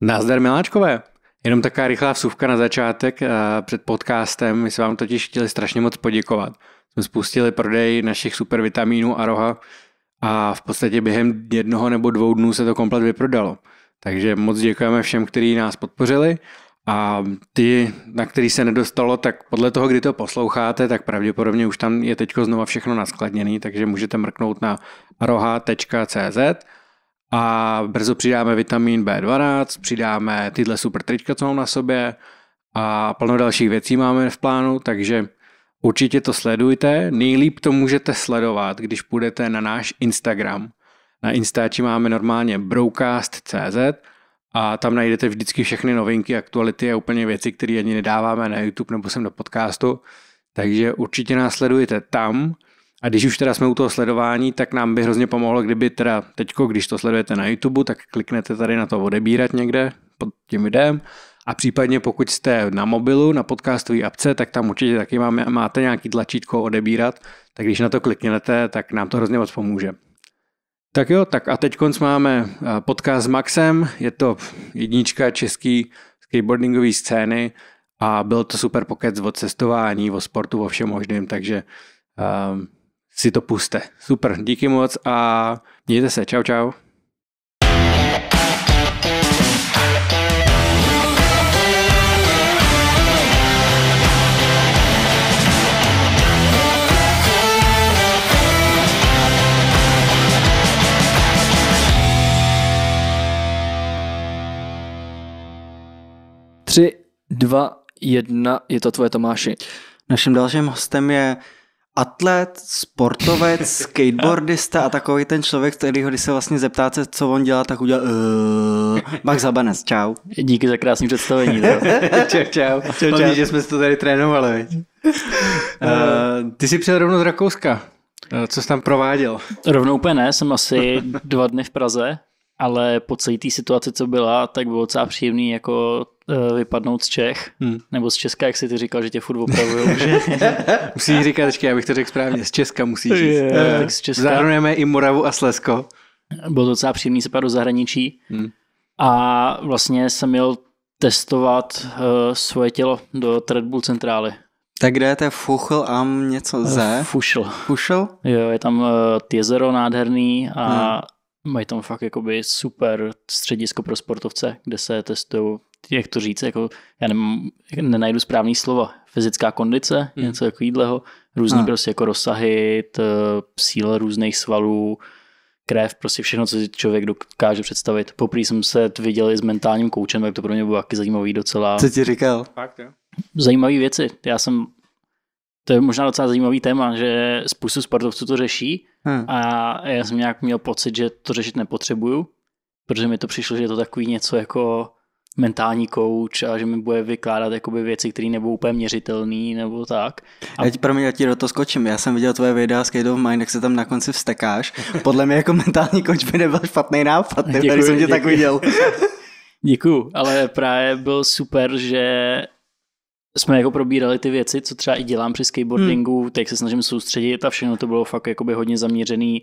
Nazdar Miláčkové. Jenom taková rychlá vsuvka na začátek eh, před podcastem. My se vám totiž chtěli strašně moc poděkovat. Jsme spustili prodej našich supervitamínů a roha a v podstatě během jednoho nebo dvou dnů se to komplet vyprodalo. Takže moc děkujeme všem, kteří nás podpořili a ty, na který se nedostalo, tak podle toho, kdy to posloucháte, tak pravděpodobně už tam je teď znova všechno naskladněné, takže můžete mrknout na roha.cz a brzo přidáme vitamin B12, přidáme tyhle super trička, co mám na sobě a plno dalších věcí máme v plánu, takže určitě to sledujte. Nejlíp to můžete sledovat, když půjdete na náš Instagram. Na Instači máme normálně broadcast.cz a tam najdete vždycky všechny novinky, aktuality a úplně věci, které ani nedáváme na YouTube nebo sem do podcastu. Takže určitě nás sledujete tam. A když už teda jsme u toho sledování, tak nám by hrozně pomohlo, kdyby teda teď, když to sledujete na YouTube, tak kliknete tady na to odebírat někde pod tím videem a případně pokud jste na mobilu, na podcastové apce, tak tam určitě taky máme, máte nějaký tlačítko odebírat, tak když na to kliknete, tak nám to hrozně moc pomůže. Tak jo, tak a teď konc máme eh, podcast s Maxem, je to jednička český skateboardingové scény a byl to super pokec o cestování, o sportu, o všem možném, takže um, si to puste. Super, díky moc a mějte se. Čau, čau. Tři, dva, jedna, je to tvoje Tomáši. Naším dalším hostem je atlet, sportovec, skateboardista a takový ten člověk, ho, když se vlastně zeptáte, co on dělá, tak udělá uh, Max Zabanec, čau. Díky za krásný představení. čau, čau. čau, čau. že jsme se to tady trénovali. uh, ty jsi přijel rovnou z Rakouska. Co jsi tam prováděl? Rovnou úplně ne, jsem asi dva dny v Praze, ale po celé té situaci, co byla, tak bylo docela příjemný jako Eh, vypadnout z Čech, hmm. nebo z Česka, jak jsi ty říkal, že tě furt opravují. Že... musí říkat, počkej, abych to řekl správně, z Česka musí říct. Yeah. z Česka. Zahrnujeme i Moravu a Slezko. Bylo to docela příjemný se do zahraničí hmm. a vlastně jsem měl testovat uh, svoje tělo do Red Bull centrály. Tak kde je to Fuchl am něco ze? Eh, Fušl. Fušl? Jo, je tam uh, jezero nádherný a hmm. mají tam fakt jakoby super středisko pro sportovce, kde se testují jak to říct, jako já nemám, nenajdu správný slova, fyzická kondice, mm. něco takového, různý ah. prostě jako rozsahy, síla různých svalů, krev, prostě všechno, co si člověk dokáže představit. Poprý jsem se viděl i s mentálním koučem, tak to pro mě bylo taky zajímavý docela. Co ti říkal? Fakt, jo. Zajímavý věci. Já jsem, to je možná docela zajímavý téma, že spoustu sportovců to řeší hmm. a já jsem nějak měl pocit, že to řešit nepotřebuju, protože mi to přišlo, že je to takový něco jako mentální kouč a že mi bude vykládat jakoby věci, které nebudou úplně měřitelné nebo tak. A... Já pro mě, já ti do toho skočím. Já jsem viděl tvoje videa z Kate of Mind, jak se tam na konci vstekáš. Podle mě jako mentální kouč by nebyl špatný nápad, děkuju, jsem tě děkuji. tak viděl. Děkuju, ale právě byl super, že jsme jako probírali ty věci, co třeba i dělám při skateboardingu, hmm. teď se snažím soustředit a všechno to bylo fakt jakoby hodně zaměřený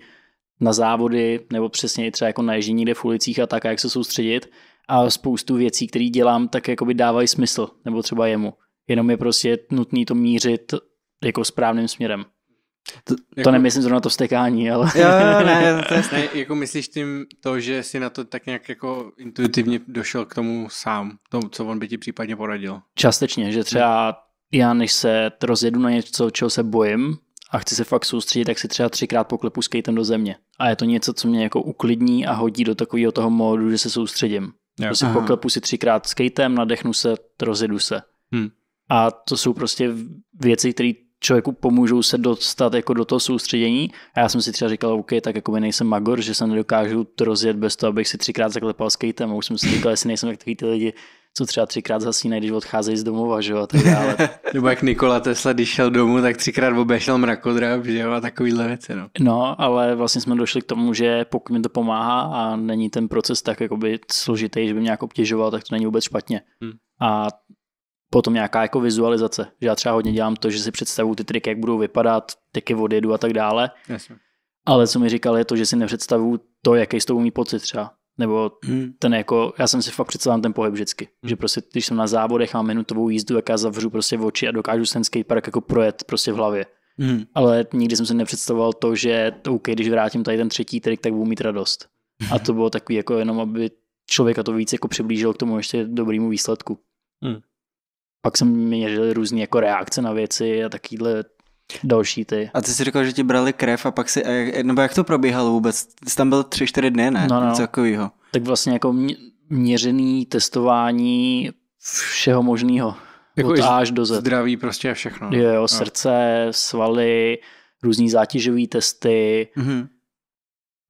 na závody, nebo přesně třeba jako na ježdění kde v ulicích a tak, a jak se soustředit a spoustu věcí, které dělám, tak jakoby dávají smysl, nebo třeba jemu. Jenom je prostě nutný to mířit jako správným směrem. To, jako... to nemyslím zrovna to vstekání, ale... Jo, ne, to je... ne, jako myslíš tím to, že jsi na to tak nějak jako intuitivně došel k tomu sám, tomu, co on by ti případně poradil? Částečně, že třeba já než se rozjedu na něco, čeho se bojím a chci se fakt soustředit, tak si třeba třikrát poklepu skatem do země. A je to něco, co mě jako uklidní a hodí do takového toho módu, že se soustředím. Jo. Prostě si Aha. poklepu si třikrát skatem, nadechnu se, rozjedu se. Hmm. A to jsou prostě věci, které člověku pomůžou se dostat jako do toho soustředění. A já jsem si třeba říkal, OK, tak jako nejsem magor, že se nedokážu to rozjet bez toho, abych si třikrát zaklepal skatem. A už jsem si říkal, jestli nejsem jak ty lidi, co třeba třikrát zasínají, když odcházejí z domova, že jo, a tak dále. Nebo jak Nikola Tesla, když šel domů, tak třikrát obešel mrakodrap, že jo, a takovýhle věci, no. No, ale vlastně jsme došli k tomu, že pokud mi to pomáhá a není ten proces tak jakoby složitý, že by mě nějak obtěžoval, tak to není vůbec špatně. Hmm. A Potom nějaká jako vizualizace, že já třeba hodně dělám to, že si představuju ty triky, jak budou vypadat, teky odjedu a tak dále. Yes. Ale co mi říkal je to, že si nepředstavuju to, jaký z toho umí pocit třeba. Nebo hmm. ten jako, já jsem si fakt představil ten pohyb vždycky. Hmm. Že prostě, když jsem na závodech, mám minutovou jízdu, jak já zavřu prostě v oči a dokážu ten skatepark jako projet prostě v hlavě. Hmm. Ale nikdy jsem si nepředstavoval to, že to OK, když vrátím tady ten třetí trik, tak budu mít radost. A to bylo takový jako jenom, aby člověka to víc jako přiblížil k tomu ještě dobrému výsledku. Hmm pak jsem měřil různé jako reakce na věci a takovýhle další ty. A ty jsi říkal, že ti brali krev a pak si, nebo jak to probíhalo vůbec? Jsi tam byl tři, čtyři dny, ne? No, no. Takovýho. Tak vlastně jako měřený testování všeho možného. Jako až do Z. Zdraví prostě a všechno. No. Jo, jo, srdce, svaly, různý zátěžové testy, mm-hmm.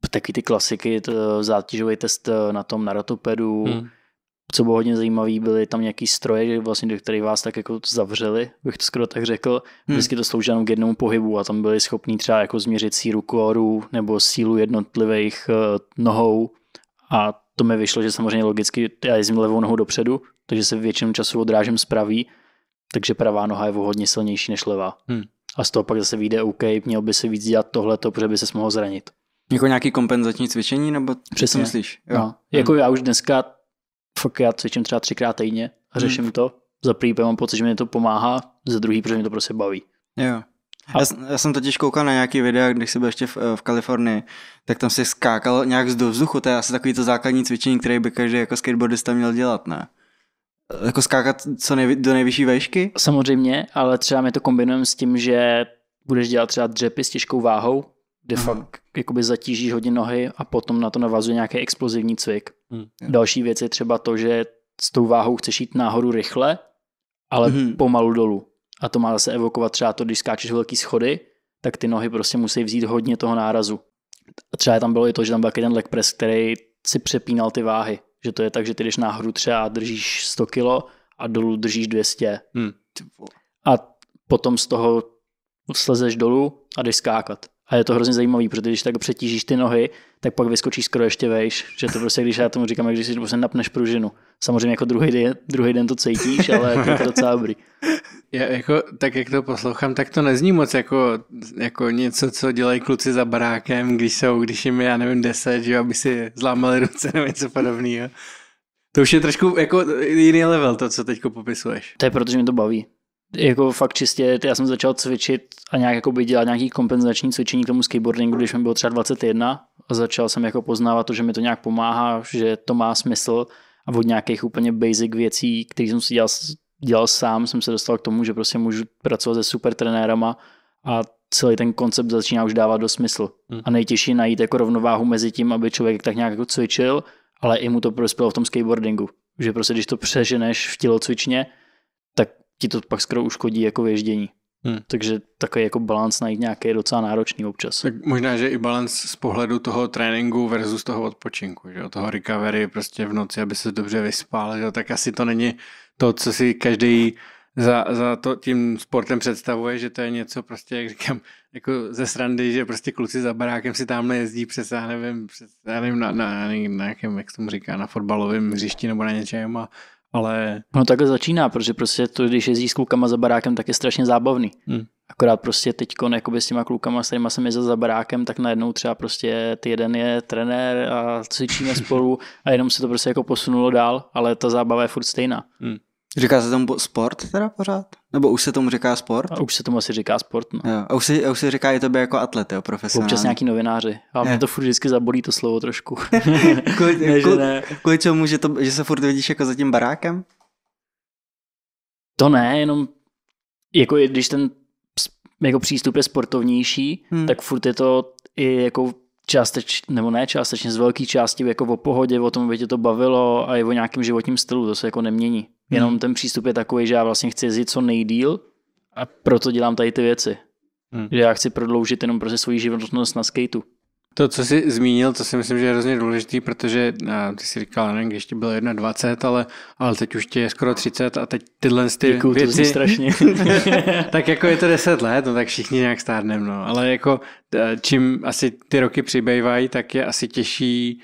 taky ty klasiky, to, zátěžový test eh, na tom na ratopedu, mm co bylo hodně zajímavé, byly tam nějaký stroje, vlastně, do kterých vás tak jako zavřeli, bych to skoro tak řekl. Hmm. Vždycky to sloužilo jenom k jednomu pohybu a tam byli schopní třeba jako změřit síru kóru nebo sílu jednotlivých eh, nohou a to mi vyšlo, že samozřejmě logicky já jezdím levou nohou dopředu, takže se většinu času odrážím z pravý, takže pravá noha je hodně silnější než levá. Hmm. A z toho pak zase vyjde OK, měl by se víc dělat tohleto, protože by se mohl zranit. Jako nějaký kompenzační cvičení, nebo Přesně. co myslíš? Jo. No. Hmm. Jako já už dneska fakt já cvičím třeba třikrát týdně a řeším hmm. to. Za prvý mám pocit, že mě to pomáhá, za druhý, protože mě to prostě baví. Jo. A... Já, já jsem totiž koukal na nějaký videa, když jsem byl ještě v, eh, v Kalifornii, tak tam si skákal nějak z do vzduchu, to je asi takový to základní cvičení, které by každý jako skateboardista měl dělat, ne? Jako skákat co nejvy, do nejvyšší vejšky? Samozřejmě, ale třeba my to kombinujeme s tím, že budeš dělat třeba dřepy s těžkou váhou, kde hmm. fakt jakoby zatížíš hodně nohy a potom na to navazuje nějaký explozivní cvik. Hmm. Další věc je třeba to, že s tou váhou chceš jít nahoru rychle, ale hmm. pomalu dolů. A to má zase evokovat třeba to, když skáčeš velký schody, tak ty nohy prostě musí vzít hodně toho nárazu. Třeba tam bylo i to, že tam byl jeden leg press, který si přepínal ty váhy. Že to je tak, že ty jdeš nahoru třeba držíš 100 kilo a dolů držíš 200. Hmm. A potom z toho slezeš dolů a jdeš skákat. A je to hrozně zajímavý, protože když tak přetížíš ty nohy, tak pak vyskočíš skoro ještě vejš. Že to prostě, když já tomu říkám, když si prostě napneš pružinu. Samozřejmě jako druhý den, druhý den to cítíš, ale jako je to jako docela dobrý. Já jako, tak jak to poslouchám, tak to nezní moc jako, jako něco, co dělají kluci za barákem, když jsou, když jim je, já nevím, deset, že aby si zlámali ruce nebo něco podobného. To už je trošku jako jiný level, to, co teď popisuješ. To je proto, že mi to baví jako fakt čistě, já jsem začal cvičit a nějak jako by dělat nějaký kompenzační cvičení k tomu skateboardingu, když mi bylo třeba 21 a začal jsem jako poznávat to, že mi to nějak pomáhá, že to má smysl a od nějakých úplně basic věcí, které jsem si dělal, dělal sám, jsem se dostal k tomu, že prostě můžu pracovat se super trenérama a celý ten koncept začíná už dávat do smysl. Hmm. A nejtěžší najít jako rovnováhu mezi tím, aby člověk tak nějak jako cvičil, ale i mu to prospělo v tom skateboardingu. Že prostě když to přeženeš v tělocvičně, ti to pak skoro uškodí jako věždění. Hmm. Takže takový jako balans najít nějaký je docela náročný občas. Tak možná, že i balans z pohledu toho tréninku versus toho odpočinku, že jo? toho recovery prostě v noci, aby se dobře vyspal, že jo? tak asi to není to, co si každý za, za to tím sportem představuje, že to je něco prostě, jak říkám, jako ze srandy, že prostě kluci za barákem si tamhle jezdí přes, já nevím, přes, já nevím na, na, na, na, na, jak tomu říká, na fotbalovém hřišti nebo na něčem a, ale... No takhle začíná, protože prostě to, když jezdí s klukama za barákem, tak je strašně zábavný. Hmm. Akorát prostě teď jakoby s těma klukama, s kterýma jsem jezdil za barákem, tak najednou třeba prostě ty jeden je trenér a cvičíme spolu a jenom se to prostě jako posunulo dál, ale ta zábava je furt stejná. Hmm. Říká se tomu sport teda pořád? Nebo už se tomu říká sport? A už se tomu asi říká sport, no. Jo. A už se, a už se říká i tobě jako atlet, jo, profesionální. Občas nějaký novináři. A mě to furt vždycky zabolí to slovo trošku. kvůli, ne, kvůli, ne. kvůli čemu, že, to, že se furt vidíš jako za tím barákem? To ne, jenom jako když ten jako přístup je sportovnější, hmm. tak furt je to i jako částeč, nebo ne částečně, z velké části jako o pohodě, o tom, aby tě to bavilo a i o nějakém životním stylu, to se jako nemění. Jenom hmm. ten přístup je takový, že já vlastně chci jezdit co nejdíl a proto dělám tady ty věci. Hmm. Že já chci prodloužit jenom prostě svoji životnost na skateu. To, co jsi zmínil, to si myslím, že je hrozně důležitý, protože eh, ty jsi říkal, nevím, když ti bylo 21, ale, ale teď už tě je skoro 30 a teď tyhle ty Děkuju, věci... To strašně. tak jako je to 10 let, no tak všichni nějak stárneme, no. Ale jako eh, čím asi ty roky přibývají, tak je asi těžší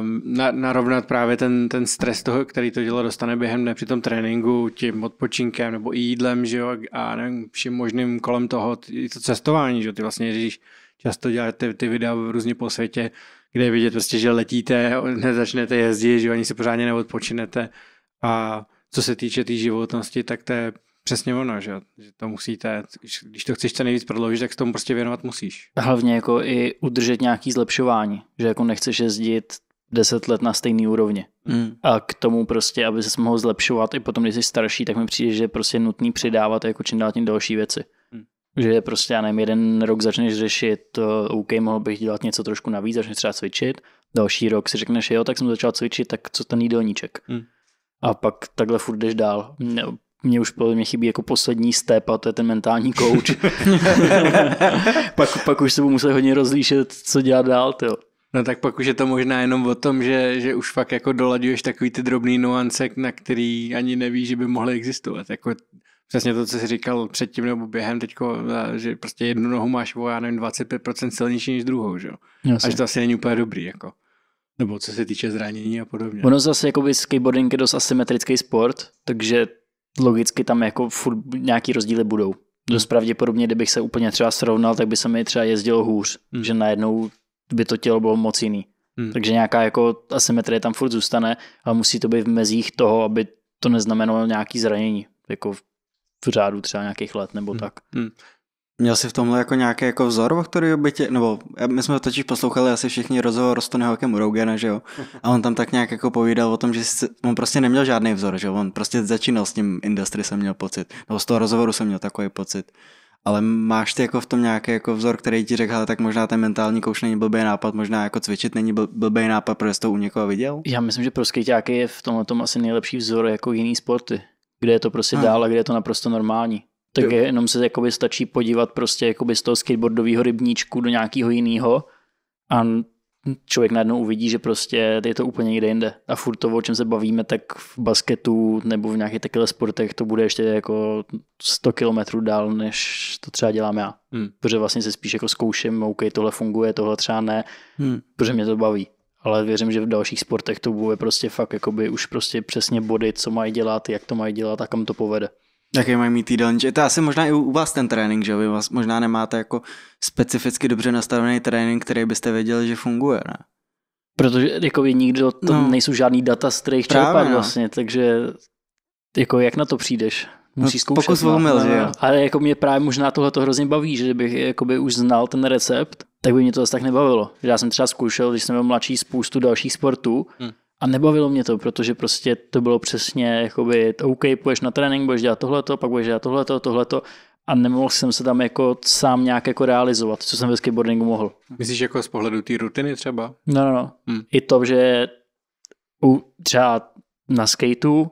um, na, narovnat právě ten, ten stres toho, který to tělo dostane během dne při tom tréninku, tím odpočinkem nebo jídlem, že jo, a nevím, vším možným kolem toho, i to cestování, že jo, ty vlastně když často děláte ty, videa v různě po světě, kde je vidět prostě, že letíte, nezačnete jezdit, že jo, ani se pořádně neodpočinete a co se týče té tý životnosti, tak to je Přesně ono, že, že to musíte, když to chceš co nejvíc prodloužit, tak se tomu prostě věnovat musíš. Hlavně jako i udržet nějaký zlepšování, že jako nechceš jezdit 10 let na stejný úrovni. Mm. A k tomu prostě, aby se mohl zlepšovat i potom, když jsi starší, tak mi přijde, že je prostě nutný přidávat jako čím dál tím další věci. Mm. Že je prostě, já nevím, jeden rok začneš řešit, OK, mohl bych dělat něco trošku navíc, začneš třeba cvičit, další rok si řekneš, jo, tak jsem začal cvičit, tak co ten jídelníček. Mm. A pak takhle furt jdeš dál mě už podle mě chybí jako poslední step a to je ten mentální coach. pak, pak už se mu musel hodně rozlíšet, co dělat dál, tyjo. No tak pak už je to možná jenom o tom, že, že už fakt jako dolaďuješ takový ty drobný nuance, na který ani nevíš, že by mohly existovat. Jako přesně to, co jsi říkal předtím nebo během teďko, že prostě jednu nohu máš o, já nevím, 25% silnější než druhou, že jo? A že to asi není úplně dobrý, jako. Nebo co se týče zranění a podobně. Ono zase, jakoby skateboarding je dost asymetrický sport, takže logicky tam jako furt nějaký rozdíly budou. Dost hmm. pravděpodobně, kdybych se úplně třeba srovnal, tak by se mi třeba jezdilo hůř, mm. že najednou by to tělo bylo moc jiný. Mm. Takže nějaká jako asymetrie tam furt zůstane, a musí to být v mezích toho, aby to neznamenalo nějaký zranění, jako v řádu třeba nějakých let nebo mm. tak. Mm. Měl jsi v tomhle jako nějaký jako vzor, o který by tě, nebo eh, my jsme totiž poslouchali asi všichni rozhovor s Tonyho Hawkem Rougena, že jo? A on tam tak nějak jako povídal o tom, že jsi, on prostě neměl žádný vzor, že jo? On prostě začínal s tím industry, jsem měl pocit. Nebo z toho rozhovoru jsem měl takový pocit. Ale máš ty jako v tom nějaký jako vzor, který ti řekl, tak možná ten mentální kouš není blbý nápad, možná jako cvičit není blbý nápad, protože jsi to u někoho viděl? Já myslím, že pro skejťáky je v tomhle tom asi nejlepší vzor jako jiný sporty, kde je to prostě hmm. dál a kde je to naprosto normální tak jo. je, jenom se jakoby stačí podívat prostě jakoby z toho skateboardového rybníčku do nějakého jiného a člověk najednou uvidí, že prostě je to úplně někde jinde. A furt to, o čem se bavíme, tak v basketu nebo v nějakých takových sportech to bude ještě jako 100 kilometrů dál, než to třeba dělám já. Hmm. Protože vlastně se spíš jako zkouším, OK, tohle funguje, tohle třeba ne, hmm. protože mě to baví. Ale věřím, že v dalších sportech to bude prostě fakt jakoby už prostě přesně body, co mají dělat, jak to mají dělat a kam to povede. Jaký mají mít jídelníček? To je asi možná i u vás ten trénink, že vy vás možná nemáte jako specificky dobře nastavený trénink, který byste věděli, že funguje, ne? Protože jako by nikdo, to no. nejsou žádný data, z kterých čerpá. no. vlastně, takže jako jak na to přijdeš? Musíš no, zkoušet. Pokus omyl, no, že jo. No. Ale jako mě právě možná tohle to hrozně baví, že bych jakoby už znal ten recept, tak by mě to zase tak nebavilo. Já jsem třeba zkoušel, když jsem byl mladší, spoustu dalších sportů, hmm a nebavilo mě to, protože prostě to bylo přesně jakoby, OK, půjdeš na trénink, budeš dělat tohleto, pak budeš dělat tohleto, tohleto a nemohl jsem se tam jako sám nějak jako realizovat, co jsem ve skateboardingu mohl. Myslíš jako z pohledu té rutiny třeba? No, no, no. Hmm. I to, že u, třeba na skateu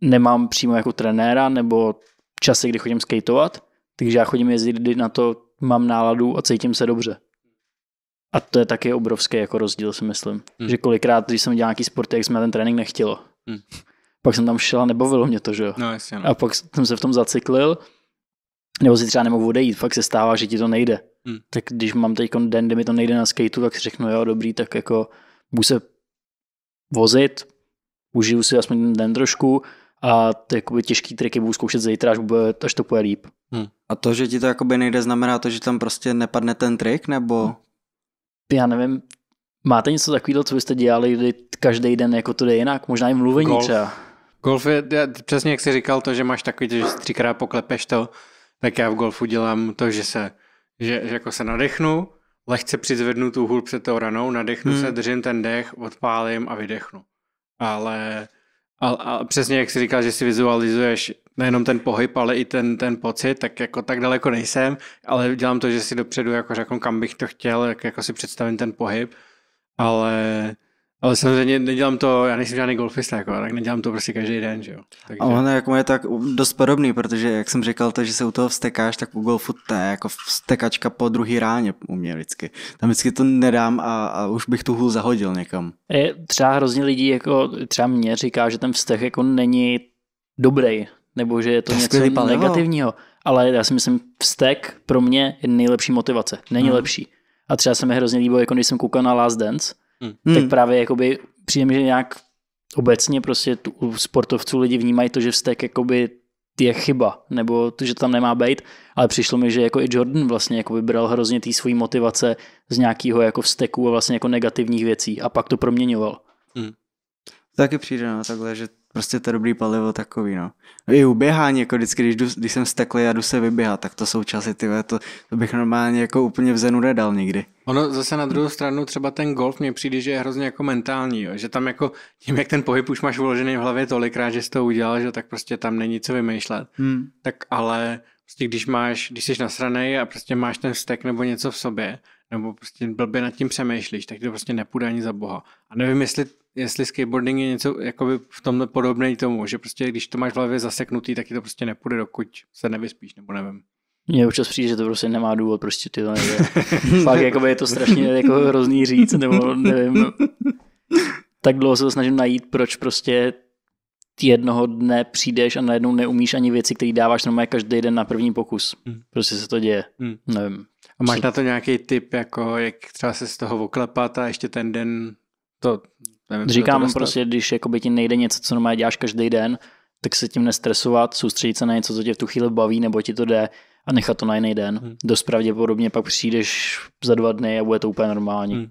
nemám přímo jako trenéra nebo časy, kdy chodím skateovat, takže já chodím jezdit, kdy na to mám náladu a cítím se dobře. A to je taky obrovský jako rozdíl, si myslím. Mm. Že kolikrát, když jsem dělal nějaký sport, jak jsme ten trénink nechtělo. Mm. Pak jsem tam šel a nebavilo mě to, že jo. No, jasně, no. A pak jsem se v tom zacyklil, nebo si třeba nemohu odejít, fakt se stává, že ti to nejde. Mm. Tak když mám teď den, kdy mi to nejde na skateu, tak si řeknu, jo, dobrý, tak jako budu se vozit, užiju si aspoň ten den trošku a ty jakoby těžký triky budu zkoušet zítra, až, bude, až to půjde líp. Hmm. A to, že ti to jakoby nejde, znamená to, že tam prostě nepadne ten trik, nebo? No já nevím, máte něco takového, co byste dělali, kdy každý den jako to jde jinak? Možná i mluvení Golf. třeba. Golf je, já, přesně jak jsi říkal, to, že máš takový, že třikrát poklepeš to, tak já v golfu dělám to, že se, že, že jako se nadechnu, lehce přizvednu tu hůl před tou ranou, nadechnu hmm. se, držím ten dech, odpálím a vydechnu. Ale a, a přesně jak jsi říkal, že si vizualizuješ nejenom ten pohyb, ale i ten, ten pocit, tak jako tak daleko nejsem, ale dělám to, že si dopředu jako řeknu, kam bych to chtěl, jak jako si představím ten pohyb, ale ale samozřejmě nedělám to, já nejsem žádný golfista, jako, tak nedělám to prostě každý den, že jo. Takže... A ono jako je tak dost podobný, protože jak jsem říkal, to, že se u toho vstekáš, tak u golfu to je jako vstekačka po druhý ráně u mě vždycky. Tam vždycky to nedám a, a už bych tu hůl zahodil někam. Je, třeba hrozně lidí, jako třeba mě říká, že ten vztek jako není dobrý, nebo že je to, to něco negativního. Ale já si myslím, vztek pro mě je nejlepší motivace, není hmm. lepší. A třeba se mi hrozně líbilo, jako když jsem koukal na Last Dance, Hmm. Tak právě jakoby přijde mi, že nějak obecně prostě u sportovců lidi vnímají to, že vztek jakoby je chyba, nebo to, že tam nemá být, ale přišlo mi, že jako i Jordan vlastně jako vybral hrozně té svojí motivace z nějakého jako vzteku a vlastně jako negativních věcí a pak to proměňoval. Hmm. Taky přijde no, takhle, že prostě to dobrý palivo takový, no. no I u běhání, jako vždycky, když, jdu, když jsem stekl a jdu se vyběhat, tak to jsou časy, ty to, to bych normálně jako úplně v zenu nedal nikdy. Ono zase na druhou stranu třeba ten golf mě přijde, že je hrozně jako mentální, jo. že tam jako tím, jak ten pohyb už máš uložený v hlavě tolikrát, že jsi to udělal, že tak prostě tam není co vymýšlet. Hmm. Tak ale prostě když máš, když jsi nasranej a prostě máš ten vztek nebo něco v sobě, nebo prostě blbě nad tím přemýšlíš, tak to prostě nepůjde ani za boha. A nevím, jestli, jestli skateboarding je něco jakoby v tomhle podobné tomu, že prostě když to máš v hlavě zaseknutý, tak ti to prostě nepůjde, dokud se nevyspíš, nebo nevím. Mně občas přijde, že to prostě nemá důvod, prostě ty to nejde. Fakt jakoby je to strašně jako hrozný říct, nebo nevím. No. Tak dlouho se to snažím najít, proč prostě jednoho dne přijdeš a najednou neumíš ani věci, které dáváš normálně každý den na první pokus. Hmm. Prostě se to děje. Hmm. Nevím. A máš na to nějaký tip, jako jak třeba se z toho oklepat a ještě ten den to... Nevím, Říkám to prostě, když jakoby ti nejde něco, co normálně děláš každý den, tak se tím nestresovat, soustředit se na něco, co tě v tu chvíli baví nebo ti to jde a nechat to na jiný den. Hmm. Dost pravděpodobně pak přijdeš za dva dny a bude to úplně normální. Hmm.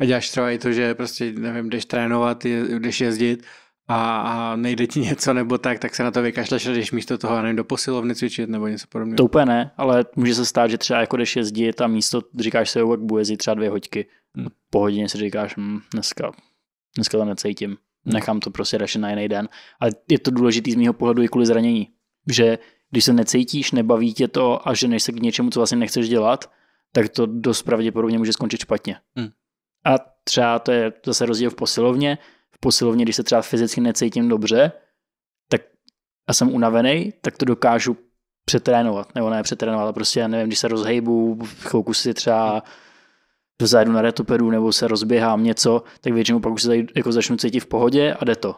A děláš třeba i to, že prostě, nevím, jdeš trénovat, jdeš jezdit a, a nejde ti něco nebo tak, tak se na to vykašleš když jdeš místo toho, nevím, do posilovny cvičit nebo něco podobného. To úplně ne, ale může se stát, že třeba jako jdeš jezdit a místo říkáš se, jak bude jezdit třeba dvě hoďky. Hmm. Po hodině si říkáš, hm, dneska, dneska to necítím. Hmm. Nechám to prostě radši na jiný den. Ale je to důležité z mého pohledu i kvůli zranění. Že když se necítíš, nebaví tě to a že než se k něčemu, co vlastně nechceš dělat, tak to dost pravděpodobně může skončit špatně. Hmm. A třeba to je zase rozdíl v posilovně. V posilovně, když se třeba fyzicky necítím dobře, tak a jsem unavený, tak to dokážu přetrénovat, nebo ne přetrénovat, ale prostě já nevím, když se rozhejbu, chvilku si třeba zajdu na retoperu nebo se rozběhám něco, tak většinou pak už se jako začnu cítit v pohodě a jde to.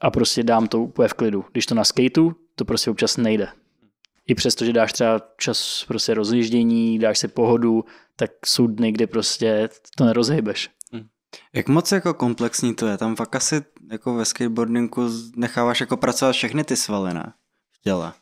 A prostě dám to úplně v klidu. Když to na skateu, to prostě občas nejde i přesto, že dáš třeba čas prostě rozjíždění, dáš si pohodu, tak jsou dny, kdy prostě to nerozhybeš. Hm. Jak moc jako komplexní to je? Tam fakt asi jako ve skateboardingu necháváš jako pracovat všechny ty svaly, ne? V těle.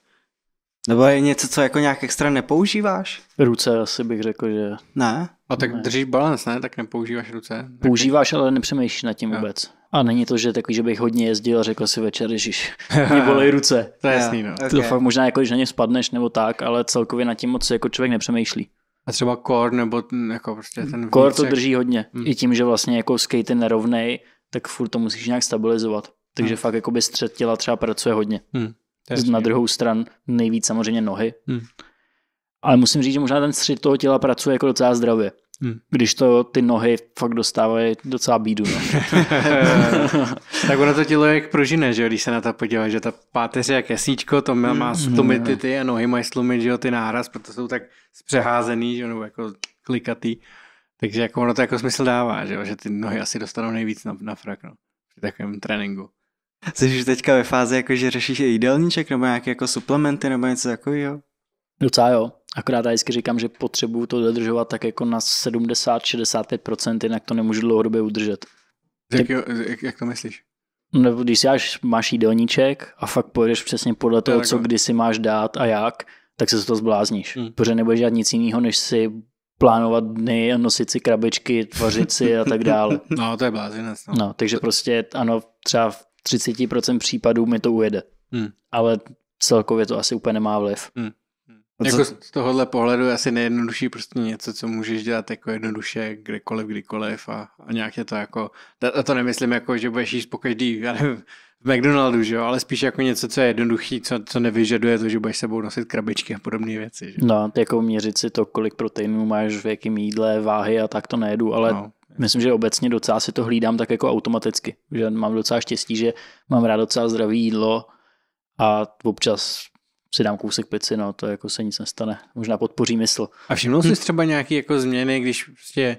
Nebo je něco, co jako nějak extra nepoužíváš? Ruce asi bych řekl, že... Ne? A tak ne. držíš balans, ne? Tak nepoužíváš ruce? Používáš, ale nepřemýšlíš nad tím jo. vůbec. A není to, že takový, že bych hodně jezdil a řekl si večer, že mě bolej ruce. to je jasný, no. Okay. fakt možná jako, když na ně spadneš nebo tak, ale celkově na tím moc jako člověk nepřemýšlí. A třeba core nebo jako prostě ten Core to drží hodně. Hmm. I tím, že vlastně jako skate je nerovnej, tak furt to musíš nějak stabilizovat. Takže hmm. fakt jako by střed těla třeba pracuje hodně. Hmm. Na druhou stranu nejvíc samozřejmě nohy. Hmm. Ale musím říct, že možná ten střed toho těla pracuje jako docela zdravě. Hmm. Když to ty nohy fakt dostávají docela bídu. No. tak ono to tělo je jak prožine, že když se na to podíváš, že ta páteř je jak jasíčko, to má, má hmm. slumit ty, ty a nohy mají slumit, že jo, ty náraz, protože jsou tak zpřeházený, že nebo jako klikatý. Takže jako ono to jako smysl dává, že jo, že ty nohy asi dostanou nejvíc na, na frak, no, při takovém tréninku. Jsi už teďka ve fázi, jako že řešíš jídelníček nebo nějaké jako suplementy nebo něco takového? Docela jo. Akorát já vždycky říkám, že potřebuju to dodržovat tak jako na 70-65%, jinak to nemůžu dlouhodobě udržet. Jak, jo, jak, jak to myslíš? No, když si až máš jídelníček a fakt pojedeš přesně podle toho, to co kdy si máš dát a jak, tak se z toho zblázníš. Hmm. Protože nebudeš dělat nic jiného, než si plánovat dny a nosit si krabičky, tvořit si a tak dále. No, to je blázinec. No. no, takže to... prostě ano, třeba v 30% případů mi to ujede. Hmm. Ale celkově to asi úplně nemá vliv. Hmm. A jako co... Jako z tohohle pohledu je asi nejjednodušší prostě něco, co můžeš dělat jako jednoduše kdekoliv, kdykoliv a, a nějak je to jako, a to nemyslím jako, že budeš jíst po každý, já nevím, v McDonaldu, že jo, ale spíš jako něco, co je jednoduchý, co, co nevyžaduje to, že budeš sebou nosit krabičky a podobné věci. Že? No, jako měřit si to, kolik proteinů máš v jakém jídle, váhy a tak to nejedu, ale no. myslím, že obecně docela si to hlídám tak jako automaticky, že mám docela štěstí, že mám rád docela zdravé jídlo a občas si dám kousek pici, no to jako se nic nestane. Možná podpoří mysl. A všimnul jsi hm. třeba nějaký jako změny, když prostě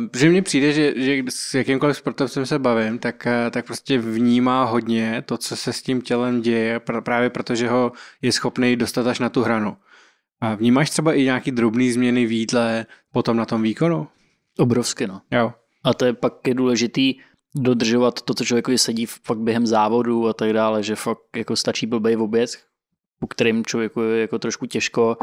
Uh, že mně přijde, že, že s jakýmkoliv sportovcem se bavím, tak, eh, tak prostě vnímá hodně to, co se s tím tělem děje, právě protože ho je schopný dostat až na tu hranu. A vnímáš třeba i nějaký drobný změny v jídle potom na tom výkonu? Obrovsky, no. Jo. A to je pak je důležitý dodržovat to, co člověku sedí fakt během závodu a tak dále, že fakt jako stačí blbej v oběd, po kterým člověku je jako trošku těžko.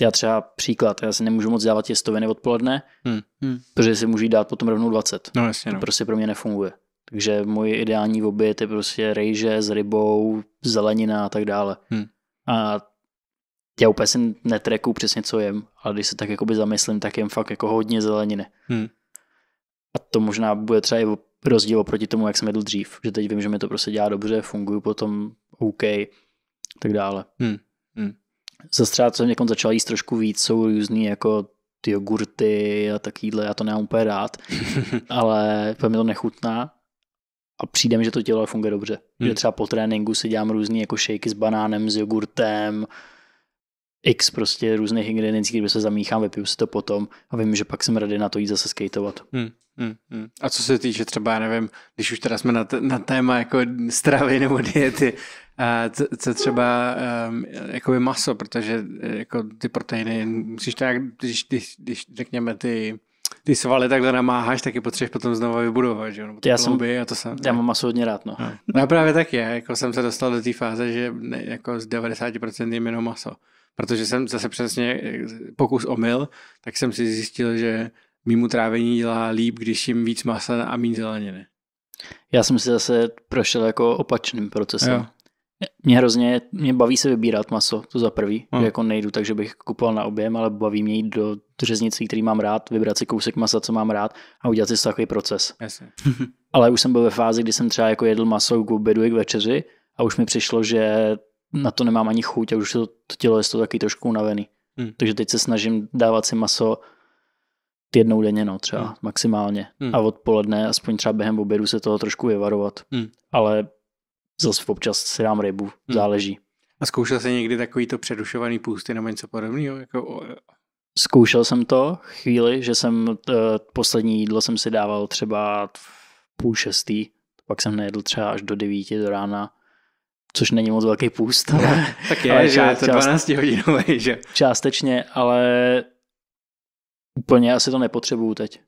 Já třeba příklad, já si nemůžu moc dávat těstoviny odpoledne, hmm. hmm. protože si můžu dát potom rovnou 20. No jasně. To no. prostě pro mě nefunguje. Takže můj ideální oběd je prostě rejže s rybou, zelenina a tak dále. Hmm. A já úplně si netreku přesně, co jem, ale když se tak jakoby zamyslím, tak jem fakt jako hodně zeleniny. Hmm. A to možná bude třeba i rozdíl oproti tomu, jak jsem jedl dřív. Že teď vím, že mi to prostě dělá dobře, funguju potom OK, tak dále. Hmm. Hmm. Zase třeba, co jsem někam jako začal jíst trošku víc, jsou různý jako ty jogurty a jídle, já to nemám úplně rád, ale mi to nechutná a přijde mi, že to tělo funguje dobře. Hmm. Že třeba po tréninku si dělám různý jako shakey s banánem, s jogurtem, x prostě různých ingrediencí, kdyby se zamíchám, vypiju si to potom a vím, že pak jsem ready na to jít zase skateovat. Hmm. Hmm, hmm. A co se týče třeba, já nevím, když už teda jsme na, t- na téma jako stravy nebo diety, a co, co třeba um, ehm, by maso, protože e, jako ty proteiny, musíš tak, když, když, když řekněme ty ty svaly takhle namáháš, tak je potřebuješ potom znovu vybudovat, že jo? já, jsem, a to jsem, já mám maso hodně rád, no. no. No právě tak je, jako jsem se dostal do té fáze, že ne, jako z 90% je jenom maso. Protože jsem zase přesně e, pokus omyl, tak jsem si zjistil, že mimo trávení dělá líp, když jim víc masa a méně zeleniny. Já jsem si zase prošel jako opačným procesem. Jo. Mě hrozně, mě baví se vybírat maso, to za prvý, hmm. že jako nejdu, takže bych kupoval na objem, ale baví mě jít do řeznicí, který mám rád, vybrat si kousek masa, co mám rád a udělat si takový proces. ale už jsem byl ve fázi, kdy jsem třeba jako jedl maso k obědu i k večeři a už mi přišlo, že na to nemám ani chuť a už to, to tělo je to taky trošku unavený. Hmm. Takže teď se snažím dávat si maso jednou denně, no, třeba hmm. maximálně. Hmm. A odpoledne, aspoň třeba během obědu se toho trošku vyvarovat. Hmm. Ale zase občas si dám rybu, hmm. záleží. A zkoušel jsi někdy takový to přerušovaný půsty nebo něco podobného? Jako... Zkoušel jsem to chvíli, že jsem uh, poslední jídlo jsem si dával třeba půl šestý, pak jsem nejedl třeba až do devíti do rána, což není moc velký půst. Ale, tak je, ale že část, je to 12 hodinový, že? Částečně, ale Úplně asi to nepotřebuju teď.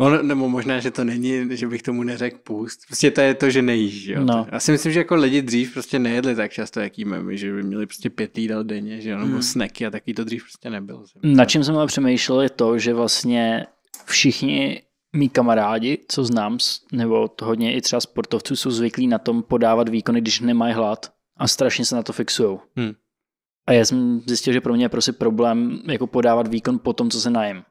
No, nebo možná, že to není, že bych tomu neřekl půst. Prostě to je to, že nejíš, jo. No. Já si myslím, že jako lidi dřív prostě nejedli tak často, jak jíme my, že by měli prostě pět jídel denně, že jo, nebo mm. snacky a taky to dřív prostě nebylo. Na čím jsem ale přemýšlel je to, že vlastně všichni mý kamarádi, co znám, nebo hodně i třeba sportovců, jsou zvyklí na tom podávat výkony, když nemají hlad a strašně se na to fixujou. Hmm. A já jsem zjistil, že pro mě je prostě problém jako podávat výkon po tom, co se najím.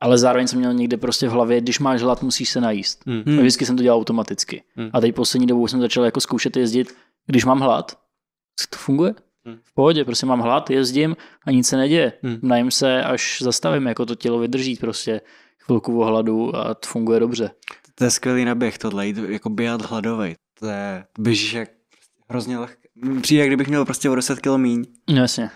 Ale zároveň jsem měl někde prostě v hlavě, když máš hlad, musíš se najíst. Mm. A vždycky jsem to dělal automaticky. Mm. A teď poslední dobou jsem začal jako zkoušet jezdit, když mám hlad. To funguje? Hmm. V pohodě, prostě mám hlad, jezdím a nic se neděje. Mm. Najím se, až zastavím, jako to tělo vydrží prostě chvilku hladu a to funguje dobře. To je skvělý naběh tohle, jako běhat hladovej. To je, běžíš jak hrozně lehký přijde, kdybych měl prostě o 10 kg míň. No jasně.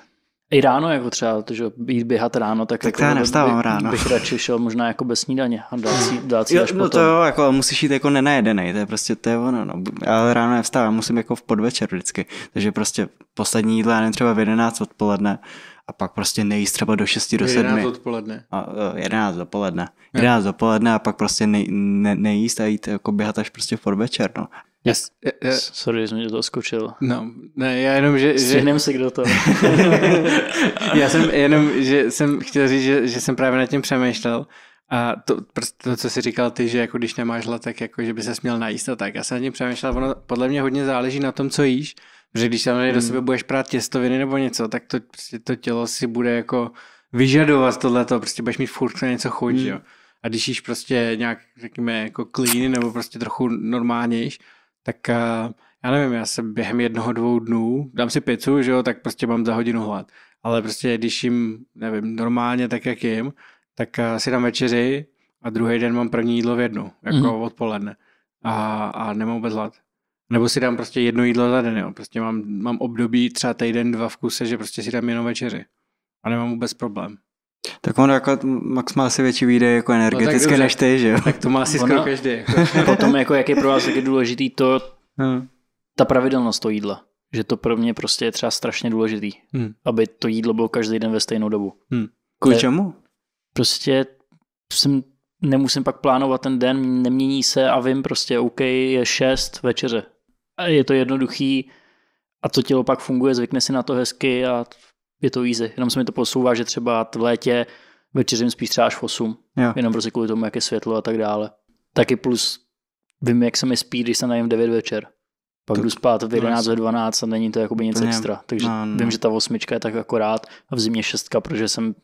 I ráno, jako třeba, že jít běhat ráno, tak, tak jako já nevstávám by, ráno. bych radši šel možná jako bez snídaně a dát si, dát si jo, až no potom. to jo, jako musíš jít jako nenajedenej, to je prostě, to je ono, no. Ale ráno nevstávám, musím jako v podvečer vždycky, takže prostě poslední jídlo, já nevím, třeba v 11 odpoledne a pak prostě nejíst třeba do 6 do 7. 11 odpoledne. A, 11 e, dopoledne. 11 dopoledne a pak prostě nej, ne, nejíst a jít jako běhat až prostě v podvečer, no. Yes. Sorry, že mě to skočil. No, ne, já jenom, že... Střihneme že... se kdo to. já jsem jenom, že jsem chtěl říct, že, že jsem právě nad tím přemýšlel a to, to, co jsi říkal ty, že jako když nemáš hlad, tak jako, že by se směl najíst a tak. Já jsem nad tím přemýšlel, ono podle mě hodně záleží na tom, co jíš, že když tam hmm. do sebe budeš prát těstoviny nebo něco, tak to, prostě to tělo si bude jako vyžadovat tohleto, prostě budeš mít furt na něco chuť, hmm. jo. A když jíš prostě nějak, řekněme, jako clean nebo prostě trochu normálnější, tak eh, já nevím, já se během jednoho, dvou dnů, dám si pizzu, že jo, tak prostě mám za hodinu hlad. Ale prostě když jim, nevím, normálně tak, jak jim, tak eh, si dám večeři a druhý den mám první jídlo v jednu, jako mm odpoledne. A, a nemám vůbec hlad. Nebo si dám prostě jedno jídlo za den, jo. Prostě mám, mám období třeba týden, dva v kuse, že prostě si dám jenom večeři. A nemám vůbec problém. Tak on jako, Max má asi větší výdej jako energetické no, než ty, že jo? Tak to má asi skoro každý. Jako. potom, jako, jak je pro vás taky důležitý to, hmm. ta pravidelnost toho jídla. Že to pro mě prostě je třeba strašně důležitý, hmm. aby to jídlo bylo každý den ve stejnou dobu. Hmm. Kvůli eh, čemu? Prostě jsem, nemusím pak plánovat ten den, nemění se a vím prostě, OK, je 6 večeře. Je to jednoduchý a to tělo pak funguje, zvykne si na to hezky a je to easy. Jenom se mi to posouvá, že třeba v létě večeřím spíš třeba až v 8, jo. jenom prostě kvůli tomu, jak je světlo a tak dále. Taky plus vím, jak se mi spí, když se najím v 9 večer. Pak to, jdu spát v 11, ve 12 a není to jakoby nic to extra. Takže no, no. vím, že ta osmička je tak akorát a v zimě šestka, protože jsem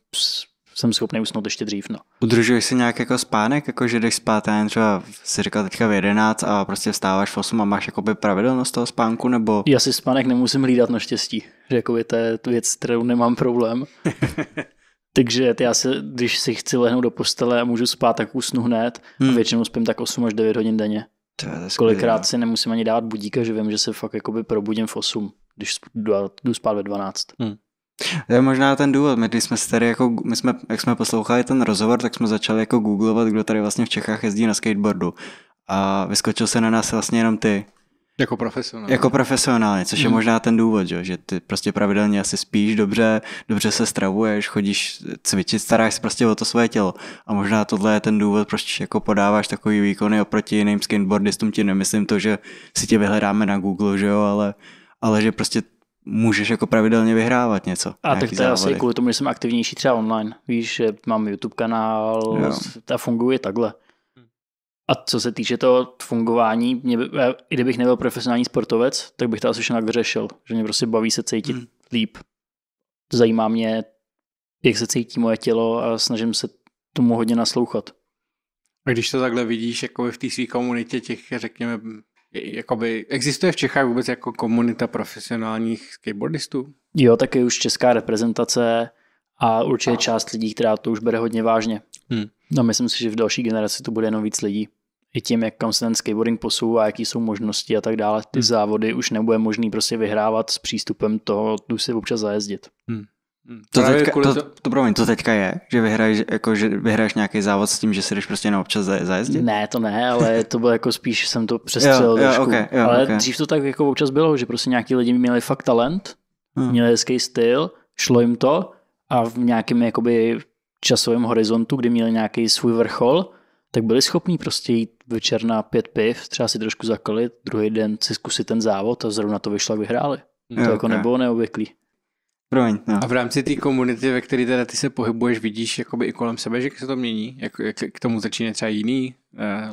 jsem schopný usnout ještě dřív. No. Udržuješ si nějak jako spánek, jako že jdeš spát, já třeba si říkal teďka v 11 a prostě vstáváš v 8 a máš jakoby pravidelnost toho spánku, nebo? Já si spánek nemusím hlídat na štěstí, že jako je to věc, kterou nemám problém. Takže já se, když si chci lehnout do postele a můžu spát, tak usnu hned hmm. a většinou spím tak 8 až 9 hodin denně. To je Kolikrát no. si nemusím ani dát budíka, že vím, že se fakt jakoby probudím v 8, když jdu spát ve 12. Hmm. To je možná ten důvod. My, když jsme tady jako, my jsme, jak jsme poslouchali ten rozhovor, tak jsme začali jako googlovat, kdo tady vlastně v Čechách jezdí na skateboardu. A vyskočil se na nás vlastně jenom ty. Jako profesionál. Jako profesionálně, což je hmm. možná ten důvod, že, že ty prostě pravidelně asi spíš dobře, dobře se stravuješ, chodíš cvičit, staráš se prostě o to své tělo. A možná tohle je ten důvod, proč jako podáváš takový výkony oproti jiným skateboardistům. Ti nemyslím to, že si tě vyhledáme na Google, že jo, ale, ale že prostě můžeš jako pravidelně vyhrávat něco. A tak to je asi kvůli tomu, že jsem aktivnější třeba online. Víš, že mám YouTube kanál ta a funguje takhle. A co se týče toho fungování, mě, i kdybych nebyl profesionální sportovec, tak bych to asi nějak vyřešil. Že mě prostě baví se cítit mm. líp. Zajímá mě, jak se cítí moje tělo a snažím se tomu hodně naslouchat. A když to takhle vidíš jako v té své komunitě těch, řekněme, Jakoby existuje v Čechách vůbec jako komunita profesionálních skateboardistů? Jo, tak je už česká reprezentace a určitě a. část lidí, která to už bere hodně vážně. Hmm. No myslím si, že v další generaci to bude jenom víc lidí. I tím, jak kam se ten skateboarding posouvá, jaký jsou možnosti a tak dále. Ty hmm. závody už nebude možný prostě vyhrávat s přístupem toho, tu si občas zajezdit. Hmm. Hmm. To, teďka, to, to, to promiň, to teďka je, že vyhraješ, jako, že vyhraješ nějaký závod s tím, že si jdeš prostě na občas zajezdit? Ne, to ne, ale to bylo jako spíš, jsem to přestřelil jo, jo, trošku. Okay, jo, ale okay. dřív to tak jako občas bylo, že prostě nějaký lidi měli fakt talent, hmm. měli hezký styl, šlo jim to a v nějakém jakoby časovém horizontu, kdy měli nějaký svůj vrchol, tak byli schopní prostě jít večer na pět piv, třeba si trošku zakolit, druhý den si zkusit ten závod a zrovna to vyšlo a vyhráli. Jo, hmm. to jo, jako okay. nebylo neobvyklý. Promiň, no. A v rámci té komunity, ve které teda ty se pohybuješ, vidíš jakoby i kolem sebe, že se to mění? Jak, jak k tomu začíná třeba jiný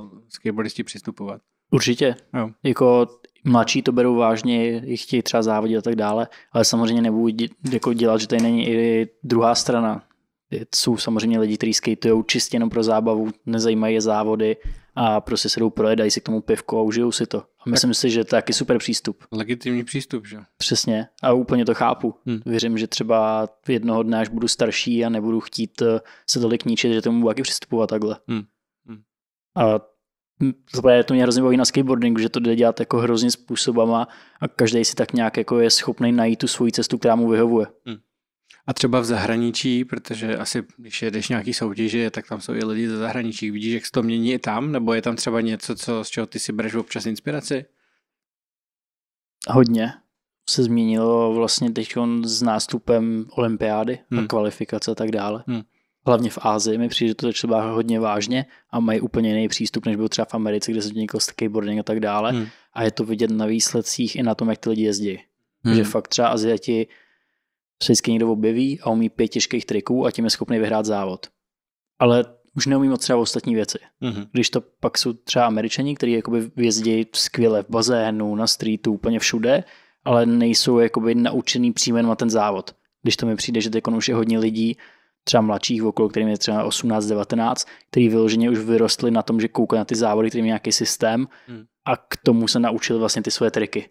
uh, skateboardisti přistupovat? Určitě. Jo. Jako mladší to berou vážně, jich chtějí třeba závodit a tak dále, ale samozřejmě nebudu dě, jako dělat, že tady není i druhá strana. Jsou samozřejmě lidi, kteří skateují čistě jenom pro zábavu, nezajímají je závody a prostě se jdou projet, dají si k tomu pivko a užijou si to. A myslím tak. si, že to je taky super přístup. Legitimní přístup, že? Přesně. A úplně to chápu. Hmm. Věřím, že třeba jednoho dne, až budu starší a nebudu chtít eh, se tolik ničit, že tomu budu taky přistupovat takhle. Hmm. Hmm. A je to mě hrozně baví na skateboardingu, že to jde dělat jako hrozně způsobama a každý si tak nějak jako je schopný najít tu svoji cestu, která mu vyhovuje. Hmm. A třeba v zahraničí, protože asi když jedeš nějaký soutěže, tak tam jsou i lidi ze zahraničí. Vidíš, jak se to mění i tam? Nebo je tam třeba něco, co, z čeho ty si bereš občas inspiraci? Hodně se změnilo vlastně teď s nástupem olympiády hmm. a kvalifikace a tak dále. Hmm. Hlavně v Ázii mi přijde, že to třeba hodně vážně a mají úplně jiný přístup, než byl třeba v Americe, kde se dělal jako skateboarding a tak dále. Hmm. A je to vidět na výsledcích i na tom, jak ty lidi jezdí. Hmm. Že fakt třeba Aziati vždycky někdo objeví a umí pět těžkých triků a tím je schopný vyhrát závod. Ale už neumí moc třeba ostatní věci. Mm-hmm. Když to pak jsou třeba američani, kteří jakoby jezdí skvěle v bazénu, na streetu, úplně všude, ale nejsou jakoby naučený přímo na ten závod. Když to mi přijde, že teď už je hodně lidí, třeba mladších okolo, kterým je třeba 18-19, který vyloženě už vyrostli na tom, že koukají na ty závody, kterým je nějaký systém mm. a k tomu se naučili vlastně ty svoje triky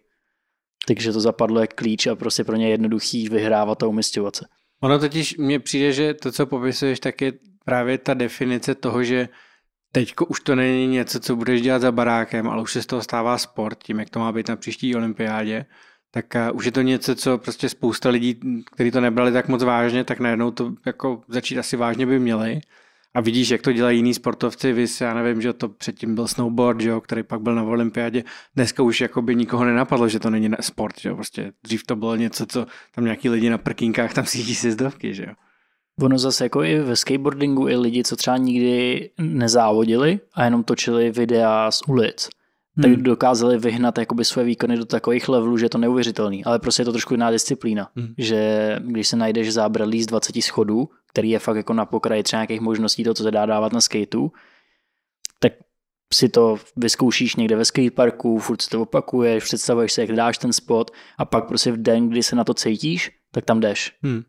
takže to zapadlo jak klíč a prostě pro ně je jednoduchý vyhrávat a umistovat se. Ono totiž mně přijde, že to, co popisuješ, tak je právě ta definice toho, že teď už to není něco, co budeš dělat za barákem, ale už se z toho stává sport, tím, jak to má být na příští olympiádě, tak eh, už je to něco, co prostě spousta lidí, kteří to nebrali tak moc vážně, tak najednou to jako začít asi vážně by měli a vidíš, jak to dělají jiní sportovci, vys, já nevím, že to předtím byl snowboard, že jo, který pak byl na olympiádě, dneska už jako by nikoho nenapadlo, že to není sport, že jo, prostě dřív to bylo něco, co tam nějaký lidi na prkínkách tam si sezdovky, že jo. Ono zase jako i ve skateboardingu i lidi, co třeba nikdy nezávodili a jenom točili videa z ulic, tak hmm. dokázali vyhnat jakoby své výkony do takových levelů, že je to neuvěřitelný. Ale prostě je to trošku jiná disciplína, hmm. že když se najdeš zábradlí z 20 schodů, který je fakt jako na pokraji třeba nějakých možností to, co se dá dávat na skateu, tak si to vyzkoušíš někde ve skateparku, furt si to opakuješ, představuješ si, jak dáš ten spot a pak prostě v den, kdy se na to cítíš, tak tam jdeš. Hmm.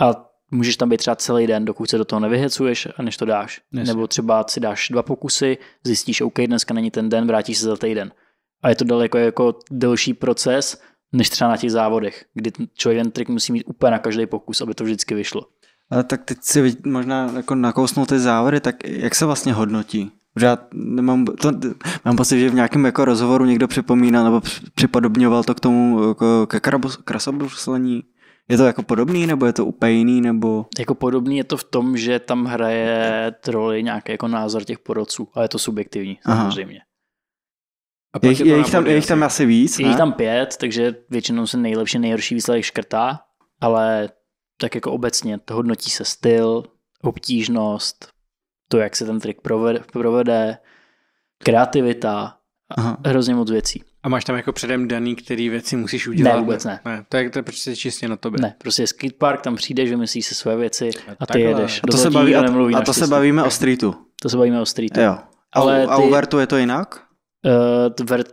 A Můžeš tam být třeba celý den, dokud se do toho nevyhecuješ a než to dáš. Yes. Nebo třeba si dáš dva pokusy, zjistíš, OK, dneska není ten den, vrátíš se za týden. A je to daleko jako delší proces, než třeba na těch závodech, kdy ten člověk ten trik musí mít úplně na každý pokus, aby to vždycky vyšlo. A tak teď si možná jako nakousnout ty závody, tak jak se vlastně hodnotí? já nemám, to, mám pocit, že v nějakém jako rozhovoru někdo připomínal nebo připodobňoval to k tomu jako, ke krasobruslení. Je to jako podobný, nebo je to úplně jiný, nebo... Jako podobný je to v tom, že tam hraje roli nějaký jako názor těch porodců, ale je to subjektivní, samozřejmě. A je, je, jich tam, je jich tam asi víc, Je jich tam pět, takže většinou se nejlepší, nejhorší výsledek škrtá, ale tak jako obecně to hodnotí se styl, obtížnost, to, jak se ten trik provede, provede kreativita, Aha. hrozně moc věcí. A máš tam jako předem daný, který věci musíš udělat? Ne, vůbec ne. ne to, je, to je prostě čistě na tobě. Ne, prostě skatepark, tam přijdeš, vymyslíš si své věci a, no a ty jedeš. A to, se, baví, a, a to se bavíme o streetu. To se bavíme o streetu. Jo. A, Ale u, a ty, u Vertu je to jinak? Uh, vert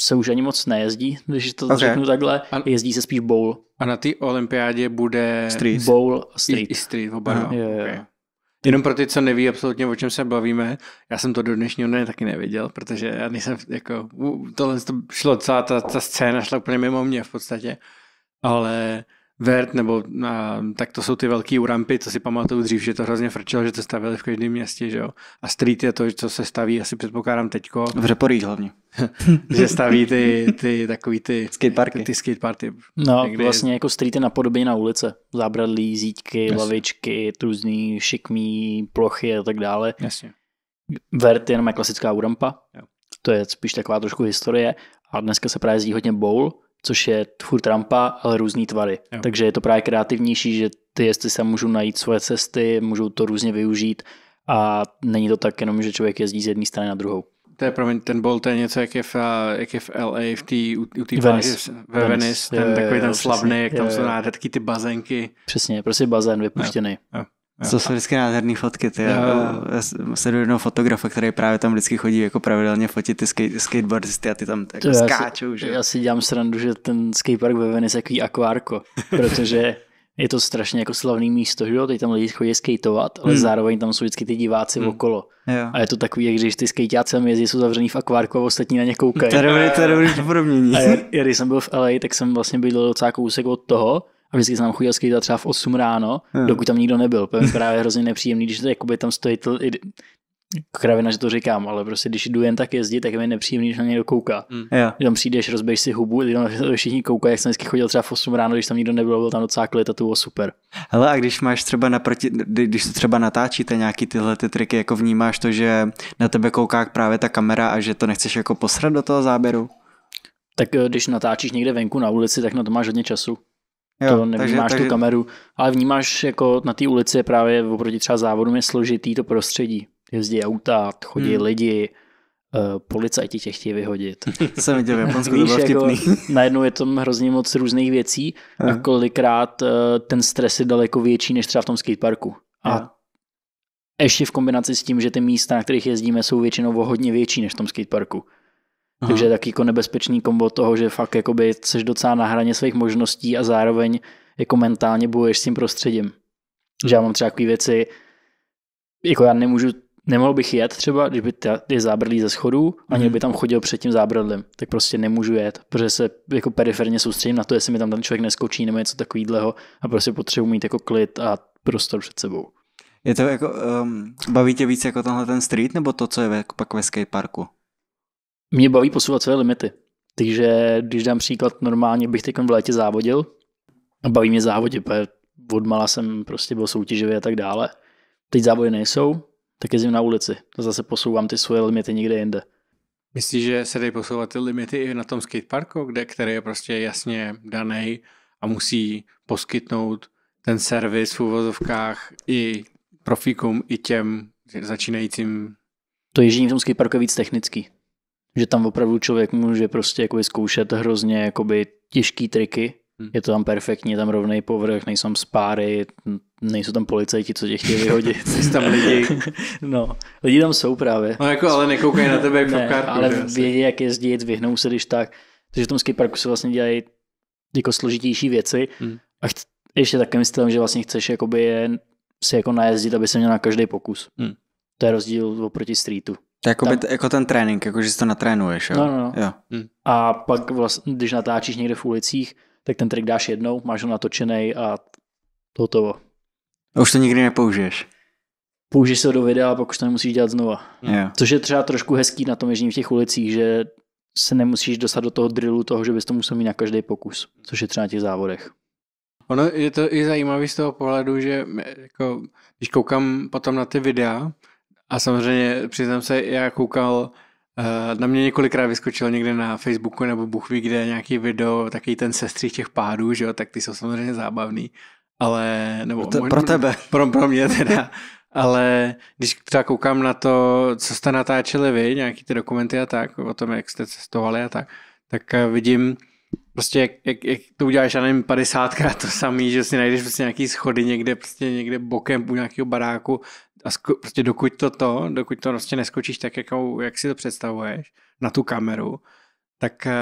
se už ani moc nejezdí, když to okay. řeknu takhle. jezdí se spíš bowl. A na té olympiádě bude street. bowl a street. I, i street, oba. Uh, no. jo, jo. Okay. Jenom pro ty, co neví absolutně, o čem se bavíme, já jsem to do dnešního dne taky nevěděl, protože já nejsem jako, tohle to šlo, celá ta, ta scéna šla úplně mimo mě v podstatě, ale vert, nebo a, tak to jsou ty velký urampy, co si pamatuju dřív, že to hrozně frčelo, že to stavili v každém městě, že jo. A street je to, co se staví, asi předpokládám teďko. V Řeporíž hlavně. že staví ty, ty takový ty... Skateparky. Ty, ty skateparty. No, Někdy... vlastně jako street je napodobí na ulice. Zábradlí, zítky, yes. lavičky, různý šikmý plochy a tak dále. Jasně. Vert je jenom klasická urampa. Jo. To je spíš taková trošku historie. A dneska se právě jezdí hodně bowl, což je furt rampa, ale různý tvary. Jo. Takže je to právě kreativnější, že ty jezdci se můžou najít svoje cesty, můžou to různě využít a není to tak jenom, že člověk jezdí z jedné strany na druhou. To je, promiň, ten to je něco, jak je v, jak je v LA, v tý, u, u tý Venice. Pláži, ve Venice, Venice ten, je, takový je, ten slavný, přesně, jak tam je, jsou nádherky, ty bazénky. Přesně, prostě bazén vypuštěný. Jo, jo. Jo. To jsou vždycky nádherné fotky. Ty, jo, jo. Já sleduju jednoho fotografa, který právě tam vždycky chodí jako pravidelně fotit ty skate, skateboardisty a ty tam tak jako já skáčou. Si, že? Já si dělám srandu, že ten skatepark ve Venice je takový akvárko, protože je to strašně jako slavný místo, že jo, teď tam lidi chodí skateovat, ale hmm. zároveň tam jsou vždycky ty diváci hmm. okolo. Jo. A je to takový, jak když ty skejťáci tam jezdí, jsou zavřený v akvárku a ostatní na ně koukají. To je dobrý, to je dobrý porovnění. A já, já, když jsem byl v LA, tak jsem vlastně bydlel docela kousek od toho, a vždycky jsem tam chodil skejtat třeba v 8 ráno, yeah. Hmm. dokud tam nikdo nebyl. To je právě hrozně nepříjemný, když to jakoby tam stojí i, kravina, že to říkám, ale prostě když jdu jen tak jezdit, tak je mi nepříjemný, že na někdo kouká. Mm. Yeah. Když tam přijdeš, rozbiješ si hubu, tam všichni koukají, jak jsem vždycky chodil třeba v 8 ráno, když tam nikdo nebyl, byl tam docela klid a to bylo super. Hele, a když máš třeba naproti, když to třeba natáčíte nějaký tyhle ty triky, jako vnímáš to, že na tebe kouká právě ta kamera a že to nechceš jako posrat do toho záběru? Tak eh, když natáčíš někde venku na ulici, tak na to máš hodně času. Jo, to nevnímáš takže, tu takže... kameru, ale vnímáš jako na té ulici právě oproti třeba závodům je složitý to prostředí. Jezdí auta, chodí hmm. lidi, Uh, policajti tě chtějí vyhodit. Se mi tě v Japonsku Víš, to bylo Jako, najednou je tam hrozně moc různých věcí Aha. a kolikrát uh, ten stres je daleko větší než třeba v tom skateparku. A ještě v kombinaci s tím, že ty místa, na kterých jezdíme, jsou většinou o hodně větší než v tom skateparku. Aha. Takže je taky jako nebezpečný kombo toho, že fakt jakoby jsi docela na hraně svých možností a zároveň jako mentálně bojuješ s tím prostředím. Že já mám třeba takové věci, jako já nemůžu, nemohl bych jet třeba, když by ta, je zábradlí ze schodů hmm. ani by tam chodil před tím zábradlem, tak prostě nemůžu jet, protože se jako periferně soustředím na to, jestli mi tam ten člověk neskočí nebo něco takového a prostě potřebuji mít jako klid a prostor před sebou. Je to jako, um, baví tě víc jako tenhle ten street nebo to, co je ve, pak ve skateparku? Mě baví posouvat své limity. Takže když dám příklad, normálně bych teď v létě závodil. A baví mě závodě, protože odmala jsem prostě byl soutěživý a tak dále. Teď závody nejsou, tak jezdím na ulici. To zase posouvám ty svoje limity někde jinde. Myslíš, že se dají posouvat ty limity i na tom skateparku, kde, který je prostě jasně daný a musí poskytnout ten servis v uvozovkách i profíkům, i těm začínajícím? To ježdění v tom skateparku je víc technický že tam opravdu člověk může prostě jako zkoušet hrozně jakoby těžký triky, hmm. je to tam perfektní, tam rovný povrch, nejsou tam spáry, nejsou tam policajti, co tě chtějí vyhodit. jsou tam lidi. no, lidi tam jsou právě. No jako, ale nekoukají na tebe jako ne, kartu, ale vědí, jak jezdit, vyhnou se, když tak. Takže v tom skateparku se vlastně dělají jako složitější věci hmm. a chc- ještě takovým stylem, že vlastně chceš jakoby je si jako najezdit, aby se měl na každý pokus. Hmm. To je rozdíl oproti streetu. To jako, tam... by, jako ten trénink, jako že si to natrénuješ, jo? No, no, no. jo. Hm. A pak vlastně, když natáčíš někde v ulicích, tak ten trik dáš jednou, máš ho natočený a hotovo. A už to nikdy nepoužiješ. Použiješ to do videa, pak už to nemusíš dělat znova. Hm. Jo. Což je třeba trošku hezký na tom ježdění v těch ulicích, že se nemusíš dostat do toho drillu toho, že bys to musel mít na každý pokus, což je třeba na těch závodech. Ono je to i zajímavé z toho pohledu, že jako, když koukám potom na ty videa, a samozřejmě přiznám se, já koukal, eh, na mě několikrát vyskočil někde na Facebooku nebo buchví, kde nějaký video, taky ten sestří těch pádů, že jo, tak ty jsou samozřejmě zábavný, ale... Nebo pro, te, možná, pro tebe. Pro, pro mě teda. ale když třeba koukám na to, co jste natáčeli vy, nějaký ty dokumenty a tak, o tom, jak jste cestovali a tak, tak eh, vidím, prostě jak, jak, jak to uděláš, já nevím, 50krát to samý, že si najdeš prostě nějaký schody někde, prostě někde bokem u nějakého baráku a sku, prostě dokud to to, dokud to prostě neskočíš tak, jakou, jak si to představuješ, na tu kameru, tak, eh,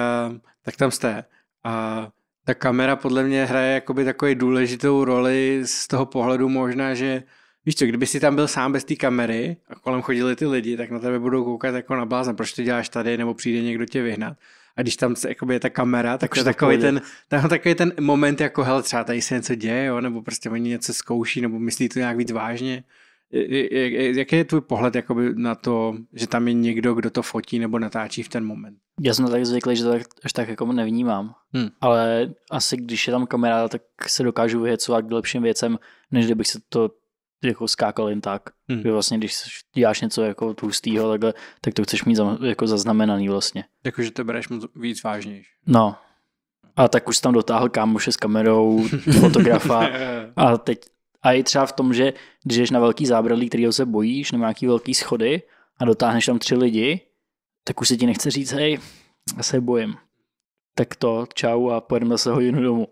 tak tam jste. A ta kamera podle mě hraje jakoby takový důležitou roli z toho pohledu možná, že víš co, kdyby si tam byl sám bez té kamery a kolem chodili ty lidi, tak na tebe budou koukat jako na blázen, proč to děláš tady, nebo přijde někdo tě vyhnat. A když tam se, jakoby, je ta kamera, tak jako je takový ten, tam, takový ten moment, jako hele, třeba tady se něco děje, jo, nebo prostě oni něco zkouší, nebo myslí to nějak víc vážně. Jaký je tvůj pohled jakoby na to, že tam je někdo, kdo to fotí nebo natáčí v ten moment? Já jsem tak zvyklý, že to až tak jako nevnímám. Hmm. Ale asi když je tam kamera, tak se dokážu vyhecovat k lepším věcem, než kdybych se to jako skákal jen tak. Hmm. Že vlastně, když děláš něco jako tlustýho, takhle, tak to chceš mít za, jako zaznamenaný vlastně. Jakože to bereš moc víc vážnější. No. A tak už tam dotáhl kámoše s kamerou, fotografa a teď a i třeba v tom, že když jdeš na velký zábradlí, kterýho se bojíš, nebo nějaký velký schody a dotáhneš tam tři lidi, tak už se ti nechce říct, hej, já se bojím. Tak to, čau a pojedeme zase hodinu domů.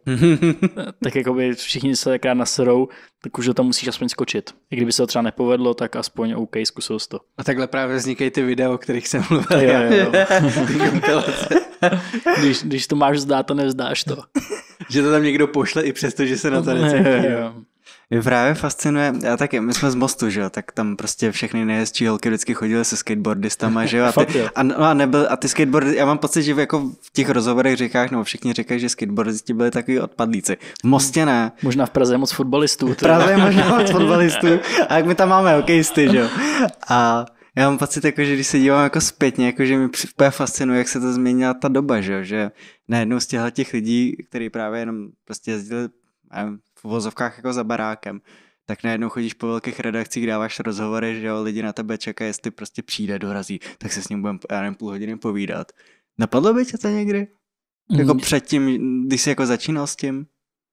tak jako by všichni se takrát naserou, tak už do toho musíš aspoň skočit. I kdyby se to třeba nepovedlo, tak aspoň OK, zkusil jsi to. A takhle právě vznikají ty videa, o kterých jsem mluvil. Jo, jo, jo. když, když to máš zdát to nevzdáš to. že to tam někdo pošle i přesto, že se na to necítí. Mě právě fascinuje, já taky, my jsme z Mostu, že jo, tak tam prostě všechny nejezdčí holky vždycky chodily se skateboardistama, že jo, a ty, a, no a, nebyl, a ty skateboardy, já mám pocit, že v, jako v těch rozhovorech říkáš, nebo všichni říkají, že skateboardisti byli takový odpadlíci. V Mostě ne. Možná v Praze moc fotbalistů. V Praze je možná moc fotbalistů, a jak my tam máme hokejisty, že jo. A já mám pocit, jako, že když se dívám jako zpětně, jako, že mi úplně fascinuje, jak se to změnila ta doba, že, že najednou z těch lidí, který právě jenom prostě jezdili v vozovkách jako za barákem, tak najednou chodíš po velkých redakcích, dáváš rozhovory, že jo, lidi na tebe čekají, jestli prostě přijde, dorazí, tak se s ním budeme, já nevím, půl hodiny povídat. Napadlo by tě to někdy? Jako mm. předtím, když jsi jako začínal s tím?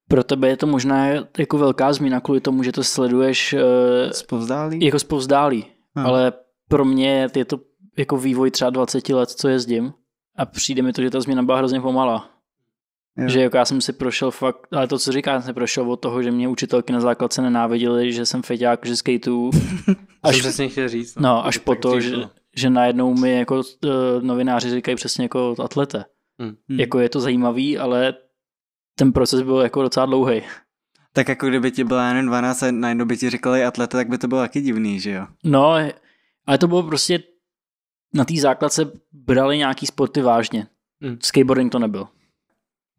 Pro tebe je to možná jako velká změna kvůli tomu, že to sleduješ uh, eh, spovzdálí? jako spovzdálí, hmm. ale pro mě je to jako vývoj třeba 20 let, co jezdím a přijde mi to, že ta změna byla hrozně pomalá. Že jako já jsem si prošel fakt, ale to, co říkám, jsem si prošel od toho, že mě učitelky na základce nenáviděly, že jsem feťák, že skateu. až, to přesně chtěl říct. No, no až po to, že, že najednou mi jako uh, novináři říkají přesně jako atlete. Hmm. hmm. Jako je to zajímavý, ale ten proces byl jako docela dlouhý. Tak jako kdyby ti byla jen 12 a najednou by ti říkali atlete, tak by to bylo taky divný, že jo? No, ale to bylo prostě, na té základce brali nějaký sporty vážně. Hmm. Skateboarding to nebyl.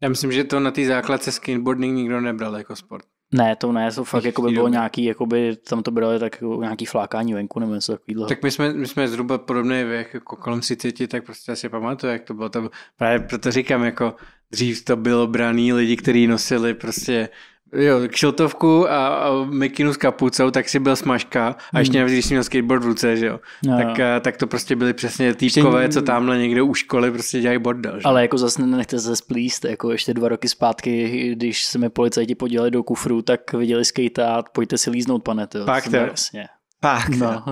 Já myslím, že to na té základce skateboarding nikdo nebral jako sport. Ne, to ne, to fakt jako by bylo nějaký, jako by tam to bylo tak jako nějaký flákání venku nebo něco takového. Tak my jsme, my jsme zhruba podobný věk, jako kolem 30, tak prostě asi pamatuju, jak to bylo. To, bylo, právě proto říkám, jako dřív to bylo braný lidi, kteří nosili prostě Jo, kšiltovku a, a mikinu s kapucou, tak si byl smažka a ještě hmm. navíc, když jsi měl skateboard v ruce, že jo. No, tak, jo. No. A, tak to prostě byli přesně týpkové, co tamhle někde u školy prostě dělají bordel. Že? Ale jako zase nechte se splíst, jako ještě dva roky zpátky, když se mi policajti podělali do kufru, tak viděli a pojďte si líznout, pane, to Pak to Vlastně. Pak. No.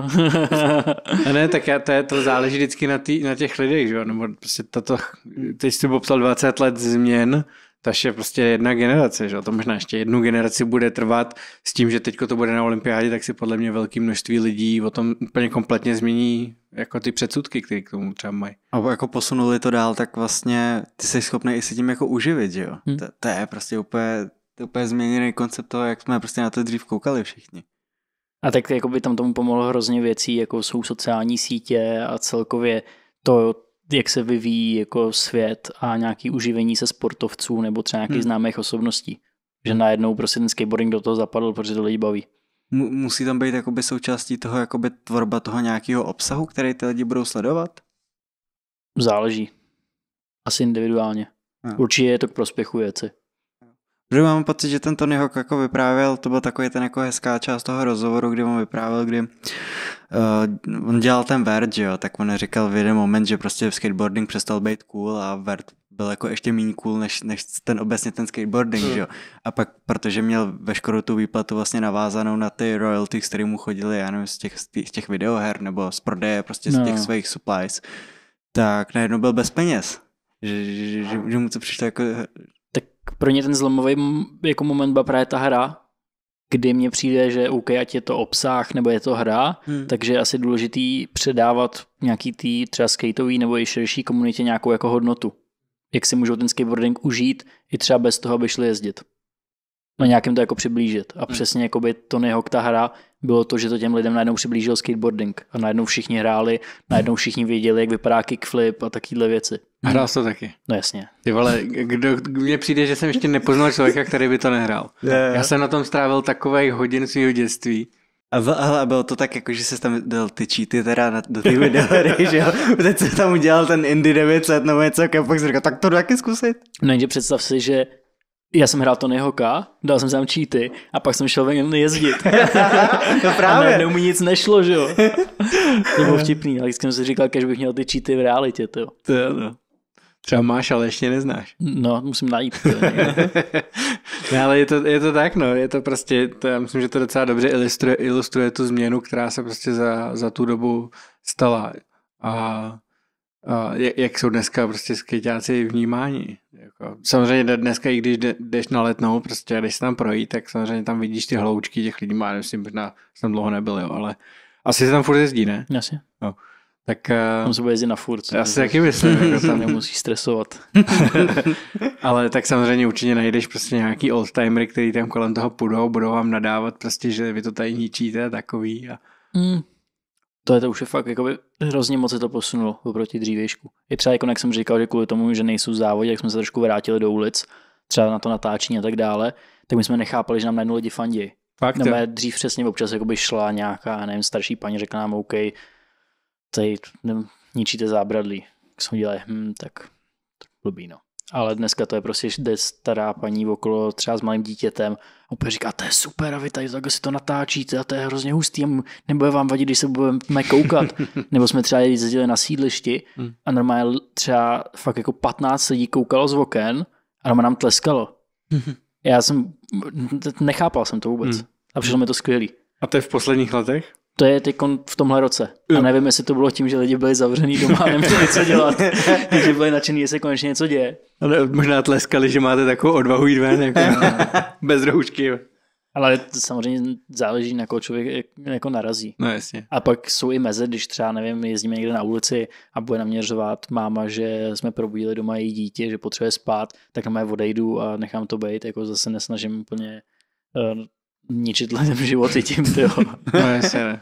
a ne, tak já, to, je, to záleží vždycky na, tý, na těch lidech, že jo? Nebo prostě tato, teď jsi popsal 20 let změn, Taž je prostě jedna generace, že? to možná ještě jednu generaci bude trvat s tím, že teď to bude na olympiádě, tak si podle mě velké množství lidí o tom úplně kompletně změní jako ty předsudky, které k tomu třeba mají. A jako posunuli to dál, tak vlastně ty jsi schopný i se tím jako uživit, že jo? Hmm. To, to, je prostě úplně, to úplně změněný koncept toho, jak jsme prostě na to dřív koukali všichni. A tak jako by tam tomu pomohlo hrozně věcí, jako jsou sociální sítě a celkově to, jak se vyvíjí jako svět a nějaký uživení se sportovců nebo třeba nějakých hmm. známých osobností. Že hmm. najednou prostě ten skateboarding do toho zapadl, protože to lidi baví. Musí tam být jakoby součástí toho jakoby tvorba toho nějakého obsahu, který ty lidi budou sledovat? Záleží. Asi individuálně. Hmm. Určitě je to k prospěchu věci. Protože mám pocit, že ten Tony Hawk jako vyprávěl, to byl takový ten jako hezká část toho rozhovoru, kdy on vyprávěl, kdy uh, on dělal ten vert, že jo, tak on říkal v jeden moment, že prostě skateboarding přestal být cool a vert byl jako ještě méně cool než, než ten obecně ten skateboarding, hmm. že jo. A pak, protože měl veškerou tu výplatu vlastně navázanou na ty s kterým mu chodily, já nevím, z těch, z těch videoher nebo z prodeje, prostě no. z těch no. svých supplies, tak najednou byl bez peněz. Že, že, že, že mu to přišlo jako pro ně ten zlomový jako moment byla právě ta hra, kdy mně přijde, že OK, ať je to obsah nebo je to hra, hmm. takže je asi důležitý předávat nějaký tý třeba skateový nebo i širší komunitě nějakou jako hodnotu. Jak si můžou ten skateboarding užít i třeba bez toho, aby šli jezdit. Na no, nějakém to jako přiblížit. A hmm. přesně jako by Tony Hawk ta hra bylo to, že to těm lidem najednou přiblížil skateboarding a najednou všichni hráli, najednou všichni věděli, jak vypadá kickflip a takovéhle věci. Hrál jsi to taky? No jasně. Ty vole, kdo, mně přijde, že jsem ještě nepoznal člověka, který by to nehrál. Yeah. Já jsem na tom strávil takové hodin svého dětství. A, bylo to tak, jako, že se tam dal ty cheaty teda na, do té videohry, že jo? Teď se tam udělal ten Indy 900 nebo něco, a pak jsi říkal, tak to jdu taky zkusit. No jenže představ si, že já jsem hrál to nehoka, dal jsem tam cheaty a pak jsem šel ven jezdit. no právě. A najednou mi nic nešlo, že jo. to bylo vtipný, ale jsem si říkal, že bych měl ty cheaty v realitě, to jo. To jo, no. Třeba máš, ale ještě neznáš. No, musím najít. ne, ale je to, je to tak, no, je to prostě, to já myslím, že to docela dobře ilustruje, ilustruje tu změnu, která se prostě za, za tu dobu stala. A jak, jak jsou dneska prostě skejťáci vnímání. Jako, samozřejmě dneska, i když jdeš na letnou, prostě když se tam projít, tak samozřejmě tam vidíš ty hloučky těch lidí, má, nevím, možná jsem dlouho nebyl, jo, ale asi se tam furt jezdí, ne? Asi. No. Tak, uh, tam se bude jezdit na furt. Já si taky myslím. Jako tam nemusíš stresovat. ale tak samozřejmě určitě najdeš prostě nějaký oldtimer, který tam kolem toho půjdou, budou vám nadávat prostě, že vy to tady ničíte takový a Mm. To je to už je fakt, jakoby hrozně moc se to posunulo oproti dřívějšku. I třeba jako jak jsem říkal, že kvůli tomu, že nejsou závody, jak jsme se trošku vrátili do ulic, třeba na to natáčení a tak dále, tak my jsme nechápali, že nám najednou lidi fandí. Fakt, Nebo dřív přesně občas jakoby šla nějaká, nevím, starší paní řekla nám, OK, tady ničíte zábradlí, jak jsme dělali, hm, tak, tak blbý, no. Ale dneska to je prostě, jde stará paní okolo třeba s malým dítětem a úplně říká, to je super a vy tady takhle si to natáčíte a to je hrozně hustý a nebude vám vadit, když se budeme koukat. Nebo jsme třeba jezdili na sídlišti a normálně třeba fakt jako 15 lidí koukalo z oken a normálně nám tleskalo. Já jsem, nechápal jsem to vůbec. A přišlo mi to skvělý. A to je v posledních letech? to je teď v tomhle roce. A nevím, jestli to bylo tím, že lidi byli zavřený doma a neměli co dělat. Takže byli nadšený, že se konečně něco děje. Ale možná tleskali, že máte takovou odvahu jít ven, jako no. bez roušky. Ale to samozřejmě záleží, na koho člověk jako narazí. No jasně. A pak jsou i meze, když třeba, nevím, jezdíme někde na ulici a bude naměřovat máma, že jsme probudili doma její dítě, že potřebuje spát, tak na mé odejdu a nechám to být, jako zase nesnažím úplně eh, ničit lidem životy tím, ty jo. no jasně ne.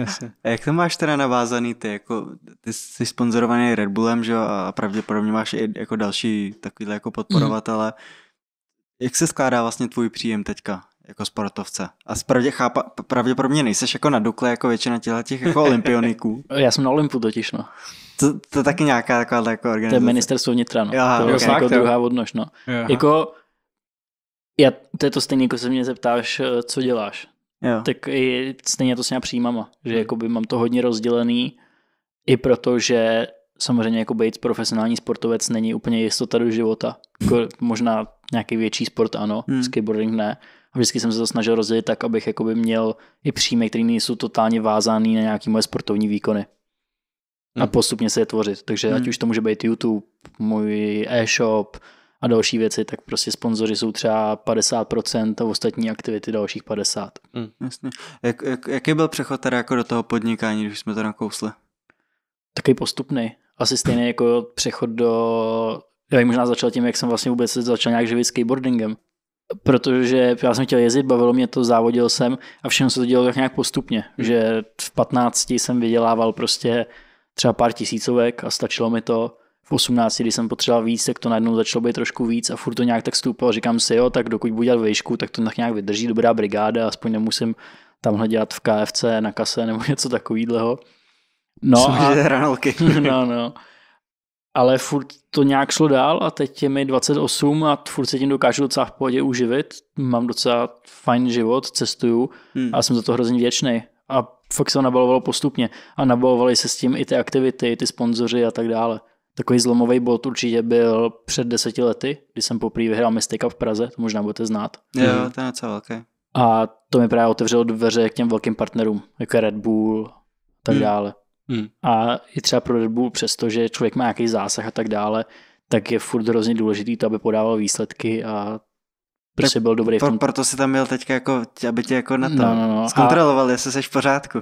Jasně. A jak to máš teda navázaný ty, jako ty jsi sponzorovaný Red Bullem, že jo, a pravděpodobně máš i jako další takovýhle jako podporovatele. Mm. Jak se skládá vlastně tvůj příjem teďka? jako sportovce. A spravdě, chápa, pravděpodobně nejseš jako na Dukle, jako většina těch, těch jako olympioniků. Já jsem na Olympu totiž, no. To, to taky nějaká taková jako organizace. To je ministerstvo vnitra, no. Aha, to je okay. jako druhá odnož, no. Aha. Jako já, to je to stejné, jako se mě zeptáš, eh, co děláš. Jo. Tak i stejně to s těma příjmama, že jako jakoby mám to hodně rozdělený, i protože samozřejmě jako být profesionální sportovec není úplně jistota do života. Jako možná nějaký větší sport ano, hmm. skateboarding ne. A vždycky jsem se to snažil rozdělit tak, abych jakoby měl i příjmy, které nejsou totálně vázané na nějaké moje sportovní výkony. Hmm. A hm. postupně se je tvořit. Takže hmm. ať hm. už to může být YouTube, můj e-shop, a další věci, tak prostě sponzoři jsou třeba 50% a ostatní aktivity dalších 50%. Mm. Jasně. Jak, jak, jaký byl přechod teda jako do toho podnikání, když jsme to nakousli? Taky postupný. Asi stejný jako přechod do... Já bych možná začal tím, jak jsem vlastně vůbec začal nějak živit skateboardingem. Protože já jsem chtěl jezdit, bavilo mě to, závodil jsem a všechno se to dělalo tak nějak postupně. Mm. Že v 15 jsem vydělával prostě třeba pár tisícovek a stačilo mi to v 18, když jsem potřeboval víc, tak to najednou začalo být trošku víc a furt to nějak tak stoupalo. Říkám si, jo, tak dokud budu dělat výšku, tak to nějak vydrží dobrá brigáda, aspoň nemusím tamhle dělat v KFC na kase nebo něco takového. No, a... no, no. Ale furt to nějak šlo dál a teď je mi 28 a furt se tím dokážu docela v pohodě uživit. Mám docela fajn život, cestuju hmm. a jsem za to hrozně vděčný. A fakt se to nabalovalo postupně. A nabalovaly se s tím i ty aktivity, ty sponzoři a tak dále. Takový zlomový bod určitě byl před deseti lety, kdy jsem poprvé vyhrál Mystika v Praze, to možná budete znát. Jo, mm. to je docela velké. A to mi právě otevřelo dveře k těm velkým partnerům, jako Red Bull a tak mm. dále. Mm. A i třeba pro Red Bull, přestože člověk má nějaký zásah a tak dále, tak je furt hrozně důležitý to, aby podával výsledky a prostě byl dobrý pro, v tom. Proto si tam měl teďka jako, aby tě jako na no, to no, no, no. zkontroloval, a, jestli jsi v pořádku.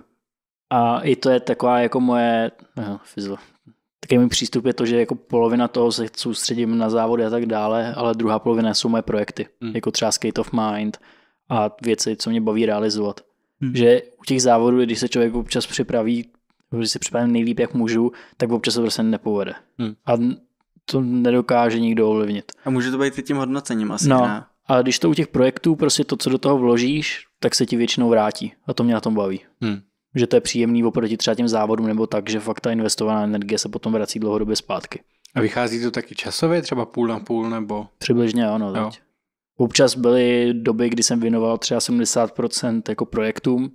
A i to je taková jako moje, no, fizlo, Taky můj přístup je to, že jako polovina toho se soustředím na závody a tak dále, ale druhá polovina jsou moje projekty, mm. jako třeba Skate of Mind a věci, co mě baví realizovat. Mm. Že u těch závodů, když se člověk občas připraví, když se připravím nejlíp, jak můžu, tak občas se prostě nepovede. Mm. A to nedokáže nikdo ovlivnit. A může to být i tím hodnocením asi, no. ne? A když to u těch projektů, prostě to, co do toho vložíš, tak se ti většinou vrátí. A to mě na tom baví. Hmm že to je příjemný oproti třeba těm závodům nebo tak, že fakt ta investovaná energie se potom vrací dlouhodobě zpátky. A vychází to taky časově, třeba půl na půl nebo? Přibližně ano. Jo. Občas byly doby, kdy jsem věnoval třeba 70% jako projektům,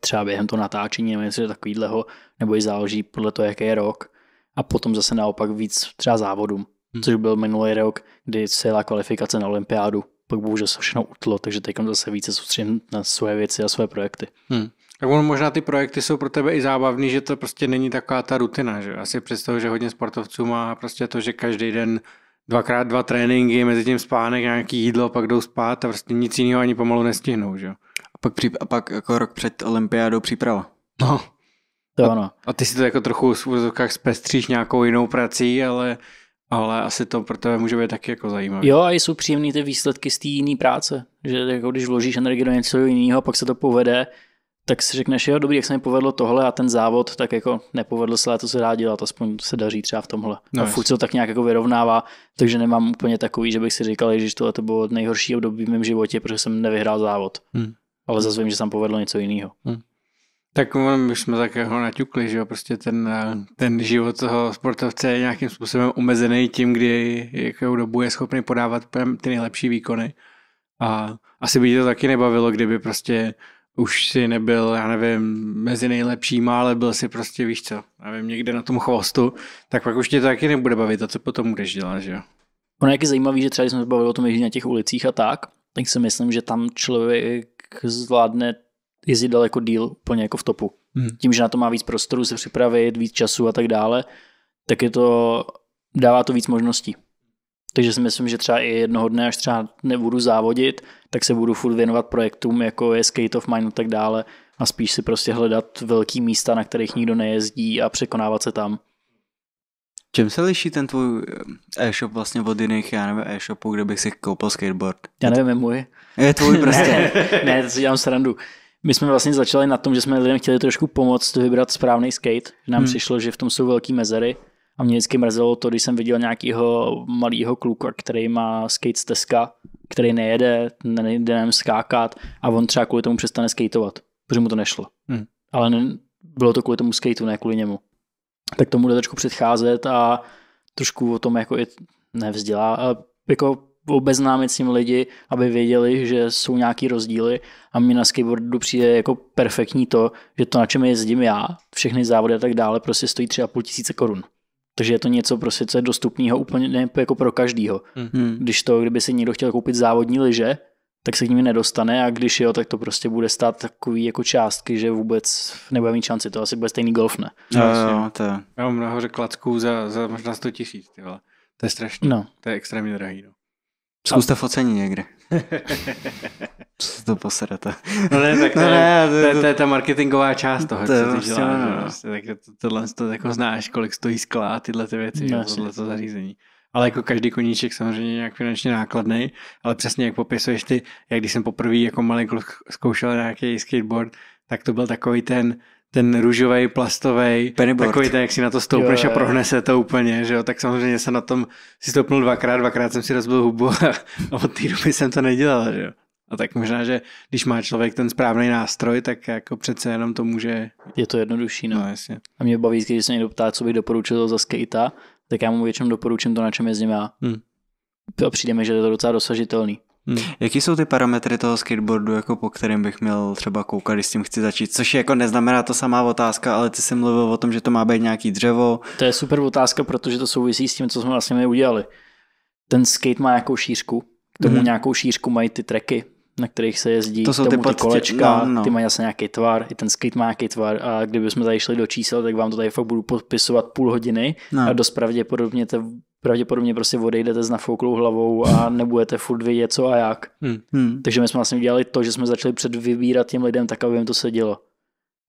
třeba během toho natáčení nebo něco takového, nebo i záleží podle toho, jaký je rok. A potom zase naopak víc třeba závodům, hmm. což byl minulý rok, kdy se jela kvalifikace na olympiádu, pak bohužel se všechno utlo, takže teď zase více soustředím na své věci a své projekty. Hmm. Tak on možná ty projekty jsou pro tebe i zábavný, že to prostě není taková ta rutina, že? Asi představu, že hodně sportovců má prostě to, že každý den dvakrát dva tréninky, mezi tím spánek, nějaký jídlo, pak jdou spát a prostě nic jiného ani pomalu nestihnou, že? A pak, při, a pak jako rok před olympiádou příprava. No. To a, A ty si to jako trochu v úzokách zpestříš nějakou jinou prací, ale, ale asi to pro tebe může být taky jako zajímavé. Jo, a jsou příjemné ty výsledky z té jiné práce. Že jako když vložíš energii do něco jiného, pak se to povede, tak si řekneš, jo, dobrý, jak se mi povedlo tohle a ten závod, tak jako nepovedlo se, ale to se dá dělat, aspoň se daří třeba v tomhle. No, a furt se to tak nějak jako vyrovnává, takže nemám úplně takový, že bych si říkal, že tohle to bylo nejhorší období v mém životě, protože jsem nevyhrál závod. Hmm. Ale zase vím, že se tam povedlo něco jiného. Hmm. Tak my jsme tak jako naťukli, že jo, prostě ten, ten život toho sportovce je nějakým způsobem omezený tím, kdy jakou dobu je schopný podávat ty nejlepší výkony. A asi by to taky nebavilo, kdyby prostě už si nebyl, já nevím, mezi nejlepšíma, ale byl si prostě, víš co, nevím, někde na tom chvostu, tak pak už tě to taky nebude bavit a co potom budeš dělat, že jo? Ono je zajímavé, že třeba jsme se bavili o tom ježdění na těch ulicích a tak, tak si myslím, že tam člověk zvládne jezdit daleko díl úplně jako v topu. Hmm. Tím, že na to má víc prostoru se připravit, víc času a tak dále, tak je to, dává to víc možností. Takže si myslím, že třeba i jednoho dne, až třeba nebudu závodit, tak se budu furt věnovat projektům, jako je Skate of Mine a tak dále a spíš si prostě hledat velký místa, na kterých nikdo nejezdí a překonávat se tam. Čem se liší ten tvůj eh, e-shop vlastně od jiných, já nevím, e-shopů, kde bych si koupil skateboard? Já nevím, je můj. Je tvůj prostě. ne, ne, to si dělám srandu. My jsme vlastně začali na tom, že jsme lidem chtěli trošku pomoct vybrat správný skate. Nám hmm. přišlo, že v tom jsou velké mezery a mě vždycky mrzelo to, když jsem viděl nějakého malého kluka, který má skate steska, který nejede, nejde nem skákat a on třeba kvůli tomu přestane skateovat, protože mu to nešlo. Mm. Ale ne, bylo to kvůli tomu skateu, ne kvůli němu. Tak tomu jde trošku předcházet a trošku o tom jako i nevzdělá, jako obeznámit s tím lidi, aby věděli, že jsou nějaký rozdíly a mi na skateboardu přijde jako perfektní to, že to, na čem jezdím já, všechny závody a tak dále, prostě stojí tři a půl tisíce korun. Takže je to něco prostě, co je dostupného úplně jako pro každýho. Mm. Když to, kdyby si někdo chtěl koupit závodní lyže, tak se k nimi nedostane a když jo, tak to prostě bude stát takový jako částky, že vůbec nebude mít šanci, to asi bude stejný golf, ne? No, no, jo, no, to je. Já mnoho nahoře klacků za, za možná 100 tisíc, To je strašně, no. to je extrémně drahý, no. Zkuste a... focení někde. Co se to poserete? No ne, tak to, no ne, to, to, to, je ta marketingová část toho, to co ty vlastně, děláš. No. Vlastně, tak to, tohle to jako znáš, kolik stojí skla a tyhle ty věci, no, tohle to zařízení. Ale jako každý koníček samozřejmě nějak finančně nákladný, ale přesně jak popisuješ ty, jak když jsem poprvé jako malý kluk zkoušel nějaký skateboard, tak to byl takový ten, ten růžový plastový, takový ten, jak si na to stoupneš jo, a prohne se to úplně, že jo, tak samozřejmě jsem na tom si stoupnul dvakrát, dvakrát jsem si rozbil hubu a, a od té doby jsem to nedělal, že jo. A tak možná, že když má člověk ten správný nástroj, tak jako přece jenom to může... Je to jednodušší, no. no jasně. A mě baví, když se někdo ptá, co bych doporučil za skate, tak já mu většinou doporučím to, na čem jezdím já. Hmm. A přijde mi, že je to docela dosažitelný. Hmm. Jaký jsou ty parametry toho skateboardu, jako po kterým bych měl třeba koukat, když s tím chci začít? Což jako neznamená to samá otázka, ale ty jsi mluvil o tom, že to má být nějaký dřevo. To je super otázka, protože to souvisí s tím, co jsme vlastně udělali. Ten skate má nějakou šířku, k tomu hmm. nějakou šířku mají ty treky, na kterých se jezdí, to jsou tomu ty, podstě... ty kolečka, no, no. ty mají asi nějaký tvar, i ten skate má nějaký tvar a kdybychom tady šli do čísel, tak vám to tady fakt budu podpisovat půl hodiny no. a dost pravděpodobně, te, pravděpodobně prostě odejdete s nafouklou hlavou a nebudete furt vědět co a jak. Hmm. Hmm. Takže my jsme vlastně udělali to, že jsme začali předvybírat těm lidem tak, aby jim to sedělo.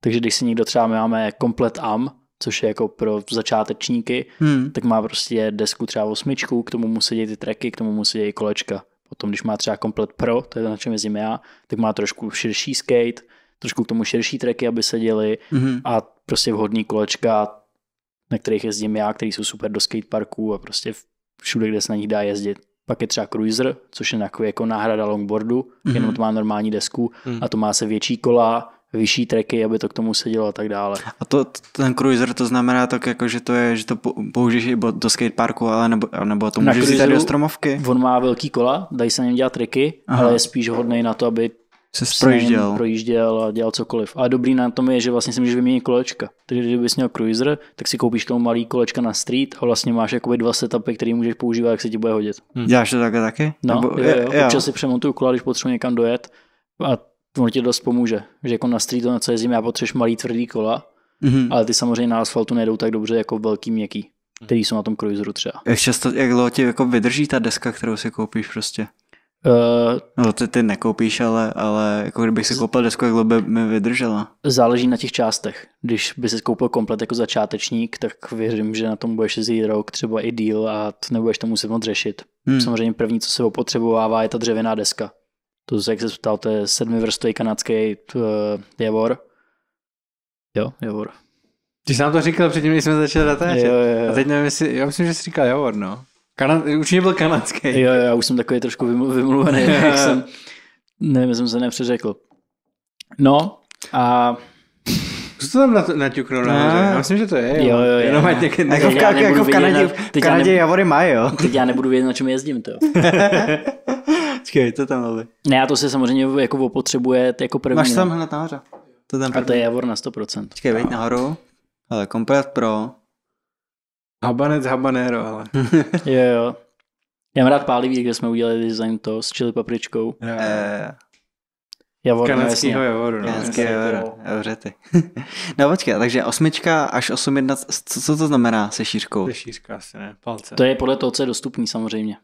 Takže když si někdo třeba my máme komplet AM, což je jako pro začátečníky, hmm. tak má prostě desku třeba osmičku, k tomu musí dělat ty treky, k tomu musí dělat kolečka. Potom, když má třeba komplet pro, to je to, na čem jezdím já, tak má trošku širší skate, trošku k tomu širší treky, aby se děli mm-hmm. a prostě vhodný kolečka, na kterých jezdím já, který jsou super do skateparků a prostě všude, kde se na nich dá jezdit. Pak je třeba Cruiser, což je jako náhrada longboardu, mm-hmm. jenom to má normální desku mm-hmm. a to má se větší kola, vyšší treky, aby to k tomu sedělo a tak dále. A to, ten cruiser to znamená tak jako, že to je, že to použiješ i do skateparku, ale nebo, nebo to můžeš jít do stromovky? On má velký kola, dají se na něm dělat treky, Aha. ale je spíš hodný na to, aby se projížděl. projížděl a dělal cokoliv. A dobrý na tom je, že vlastně si můžeš vyměnit kolečka. Takže kdybys měl cruiser, tak si koupíš tomu malý kolečka na street a vlastně máš jakoby dva setupy, které můžeš používat, jak se ti bude hodit. Hmm. Děláš to takhle taky? No, Nebo, jo, jo. jo. Občas si přemontuju kola, když potřebuji někam dojet, a ono ti dost pomůže. Že jako na streetu, na co jezdím, já potřebuji malý tvrdý kola, mm-hmm. ale ty samozřejmě na asfaltu nejdou tak dobře jako velký měkký, který jsou na tom cruiseru třeba. Jak často, jak dlouho ti jako vydrží ta deska, kterou si koupíš prostě? Uh, no ty, ty nekoupíš, ale, ale jako kdybych si koupil desku, jak by mi vydržela. Záleží na těch částech. Když by si koupil komplet jako začátečník, tak věřím, že na tom budeš jezdit rok, třeba i díl a nebudeš to muset moc řešit. Hmm. Samozřejmě první, co se opotřebovává, je ta dřevěná deska. To, jak se ptal, to je sedmivrstvý kanadský uh, javor. Jo, javor. Ty jsi nám to říkal předtím, když jsme začali natáčet. Jo, jo, jo. A teď nevím, jestli, já myslím, že jsi říkal javor, no. Kanad, určitě byl kanadský. Jo, jo, já už jsem takový trošku vymluvený, jak jsem, nevím, jsem se nepřeřekl. No a... Co to tam naťuknou na hoře? No? Já myslím, že to je. Jo, jo, jo. Jenom někde... Jako v, jako v Kanadě, na, v Kanadě javory mají, jo. Teď já nebudu vědět, na čem jezdím, to Počkej, co tam ale? Ne, a to se samozřejmě jako opotřebuje jako první. Máš tam no. hned nahoře. To tam první. A to je Javor na 100%. Počkej, vejď nahoru. Ale komplet pro. Habanec habanero, ale. jo, jo. Já mám rád pálivý, kde jsme udělali design to s čili papričkou. Jo. Eh. Javor, no, no. Kanadskýho javoru. No. Kanadského javoru, no počkej, takže osmička až 8.1, co, co to znamená se šířkou? Se šířka asi ne, palce. To je podle toho, co je dostupný samozřejmě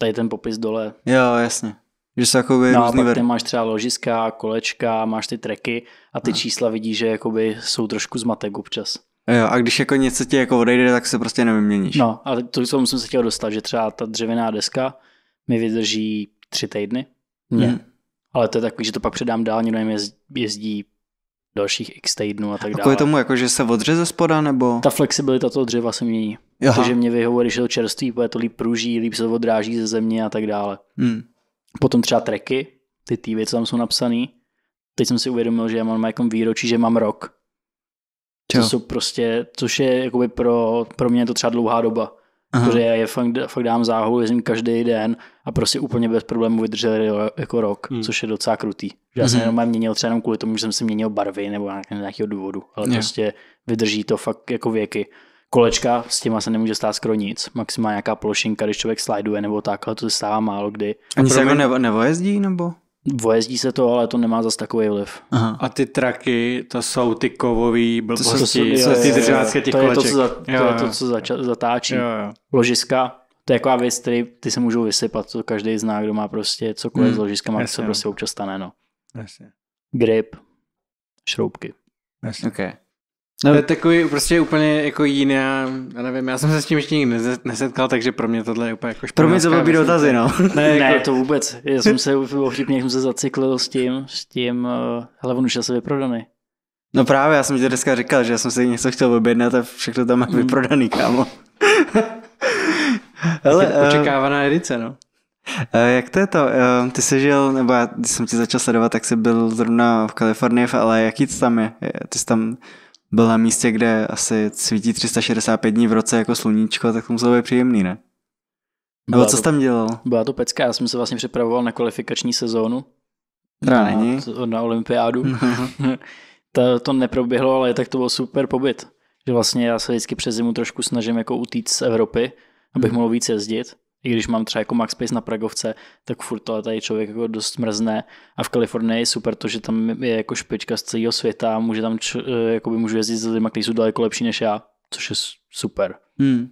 tady ten popis dole. Jo, jasně. Že se jako no a pak ver... máš třeba ložiska, kolečka, máš ty treky a ty no. čísla vidíš, že jakoby jsou trošku zmatek občas. Jo, a když jako něco ti jako odejde, tak se prostě nevyměníš. No, a to jsem se chtěl dostat, že třeba ta dřevěná deska mi vydrží tři týdny. Mně. Mhm. Ale to je takový, že to pak předám dál, někdo jim jezdí dalších x týdnů a tak dále. A tomu, jako, že se odře ze spoda, nebo? Ta flexibilita toho dřeva se mění. Aha. Protože mě vyhovuje, když je to čerstvý, protože to líp pruží, líp se odráží ze země a tak dále. Hmm. Potom třeba treky, ty ty co tam jsou napsané. Teď jsem si uvědomil, že já mám jako výročí, že mám rok. Co jsou prostě, což je jakoby pro, pro mě je to třeba dlouhá doba. Aha. Protože já je fakt, fakt dám záhu, jezdím každý den a prostě úplně bez problémů vydrželi jako, jako rok, hmm. což je docela krutý. Já jsem mm-hmm. jenom měnil třeba jenom kvůli tomu, že jsem si měnil barvy nebo nějakého důvodu, ale yeah. prostě vydrží to fakt jako věky. Kolečka, s těma se nemůže stát skoro nic. Maximálně nějaká plošinka, když člověk sliduje nebo tak, ale to se stává málo kdy. Ani se jako nevojezdí nebo? Vojezdí se to, ale to nemá zas takový vliv. Aha. A ty traky, to jsou ty kovový blbosti, to jsou, jo, ty držácké těch to koleček. Je to, co za, to jo, je to, co zača, zatáčí. Jo, jo. Ložiska, to je jako věc, který ty se můžou vysypat, to každý zná, kdo má prostě cokoliv hmm. s ložiskama, Jasně. se prostě občas stane, no. Jasně. Grip, šroubky. Jasně. Okay. No. To je takový prostě úplně jako jiný já nevím, já jsem se s tím ještě nikdy nesetkal, takže pro mě tohle je úplně jako Pro mě to byly dotazy, no. ne, jako... to vůbec. Já jsem se ohřipně, jsem se zaciklil s tím, s tím, ale eh, hele, on už asi vyprodaný. No právě, já jsem ti dneska říkal, že já jsem si něco chtěl objednat a všechno tam je mm. vyprodaný, kámo. Ale eh, očekávaná edice, no. Uh, jak to je to? Uh, ty jsi žil, nebo já když jsem ti začal sledovat, tak jsi byl zrovna v Kalifornii, ale jaký to tam je? Ty jsi tam byl na místě, kde asi svítí 365 dní v roce jako sluníčko, tak to muselo být příjemný, ne? Nebo co jsi tam dělal? Byla to pecka, já jsem se vlastně připravoval na kvalifikační sezónu. na, není. Na olympiádu. to, to neproběhlo, ale tak to byl super pobyt. Že vlastně já se vždycky přes zimu trošku snažím jako utíct z Evropy, abych hmm. mohl víc jezdit i když mám třeba jako max pace na Pragovce, tak furt to tady člověk jako dost mrzne. A v Kalifornii je super to, že tam je jako špička z celého světa, a může tam eh, jako by můžu jezdit s lidmi, kteří jsou daleko lepší než já, což je super. Hmm.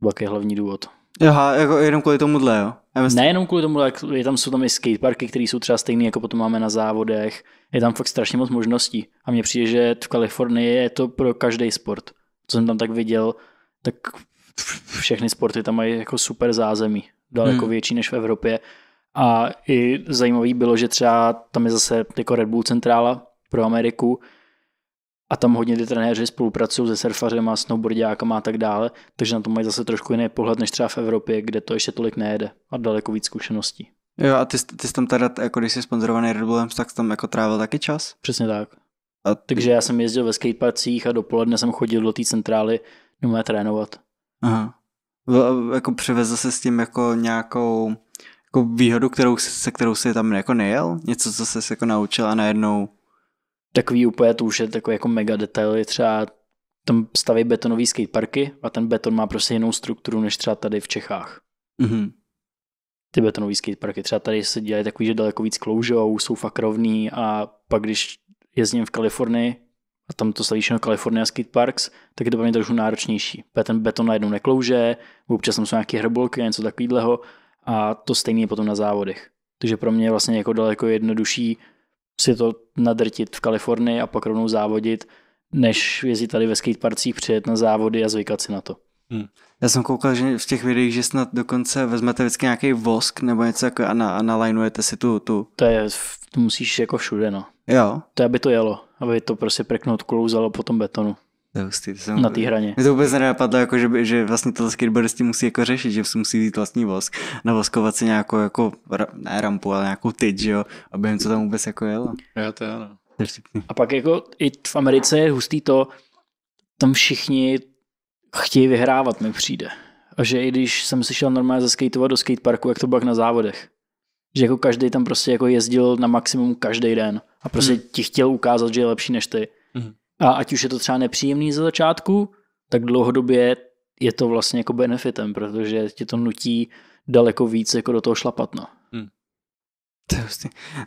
Byl je hlavní důvod. Aha, jako jenom kvůli tomuhle, jo? Myslím... Nejenom kvůli tomu, jak je tam, jsou tam i skateparky, které jsou třeba stejné, jako potom máme na závodech. Je tam fakt strašně moc možností. A mně přijde, že v Kalifornii je to pro každý sport. Co jsem tam tak viděl, tak všechny sporty tam mají jako super zázemí, daleko hmm. větší než v Evropě. A i zajímavý bylo, že třeba tam je zase jako Red Bull centrála pro Ameriku a tam hodně ty trenéři spolupracují se surfařem a snowboardiákama a tak dále, takže na to mají zase trošku jiný pohled než třeba v Evropě, kde to ještě tolik nejede a daleko víc zkušeností. Jo a ty, ty jsi tam teda, jako když jsi sponzorovaný Red Bullem, tak jsi tam jako trávil taky čas? Přesně tak. A ty... Takže já jsem jezdil ve skateparcích a dopoledne jsem chodil do té centrály, nebo trénovat. Aha. jako přivezl se s tím jako nějakou jako výhodu, kterou, se kterou si tam jako nejel? Něco, co se jako naučil a najednou... Takový úplně to už je takový jako mega detail, je třeba tam staví betonové skateparky a ten beton má prostě jinou strukturu než třeba tady v Čechách. Mm-hmm. Ty betonové skateparky. Třeba tady se dělají takový, že daleko víc kloužou, jsou fakt rovný a pak když jezdím v Kalifornii, a tam to stavíš na California Skate Parks, tak je to pro mě trošku náročnější. Protože ten beton najednou neklouže, občas tam jsou nějaké hrbolky, něco takového a to stejné je potom na závodech. Takže pro mě je vlastně jako daleko jednodušší si to nadrtit v Kalifornii a pak rovnou závodit, než jezdit tady ve skateparcích, přijet na závody a zvykat si na to. Hmm. Já jsem koukal, že v těch videích, že snad dokonce vezmete vždycky nějaký vosk nebo něco jako a, na, a nalajnujete si tu, tu. To je, to musíš jako všude, no. Jo. To aby to jelo, aby to prostě prknout klouzalo po tom betonu. Hustý, to jsem, na té hraně. Mě to vůbec nenapadlo, jako, že, že vlastně to skateboardisti musí jako řešit, že si musí být vlastní vosk, navoskovat si nějakou, jako, ne rampu, ale nějakou tyč, jo, aby jim to tam vůbec jako jelo. Jo, to ano. A pak jako i v Americe je hustý to, tam všichni chtějí vyhrávat, mi přijde. A že i když jsem si šel normálně zaskateovat do skateparku, jak to bylo na závodech. Že jako každý tam prostě jako jezdil na maximum každý den a prostě hmm. ti chtěl ukázat, že je lepší než ty. Hmm. A ať už je to třeba nepříjemný ze začátku, tak dlouhodobě je to vlastně jako benefitem, protože tě to nutí daleko víc jako do toho šlapat, no. Mhm.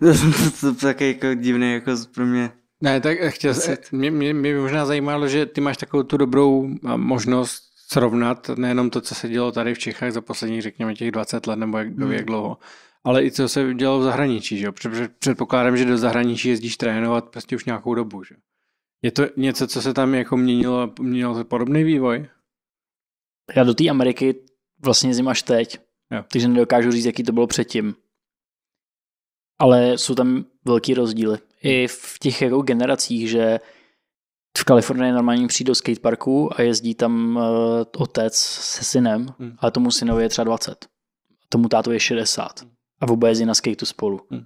To je taky jako divný jako pro mě ne, tak chtěl, mě, mě, mě by možná zajímalo, že ty máš takovou tu dobrou možnost srovnat nejenom to, co se dělo tady v Čechách za posledních, řekněme, těch 20 let, nebo jak, hmm. jak dlouho, ale i co se dělalo v zahraničí, že jo? Předpokládám, že do zahraničí jezdíš trénovat prostě už nějakou dobu, že Je to něco, co se tam jako měnilo, Měnilo se podobný vývoj? Já do té Ameriky vlastně zim až teď, jo. takže nedokážu říct, jaký to bylo předtím. Ale jsou tam velký rozdíly. I v těch jako generacích, že v Kalifornii normálně přijde do skateparku a jezdí tam eh, otec se synem, hmm. ale tomu synovi je třeba 20. Tomu tátu je 60. Hmm a v jezdí na skateu spolu. Hmm.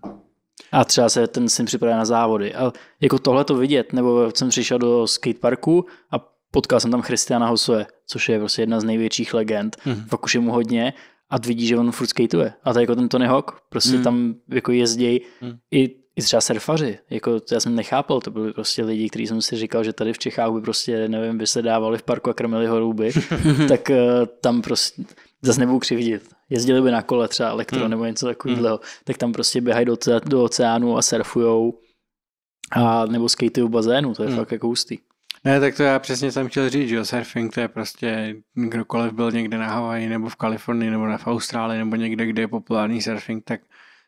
A třeba se ten syn připravuje na závody. A jako tohle to vidět, nebo jsem přišel do skateparku a potkal jsem tam Christiana Hosue, což je prostě jedna z největších legend. Hmm. Fakt už je mu hodně a vidí, že on furt skateuje. A to je jako ten Tony Hawk, prostě hmm. tam jako jezdí hmm. i i třeba surfaři, jako to já jsem nechápal, to byli prostě lidi, kteří jsem si říkal, že tady v Čechách by prostě, nevím, by se dávali v parku a krmili horuby, tak uh, tam prostě, zase nebudu křivdit, jezdili by na kole třeba elektro hmm. nebo něco takového, hmm. tak tam prostě běhají do, do oceánu a surfujou a nebo skatejí v bazénu, to je hmm. fakt jako hustý. Ne, tak to já přesně jsem chtěl říct, že surfing to je prostě, kdokoliv byl někde na Havaji nebo v Kalifornii nebo na Austrálii nebo někde, kde je populární surfing, tak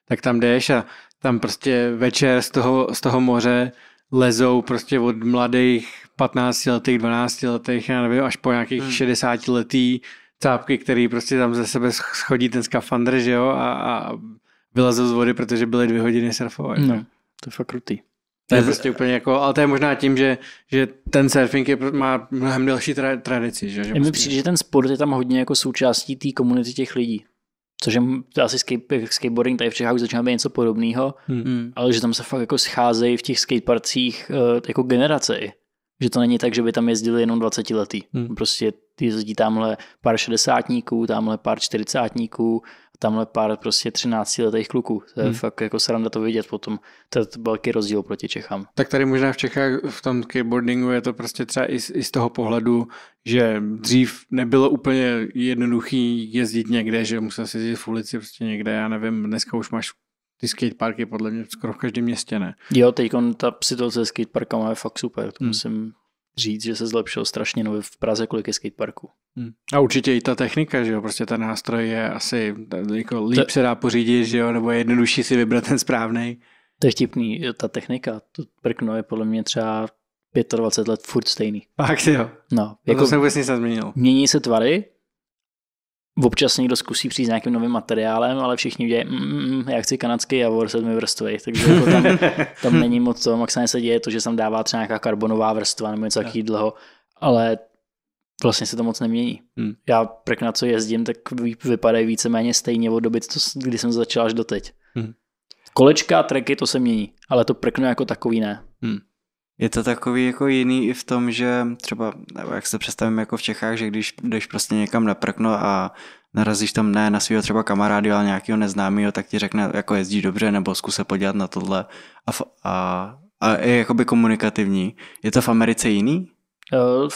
tak tam jdeš a tam prostě večer z toho, z toho moře lezou prostě od mladých 15 letých, 12 letých, já nevím, až po nějakých hmm. 60 letý cápky, který prostě tam ze sebe schodí ten skafandr, že jo, a, a vylezou z vody, protože byly dvě hodiny surfovat. No, to je fakt krutý. To je prostě úplně jako, ale to je možná tím, že, že ten surfing je, má mnohem delší tra, tradici. Že, že mi prostě- přijde, že ten sport je tam hodně jako součástí té komunity těch lidí což je asi skate, skateboarding tady v Čechách už začíná být něco podobného, hmm. hmm. ale že tam se fakt jako scházejí v těch skateparcích uh, jako generace že to není tak, že by tam jezdili jenom 20 letý. Mm. Prostě ty jezdí tamhle pár šedesátníků, tamhle pár čtyřicátníků, tamhle pár prostě 13 letých kluků. To je hmm. fakt jako sranda to vidět potom. To je velký rozdíl proti Čechám. Tak tady možná v Čechách v tom skateboardingu je to prostě třeba i z, i z toho pohledu, že dřív nebylo úplně jednoduchý jezdit někde, že musel si jezdit v ulici prostě někde, já nevím, dneska už máš ty skateparky podle mě skoro v každém městě, ne? Jo, teď ta situace s skateparkama je fakt super, to hmm. musím říct, že se zlepšilo strašně nově v Praze, kolik je skateparků. Hmm. A určitě i ta technika, že jo, prostě ten nástroj je asi, jako líp to... se dá pořídit, že jo, nebo je jednodušší si vybrat ten správný. To je vtipný, ta technika, to prkno je podle mě třeba 25 let furt stejný. Fakt jo. No, jako, to se vůbec nic nezměnilo. Mění se tvary, Občas někdo zkusí přijít s nějakým novým materiálem, ale všichni dělají, mm, mm, mm já chci kanadský javor sedmi vrstvy, takže jako tam, tam není moc to. Maximálně se děje to, že tam dává třeba nějaká karbonová vrstva nebo něco takového, dlho, ale vlastně se to moc nemění. Hmm. Já prk na co jezdím, tak vypadají víceméně stejně od doby, to, kdy jsem začal až doteď. Hmm. Kolečka, treky, to se mění, ale to prkno jako takový ne. Hmm. Je to takový jako jiný i v tom, že třeba, nebo jak se představím jako v Čechách, že když jdeš prostě někam na prkno a narazíš tam ne na svého třeba kamarádu, ale nějakého neznámého, tak ti řekne, jako jezdí dobře, nebo zkus se podívat na tohle a, v, a, a je jakoby komunikativní. Je to v Americe jiný? Eh,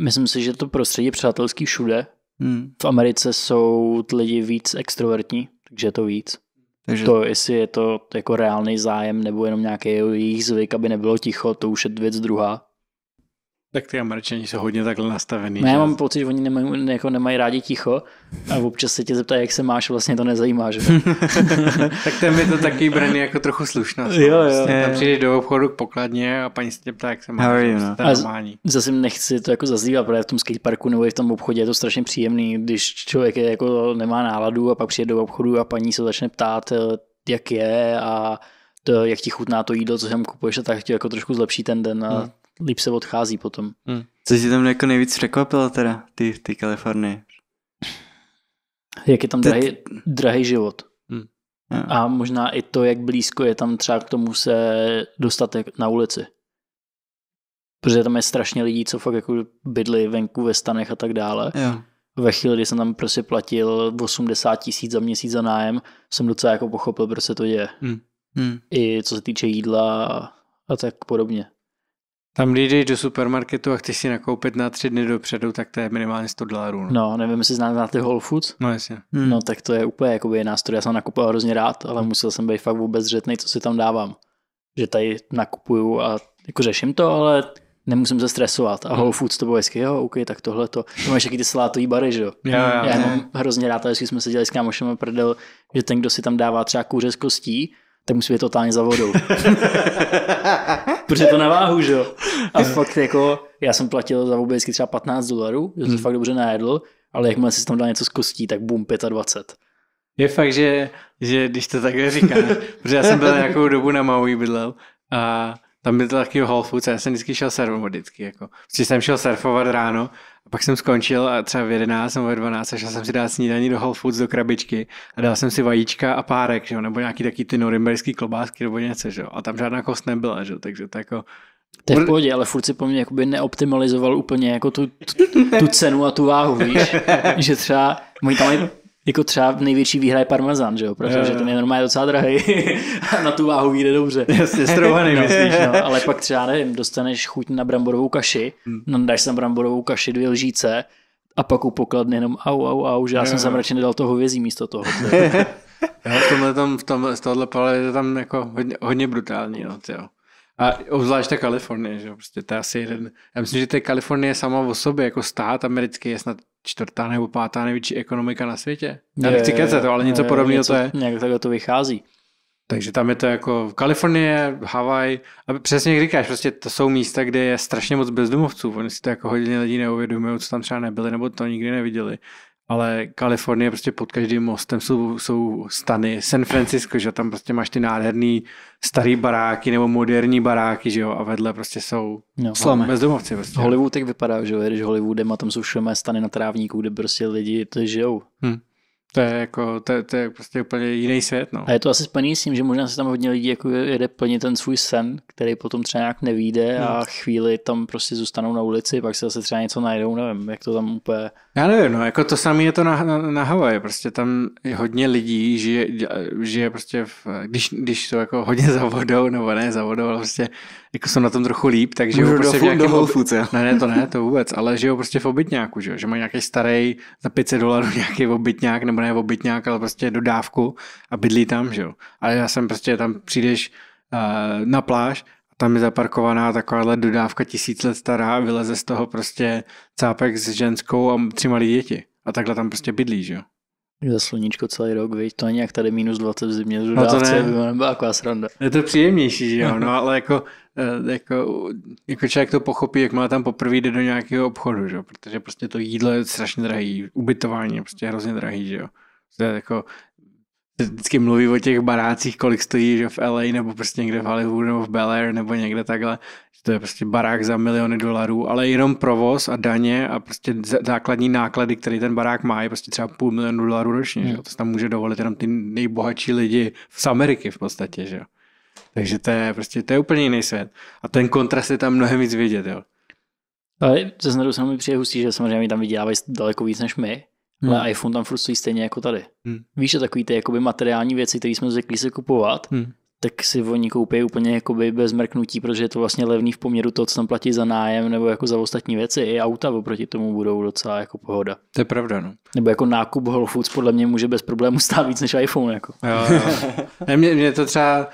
myslím si, že to prostředí přátelský všude. Hmm. V Americe jsou lidi víc extrovertní, takže je to víc. Takže... To, jestli je to jako reálný zájem nebo jenom nějaký jejich zvyk, aby nebylo ticho, to už je věc druhá. Tak ty američani jsou hodně takhle nastavený. No, já mám pocit, že oni nemají, jako nemají rádi ticho a občas se tě zeptají, jak se máš, vlastně to nezajímá, že? tak tam je to taky braný jako trochu slušnost. No. Jo, jo. Vlastně tam přijdeš do obchodu k pokladně a paní se tě ptá, jak se máš. Vlastně no. a normální. zase nechci to jako zazývat, protože v tom skateparku nebo v tom obchodě je to strašně příjemný, když člověk je, jako nemá náladu a pak přijde do obchodu a paní se začne ptát, eh, jak je a to, jak ti chutná to jídlo, co jsem kupuješ, a tak ti jako trošku zlepší ten den a hmm líp se odchází potom. Hmm. Co jsi tam jako nejvíc překvapilo teda, ty ty Kalifornie? Jak je tam Teď... drahý, drahý život. Hmm. A možná i to, jak blízko je tam třeba k tomu se dostat na ulici. Protože tam je strašně lidí, co fakt jako bydli venku ve stanech a tak dále. Jo. Ve chvíli, kdy jsem tam prostě platil 80 tisíc za měsíc za nájem, jsem docela jako pochopil, proč se to děje. Hmm. Hmm. I co se týče jídla a tak podobně. Tam, když jdeš do supermarketu a chceš si nakoupit na tři dny dopředu, tak to je minimálně 100 dolarů. No. no, nevím, jestli znáte Whole Foods. No, jasně. Hmm. hmm. No, tak to je úplně jakoby nástroj. Já jsem nakupoval hrozně rád, ale hmm. musel jsem být fakt vůbec řetný, co si tam dávám. Že tady nakupuju a jako řeším to, ale nemusím se stresovat. A Whole Foods to bylo hezky, jo, OK, tak tohle to. To máš taky ty salátový bary, že jo? Já, já, já mám hmm. hrozně rád, a jsme seděli s kámošem a prdel, že ten, kdo si tam dává třeba kůře z kostí, tak musí být totálně za vodou. Protože to na váhu, že jo. A fakt jako, já jsem platil za vůbec třeba 15 dolarů, že jsem hmm. fakt dobře najedl, ale jakmile si tam dá něco z kostí, tak bum, 25. Je fakt, že, že když to takhle říkáš, protože já jsem byl nějakou dobu na Maui bydlel a tam byl to taky Whole Foods a já jsem vždycky šel surfovat vždycky. Jako. Vždycky jsem šel surfovat ráno a pak jsem skončil a třeba v 11 nebo ve 12 a šel jsem si dát snídaní do Whole Foods do krabičky a dal jsem si vajíčka a párek, že jo, nebo nějaký taky ty norimberský klobásky nebo něco, že jo. A tam žádná kost nebyla, že jo, takže to jako to je v pohodě, ale furt si po mně jakoby neoptimalizoval úplně jako tu, tu, tu cenu a tu váhu, víš? že třeba oni tam mají jako třeba největší výhra je parmezán, že jo? Protože ten je normálně docela drahý a na tu váhu vyjde dobře. Jasně, strouhaný no, myslíš, no. no. Ale pak třeba, nevím, dostaneš chuť na bramborovou kaši, hmm. No, dáš tam bramborovou kaši dvě lžíce a pak u pokladny jenom au, au, au, že já jo, jsem se radši nedal toho vězí místo toho. jo, v tomhle tam, v tomhle, z tohohle pala je tam jako hodně, hodně brutální, no, jo. A obzvlášť ta Kalifornie, že prostě to je asi jeden, já myslím, že ta Kalifornie sama o sobě jako stát americký je snad čtvrtá nebo pátá největší ekonomika na světě. Já nechci kecet, ale něco podobného to je. Nějak takhle to vychází. Takže tam je to jako v Kalifornie, Havaj, a přesně jak říkáš, prostě to jsou místa, kde je strašně moc bezdomovců, oni si to jako hodně lidí neuvědomují, co tam třeba nebyli, nebo to nikdy neviděli ale Kalifornie prostě pod každým mostem jsou, jsou stany. San Francisco, že tam prostě máš ty nádherný starý baráky nebo moderní baráky, že jo, a vedle prostě jsou no, slamy. bezdomovci. Prostě. Hollywood tak vypadá, že jo, když Hollywoodem, a tam jsou všemé stany na trávníku, kde prostě lidi to žijou. Hmm. To je jako, to, je, to je prostě úplně jiný svět, no. A je to asi spojený s tím, že možná se tam hodně lidí jako jede plně ten svůj sen, který potom třeba nějak nevíde no. a hmm. chvíli tam prostě zůstanou na ulici, pak se zase třeba něco najdou, nevím, jak to tam úplně... Já nevím, no, jako to samé je to na, na, na Havaje, prostě tam hodně lidí žije, žije prostě, v, když, když jsou jako hodně za vodou, nebo ne za vodou, ale prostě jako jsou na tom trochu líp, takže jo prostě do, v nějakém... Do Whole Ne, ne, to ne, to vůbec, ale žijou prostě v obytňáku, že, že mají nějaký starý za 500 dolarů nějaký obytňák, nebo ne obytňák, ale prostě dodávku a bydlí tam, že jo. A já jsem prostě tam přijdeš uh, na pláž tam je zaparkovaná takováhle dodávka tisíc let stará, vyleze z toho prostě cápek s ženskou a tři malé děti. A takhle tam prostě bydlí, že jo? Za sluníčko celý rok, víš, to není jak tady minus 20 v zimě, že no to ne. by nebyla taková sranda. Je to příjemnější, že jo, no ale jako, eh, jako, jako člověk to pochopí, jak má tam poprvé jde do nějakého obchodu, že jo, protože prostě to jídlo je strašně drahý, ubytování je prostě hrozně drahý, že jo. To je jako vždycky mluví o těch barácích, kolik stojí, že v LA nebo prostě někde v Hollywoodu nebo v Bel Air nebo někde takhle. To je prostě barák za miliony dolarů, ale jenom provoz a daně a prostě základní náklady, které ten barák má, je prostě třeba půl milionu dolarů ročně. Že? Hmm. To se tam může dovolit jenom ty nejbohatší lidi z Ameriky v podstatě. Že? Takže to je prostě, to je úplně jiný svět. A ten kontrast je tam mnohem víc vidět. Jo. Ale ze znadu se mi přijde hustý, že samozřejmě tam vydělávají daleko víc než my Hmm. Ale iPhone tam furt stojí stejně jako tady. Hmm. Víš, že takový ty jakoby materiální věci, které jsme zvyklí se kupovat, hmm. tak si oni koupí úplně jakoby bez mrknutí, protože je to vlastně levný v poměru to, co tam platí za nájem nebo jako za ostatní věci. I auta oproti tomu budou docela jako pohoda. To je pravda, no. Nebo jako nákup Whole Foods podle mě může bez problému stát víc než iPhone. Jako. Jo, jo. ne, mě, mě to třeba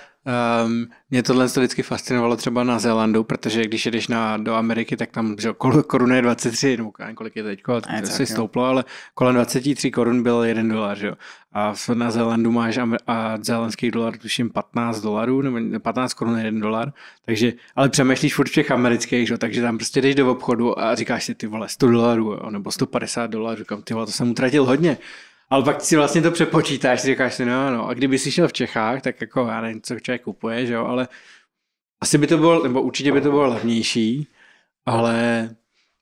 Um, mě tohle to vždycky fascinovalo třeba na Zélandu, protože když jedeš na, do Ameriky, tak tam že koruna je 23, nebo kolik je teď, ale to se stouplo, ale kolem 23 korun byl 1 dolar, že jo. A na Zélandu máš a zélandský dolar tuším 15 dolarů, nebo 15 korun 1 dolar, takže, ale přemýšlíš furt v těch amerických, že jo, takže tam prostě jdeš do obchodu a říkáš si ty vole 100 dolarů, nebo 150 dolarů, říkám, ty vole, to jsem utratil hodně ale pak si vlastně to přepočítáš, si říkáš si, no, no, a kdyby jsi šel v Čechách, tak jako já nevím, co člověk kupuje, že jo, ale asi by to bylo, nebo určitě by to bylo levnější, ale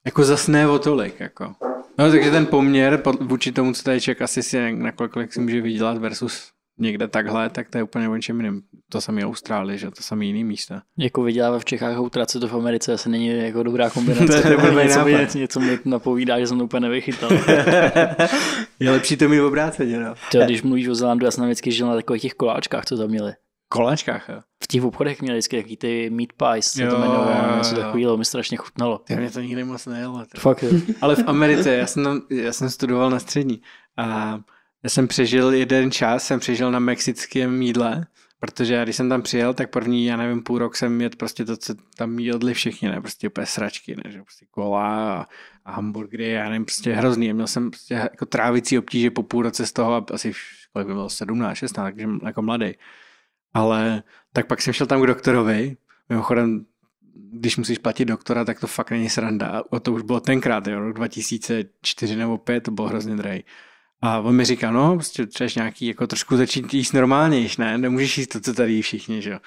jako zas ne o tolik, jako. No, takže ten poměr vůči tomu, co tady člověk asi si na kolik si může vydělat versus někde takhle, tak to je úplně o něčem jiném. To samé Austrálie, že to samé jiný místa. Jako vydělává v Čechách a utrace to v Americe asi není jako dobrá kombinace. to je to něco, mě, něco mě napovídá, že jsem to úplně nevychytal. je lepší to mít v obráceně, no. To, když mluvíš o Zelandu, já jsem vždycky žil na takových těch koláčkách, co tam měli. Koláčkách, jo. V těch obchodech měli vždycky taky ty meat pies, co to jmenovalo, něco takového, mi strašně chutnalo. Já mě to nikdy moc nejelo. Fakt, Ale v Americe, já jsem, tam, já jsem studoval na střední a já jsem přežil jeden čas, jsem přežil na mexickém jídle, protože když jsem tam přijel, tak první, já nevím, půl rok jsem měl prostě to, co tam jedli všichni, ne, prostě úplně sračky, ne, že prostě kola a, a hamburgery, já nevím, prostě hrozný. Měl jsem prostě jako trávicí obtíže po půl roce z toho a asi kolik by bylo 17, 16, takže jako mladý. Ale tak pak jsem šel tam k doktorovi, mimochodem když musíš platit doktora, tak to fakt není sranda. A to už bylo tenkrát, jo, rok 2004 nebo 5, to bylo hrozně drahý. A on mi říká, no, prostě třeba nějaký, jako trošku začít jíst normálně, ne? Nemůžeš jíst to, co tady jí všichni, že jo.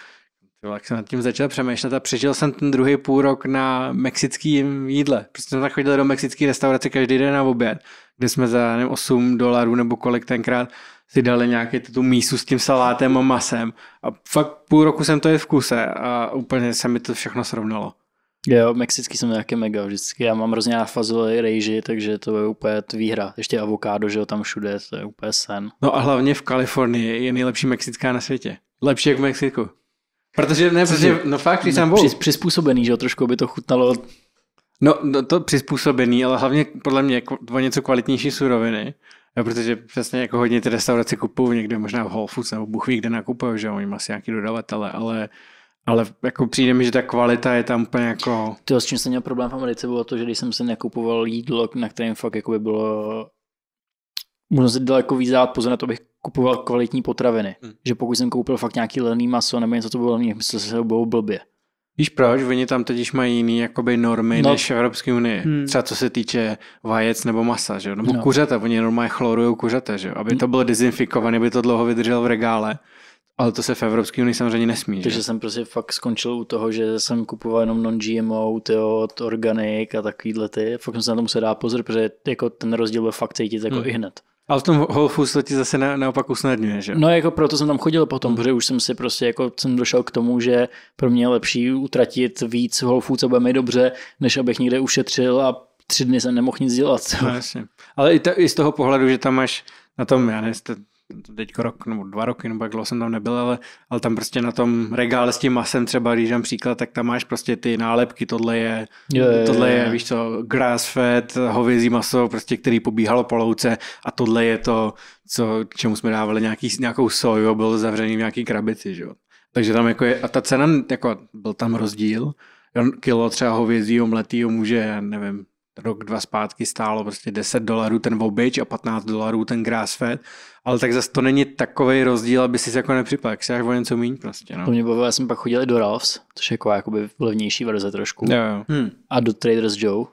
Tak jsem nad tím začal přemýšlet a přežil jsem ten druhý půl rok na mexickým jídle. Prostě jsem tak chodil do mexické restaurace každý den na oběd, kde jsme za nevím, 8 dolarů nebo kolik tenkrát si dali nějaký tu mísu s tím salátem a masem. A fakt půl roku jsem to je v kuse a úplně se mi to všechno srovnalo. Jo, mexický jsem nějaký mega vždycky. Já mám hrozně fazoli rejži, takže to je úplně výhra. Ještě avokádo, že jo, tam všude, to je úplně sen. No a hlavně v Kalifornii je nejlepší mexická na světě. Lepší jak v Mexiku. Protože ne, protože, no fakt, když jsem. při, Přizpůsobený, že jo, trošku by to chutnalo. No, no to přizpůsobený, ale hlavně podle mě o něco kvalitnější suroviny. No, protože přesně jako hodně ty restaurace kupují někde možná v Whole Foods nebo buchví, kde nakupují, že oni asi nějaký dodavatele, ale ale jako přijde mi, že ta kvalita je tam úplně jako... To, s čím jsem měl problém v Americe, bylo to, že když jsem si nekupoval jídlo, na kterém fakt jako by bylo... Možná si daleko víc dát pozor na to, abych kupoval kvalitní potraviny. Hmm. Že pokud jsem koupil fakt nějaký lený maso nebo něco, to bylo lený, myslím, že se bylo blbě. Víš proč? Oni tam totiž mají jiný jakoby normy no. než v Evropské unii. Hmm. Třeba co se týče vajec nebo masa, že Nebo no. kuřata, oni normálně chlorují kuřata, že Aby hmm. to bylo dezinfikované, aby to dlouho vydrželo v regále. Ale to se v Evropské unii samozřejmě nesmí. Takže že? jsem prostě fakt skončil u toho, že jsem kupoval jenom non-GMO, tyjo, od organic a takovýhle ty. Fakt jsem se na tom musel dát pozor, protože jako ten rozdíl byl fakt cítit jako hmm. i hned. Ale v tom Whole Foods to ti zase na, naopak usnadňuje, že? No jako proto jsem tam chodil potom, hmm. protože už jsem si prostě jako jsem došel k tomu, že pro mě je lepší utratit víc v Whole Foods a bude mi dobře, než abych někde ušetřil a tři dny jsem nemohl nic dělat. No, jasně. Ale i, ta, i z toho pohledu, že tam máš na tom, já nevím, teď rok nebo dva roky, nebo jak dlouho jsem tam nebyl, ale, ale tam prostě na tom regále s tím masem třeba, když dám příklad, tak tam máš prostě ty nálepky, tohle je, je, tohle je, je, víš co, grass fed, hovězí maso, prostě, který pobíhalo po louce a tohle je to, co, k čemu jsme dávali nějaký, nějakou soju, byl zavřený v nějaký krabici, že jo. Takže tam jako je, a ta cena, jako byl tam rozdíl, kilo třeba hovězího mletýho může, já nevím, rok, dva zpátky stálo prostě 10 dolarů ten vobič a 15 dolarů ten grass fed ale tak zase to není takový rozdíl, aby si se jako nepřipadl, jak si jako něco méně prostě. No. To mě bavilo, já jsem pak chodil do Ralphs, což je jako jakoby levnější verze trošku. Jo, jo. Hmm. A do Traders Joe.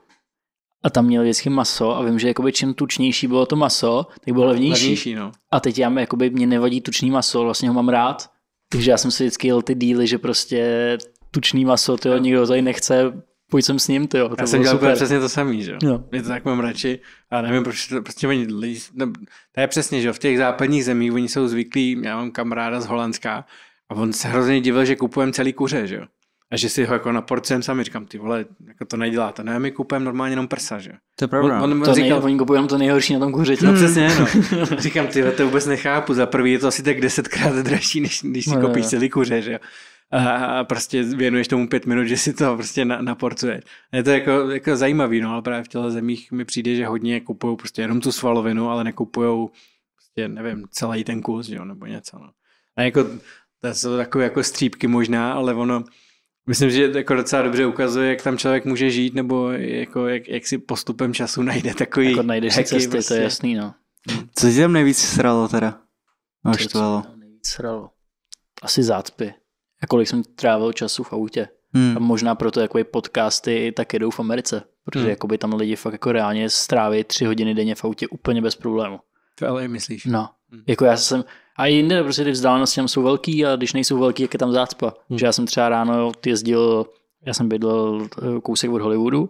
A tam měl vždycky maso a vím, že jakoby čím tučnější bylo to maso, tak bylo levnější. levnější no. A teď já mě, jakoby, mě nevadí tučný maso, vlastně ho mám rád. Takže já jsem si vždycky jel ty díly, že prostě tučný maso, tyjo, nikdo tady nechce, pojď jsem s ním, ty jo. Já jsem dělal super. přesně to samý, že jo. Je to tak mám radši, a nevím, proč to prostě oni, ne, to je přesně, že jo, v těch západních zemích oni jsou zvyklí, já mám kamaráda z Holandska a on se hrozně divil, že kupujeme celý kuře, že jo. A že si ho jako na porcem sami říkám, ty vole, jako to to ne, my kupujeme normálně jenom prsa, že To je pravda. On, on to říkal, nej, oni kupujeme to nejhorší na tom kuřeti. No přesně, no. říkám, ty to vůbec nechápu, za prvý je to asi tak desetkrát dražší, než když si no, koupíš celý kuře, že jo a prostě věnuješ tomu pět minut, že si to prostě na, naporcuješ. Je to jako, jako zajímavý, no, ale právě v těchto zemích mi přijde, že hodně kupují prostě jenom tu svalovinu, ale nekupují prostě, nevím, celý ten kus, jo, nebo něco, no. A jako, to jsou takové jako střípky možná, ale ono, myslím, že jako docela dobře ukazuje, jak tam člověk může žít, nebo jako, jak, jak si postupem času najde takový... Jako najdeš si cesty, prostě. to je prostě. jasný, no. Co ti tam nejvíc sralo teda? Naštvalo. Nejvíc sralo. Asi zácpy. A kolik jsem trávil času v autě. Hmm. A možná proto jakoby podcasty tak jedou v Americe, protože hmm. jakoby tam lidi fakt jako reálně stráví tři hodiny denně v autě úplně bez problému. To ale myslíš? No. Hmm. Jako já jsem, a jinde prostě ty vzdálenosti tam jsou velký a když nejsou velký, jak je tam zácpa. Hmm. Že já jsem třeba ráno jezdil, já jsem bydlel eh, kousek od Hollywoodu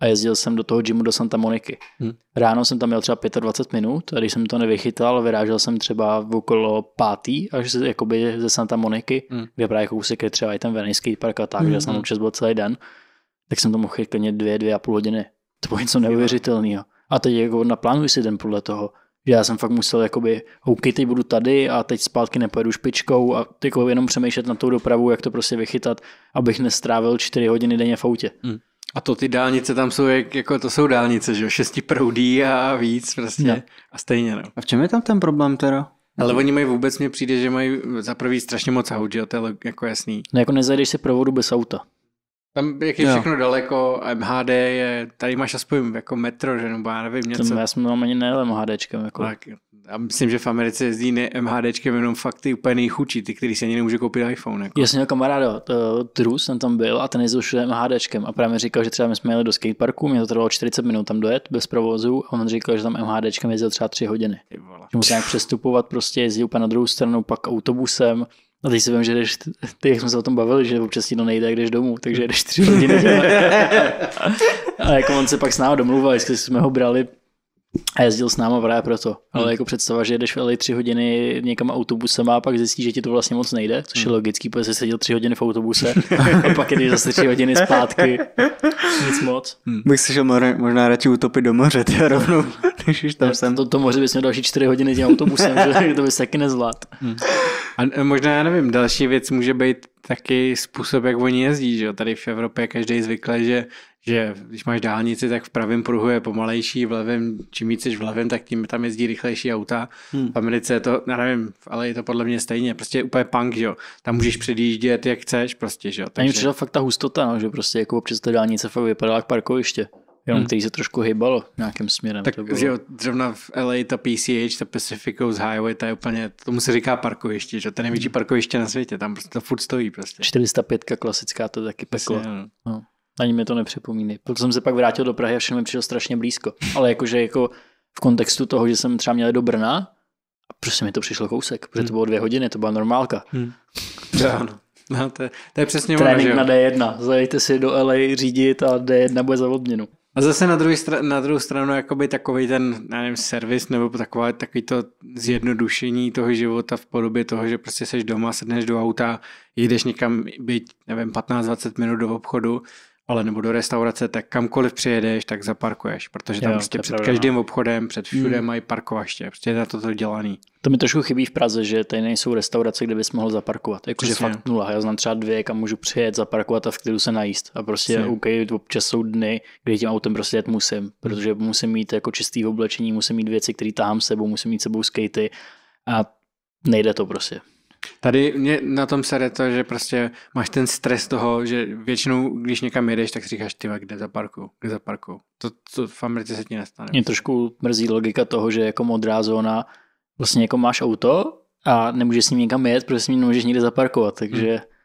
a jezdil jsem do toho gymu do Santa Moniky. Hmm. Ráno jsem tam měl třeba 25 minut a když jsem to nevychytal, vyrážel jsem třeba v okolo pátý až z, jakoby ze Santa Moniky, hmm. kde právě kousek jako je třeba i ten venejský park a tak, hmm. kde jsem hmm. občas byl celý den, tak jsem to mohl klidně dvě, dvě a půl hodiny. To bylo něco neuvěřitelného. A teď jako naplánuji si den podle toho, že já jsem fakt musel jakoby, OK, teď budu tady a teď zpátky nepojedu špičkou a jako jenom přemýšlet na tou dopravu, jak to prostě vychytat, abych nestrávil čtyři hodiny denně v autě. Hmm. A to ty dálnice tam jsou, jak, jako to jsou dálnice, že jo, šesti proudí a víc prostě no. a stejně no. A v čem je tam ten problém teda? Ale oni mají vůbec, mě přijde, že mají za prvý strašně moc aut, že jo, to je jako jasný. No jako nezajdeš se provodu bez auta. Tam, jak je jo. všechno daleko, MHD je, tady máš aspoň jako metro, že nebo já nevím něco. Tam já jsem tam ani nejel MHDčkem. Jako. Tak, já myslím, že v Americe jezdí ne MHD, jenom fakt ty úplně nejchučí, ty, který se ani nemůže koupit iPhone. Jako. měl kamarádo, jako Trus, ten tam byl a ten jezdil všude MHD. a právě mi říkal, že třeba my jsme jeli do skateparku, mě to trvalo 40 minut tam dojet bez provozu a on říkal, že tam MHD jezdil třeba 3 hodiny. Že musel nějak přestupovat, prostě jezdí úplně na druhou stranu, pak autobusem, a teď si vím, že jdeš, ty, jak jsme se o tom bavili, že občas ti to nejde, když domů, takže jdeš tři hodiny. a jako on se pak s námi domluvil, jestli jsme ho brali a jezdil s náma právě proto. Ale hmm. jako představa, že jdeš v LA tři hodiny někam autobusem a pak zjistíš, že ti to vlastně moc nejde, což je hmm. logický, protože jsi seděl tři hodiny v autobuse a pak jdeš zase tři hodiny zpátky. Nic moc. Hmm. Bych si šel možná radši utopit do moře, ty rovnou, když už tam jsem. To, to moře bys měl další čtyři hodiny tím autobusem, že to bys taky nezvlád. Hmm. A možná, já nevím, další věc může být taky způsob, jak oni jezdí, že jo? Tady v Evropě je každý zvyklý, že že když máš dálnici, tak v pravém pruhu je pomalejší, v levém, čím víc jsi v levém, tak tím tam jezdí rychlejší auta. Hmm. V Americe je to, já nevím, ale je to podle mě stejně, prostě je úplně punk, jo. Tam můžeš předjíždět, jak chceš, prostě, že jo. Takže... Mně přišla fakt ta hustota, no, že prostě jako občas ta dálnice fakt vypadala jak parkoviště jenom hmm. který se trošku hýbalo nějakým směrem. Tak to že zrovna v LA ta PCH, ta Pacific Coast Highway, to je úplně, tomu se říká parkoviště, že to největší hmm. parkoviště na světě, tam prostě to furt stojí prostě. 405 klasická, to je taky peklo. Jasně, no. No. Ani mi to nepřipomíná. Proto jsem se pak vrátil do Prahy a všechno mi přišlo strašně blízko. Ale jakože jako v kontextu toho, že jsem třeba měl do Brna, a prostě mi to přišlo kousek, protože to hmm. bylo dvě hodiny, to byla normálka. Hmm. Já, no. No, to, je, to je přesně Trénink ono, na D1. Zajďte si do LA řídit a D1 bude za odměnu. A zase na druhý str- na druhou stranu jakoby takový ten, já nevím, servis nebo taková, takový to zjednodušení toho života v podobě toho, že prostě seš doma, sedneš do auta, jdeš někam, být nevím, 15-20 minut do obchodu, ale nebo do restaurace, tak kamkoliv přijedeš, tak zaparkuješ, protože tam jo, prostě před pravda. každým obchodem, před všude hmm. mají parkovaště, prostě je na to to dělaný. To mi trošku chybí v Praze, že tady nejsou restaurace, kde bys mohl zaparkovat, jakože fakt nula, já znám třeba dvě, kam můžu přijet, zaparkovat a v kterou se najíst a prostě Jasně. OK, občas jsou dny, kdy tím autem prostě jet musím, protože musím mít jako čistý oblečení, musím mít věci, které tahám sebou, musím mít sebou skatey a nejde to prostě. Tady mě na tom sere to, že prostě máš ten stres toho, že většinou, když někam jedeš, tak si říkáš, ty kde parku, kde parku. To, to v Americe se ti nestane. Mě trošku mrzí logika toho, že jako modrá zóna, vlastně jako máš auto a nemůžeš s ním někam jet, protože s ním nemůžeš nikde zaparkovat, takže... Hmm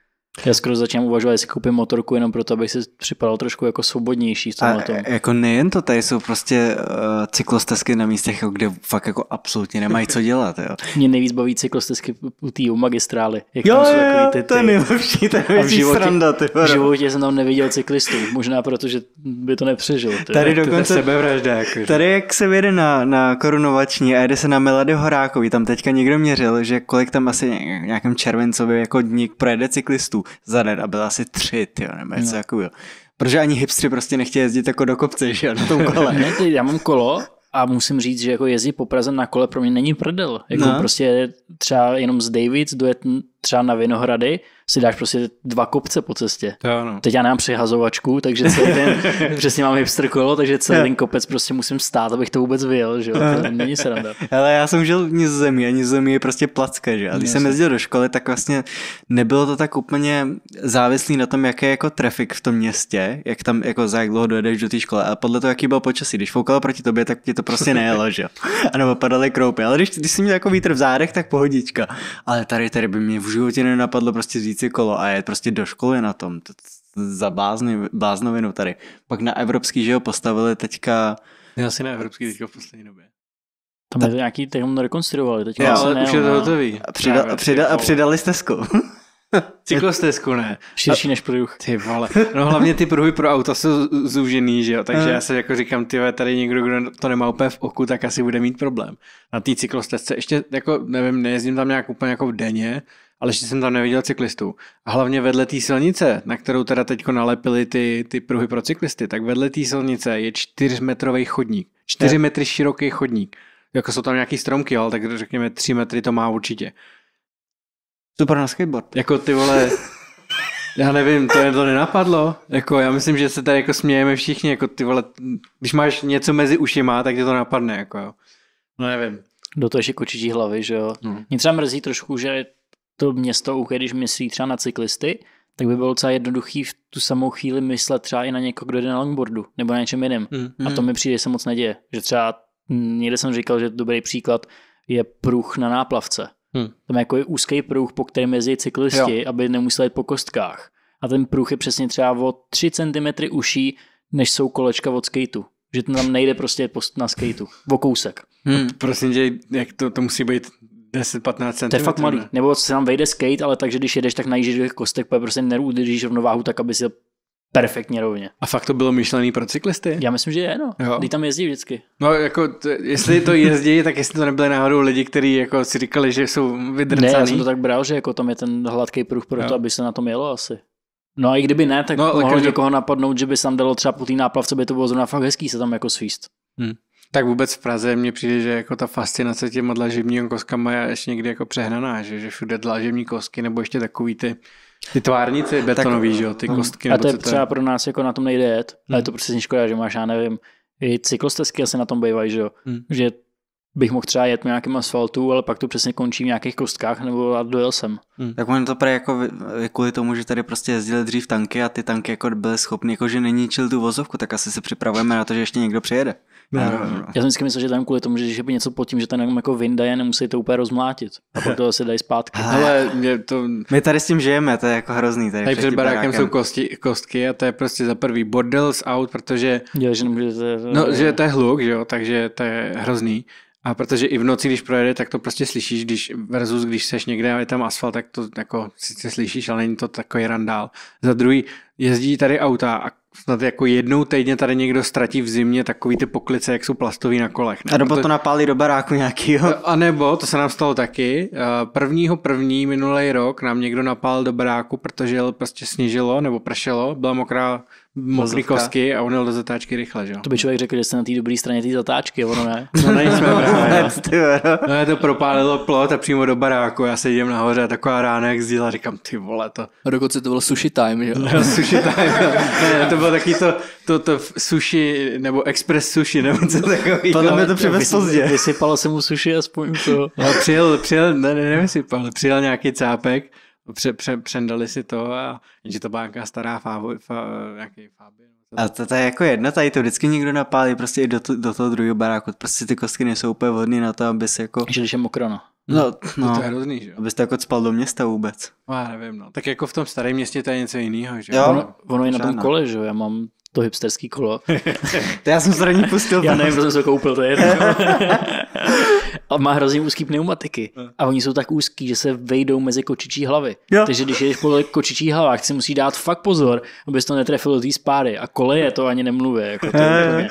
já skoro začínám uvažovat, jestli koupím motorku jenom proto, abych se připadal trošku jako svobodnější v tomhle tom. Jako nejen to, tady jsou prostě uh, cyklostezky na místech, jako kde fakt jako absolutně nemají co dělat. Jo. Mě nejvíc baví cyklostezky u té magistrály. Jak jo, jsou jo, ty, ty, to je nejlepší, to je životě, sranda. Ty, v životě jsem tam neviděl cyklistů, možná proto, že by to nepřežil. Ty, tady dokonce, sebevražda. Jako, tady jak se vede na, na korunovační a jede se na Melady Horákovi, tam teďka někdo měřil, že kolik tam asi nějakém červencově jako dník projede cyklistů za den a byla asi tři, ty nebo něco no. takového. Protože ani hipstři prostě nechtějí jezdit jako do kopce, že jo, na tom kole. ne, já mám kolo a musím říct, že jako jezdit po Praze na kole pro mě není prdel. Jako no. prostě třeba jenom z David dojet třeba na Vinohrady si dáš prostě dva kopce po cestě. Jo, no. Teď já nemám přihazovačku, takže celý den, přesně mám hipster kolo, takže celý ten kopec prostě musím stát, abych to vůbec vyjel, že jo, to není sranda. Ale já jsem žil v zemí, a zemí je prostě placka, že a když jsem jezdil do školy, tak vlastně nebylo to tak úplně závislý na tom, jaký jako trafik v tom městě, jak tam jako za jak dlouho dojedeš do té školy, a podle toho, jaký byl počasí, když foukalo proti tobě, tak ti to prostě nejelo, že jo, a nebo padaly kroupy, ale když, když jsi měl jako vítr v zádech, tak pohodička, ale tady, tady by mě už životě nenapadlo prostě říci kolo a je prostě do školy na tom. To, za blázny, bláznovinu tady. Pak na evropský, že jo, postavili teďka... Já asi na evropský teďka v poslední době. Tam je to nějaký, teď ho rekonstruovali. Teďka Já, ale ne, už je to hotový. A, přida, a, přida, a přidali stezku. Cyklostezku ne. Širší než pruh. Ty vole. No hlavně ty pruhy pro auta jsou zúžený, že jo? Takže eh. já se jako říkám, ty tady někdo, kdo to nemá úplně v oku, tak asi bude mít problém. Na té cyklostezce ještě, jako nevím, nejezdím tam nějak úplně jako v denně, ale ještě jsem tam neviděl cyklistů. A hlavně vedle té silnice, na kterou teda teďko nalepili ty, ty pruhy pro cyklisty, tak vedle té silnice je čtyřmetrový chodník. Čtyři metry široký chodník. Jako jsou tam nějaký stromky, ale tak řekněme tři metry to má určitě. Super na skateboard. Jako ty vole, já nevím, to je to nenapadlo. Jako, já myslím, že se tady jako smějeme všichni, jako ty vole, když máš něco mezi ušima, tak tě to napadne, jako jo. No nevím. Do toho ještě kočičí hlavy, že jo. Hmm. Mě třeba mrzí trošku, že to město, když myslí třeba na cyklisty, tak by bylo docela jednoduchý v tu samou chvíli myslet třeba i na někoho, kdo jde na longboardu nebo na něčem jiném. Mm-hmm. A to mm. mi přijde, že se moc neděje. Že třeba někde jsem říkal, že dobrý příklad je pruh na náplavce. Mm. Tam je jako je úzký pruh, po kterém jezdí cyklisti, jo. aby nemuseli jít po kostkách. A ten pruh je přesně třeba o 3 cm uší, než jsou kolečka od skateu. Že to tam nejde prostě na skateu, o kousek. Hmm, prosím tě, jak to, to musí být 10-15 cm. To je fakt malý. Nebo se tam vejde skate, ale takže když jedeš, tak najíždíš do kostek, pak prostě neudržíš rovnováhu tak, aby si perfektně rovně. A fakt to bylo myšlený pro cyklisty? Já myslím, že je, no. Jo. tam jezdí vždycky. No, jako, t- jestli to jezdí, tak jestli to nebyly náhodou lidi, kteří jako si říkali, že jsou vydrcaný. Ne, já jsem to tak bral, že jako tam je ten hladký pruh pro jo. to, aby se na tom jelo asi. No a i kdyby ne, tak no, mohlo každý... někoho napadnout, že by se tam dalo třeba po té náplavce, by to bylo zrovna fakt hezký se tam jako svíst. Hmm tak vůbec v Praze mně přijde, že jako ta fascinace těma dlažebními koskama je ještě někdy jako přehnaná, že, že všude dlažební kostky, nebo ještě takový ty ty tvárnice betonový, tak, že jo, ty hmm. kostky. A to je třeba to pro nás jako na tom nejde jet, hmm. ale je to mhm. prostě škoda, že máš, já nevím, i cyklostezky asi na tom bývají, že jo, hmm. že bych mohl třeba jet na nějakém asfaltu, ale pak to přesně končí v nějakých kostkách nebo dojel jsem. Hmm. Tak on to právě jako kvůli tomu, že tady prostě jezdili dřív tanky a ty tanky jako byly schopny, jako že neníčil tu vozovku, tak asi se připravujeme na to, že ještě někdo přijede. No, no, no, no. Já jsem vždycky myslel, že tam kvůli tomu, že když je něco pod tím, že ten jako vinda je, nemusí to úplně rozmlátit. A pak to se dají zpátky. Ale mě to... My tady s tím žijeme, to je jako hrozný. Tady, tady před barákem, barákem jsou kosti, kostky a to je prostě za prvý bordel z aut, protože... Jo, že, nemůžete... no, že to je hluk, že jo, takže to je hrozný. A protože i v noci, když projede, tak to prostě slyšíš, když versus když seš někde a je tam asfalt, tak to jako sice slyšíš, ale není to takový randál. Za druhý, jezdí tady auta a snad jako jednou týdně tady někdo ztratí v zimě takový ty poklice, jak jsou plastový na kolech. Ne? A nebo to, napálí do baráku nějakýho. A nebo, to se nám stalo taky, eh, prvního první minulý rok nám někdo napál do baráku, protože prostě sněžilo nebo pršelo, byla mokrá mokrý kosky a on jel do zatáčky rychle, že jo? To by člověk řekl, že jste na té dobré straně té zatáčky, ono ne? No nejsme právě. no no to propálilo plot a přímo do baráku, já sedím nahoře a taková rána jak zdíla, říkám, ty vole to. A dokonce to bylo sushi time, že jo? No, sushi time, no. ne, to bylo taky to, to, to sushi, nebo express sushi, nebo co takový. Podle mě to přivez pozdě. Vysypalo se mu sushi aspoň to. No, přijel, přijel, ne, ne, nevysypal, přijel nějaký cápek, pře, pře, přendali si to a že to byla nějaká stará fábo, fá, nějaký fábě. A to, to, je jako jedno, tady to vždycky někdo napálí prostě i do, to, do toho druhého baráku. Prostě ty kostky nejsou úplně vhodné na to, aby se jako... Že když je mokro, no. No, no, to je hrozný, že jo? Abyste jako spal do města vůbec. No, já nevím, no. Tak jako v tom starém městě to je něco jiného, že jo? Ono, ono je na tom no. kole, že jo? Já mám to hipsterský kolo. to já jsem zraní pustil. já nevím, protože jsem se koupil, to je jedno. a má hrozně úzký pneumatiky. No. A oni jsou tak úzký, že se vejdou mezi kočičí hlavy. Jo. Takže když jedeš po kočičí hlavách, si musí dát fakt pozor, aby to netrefilo do té spáry. A koleje to ani nemluví. Jako to je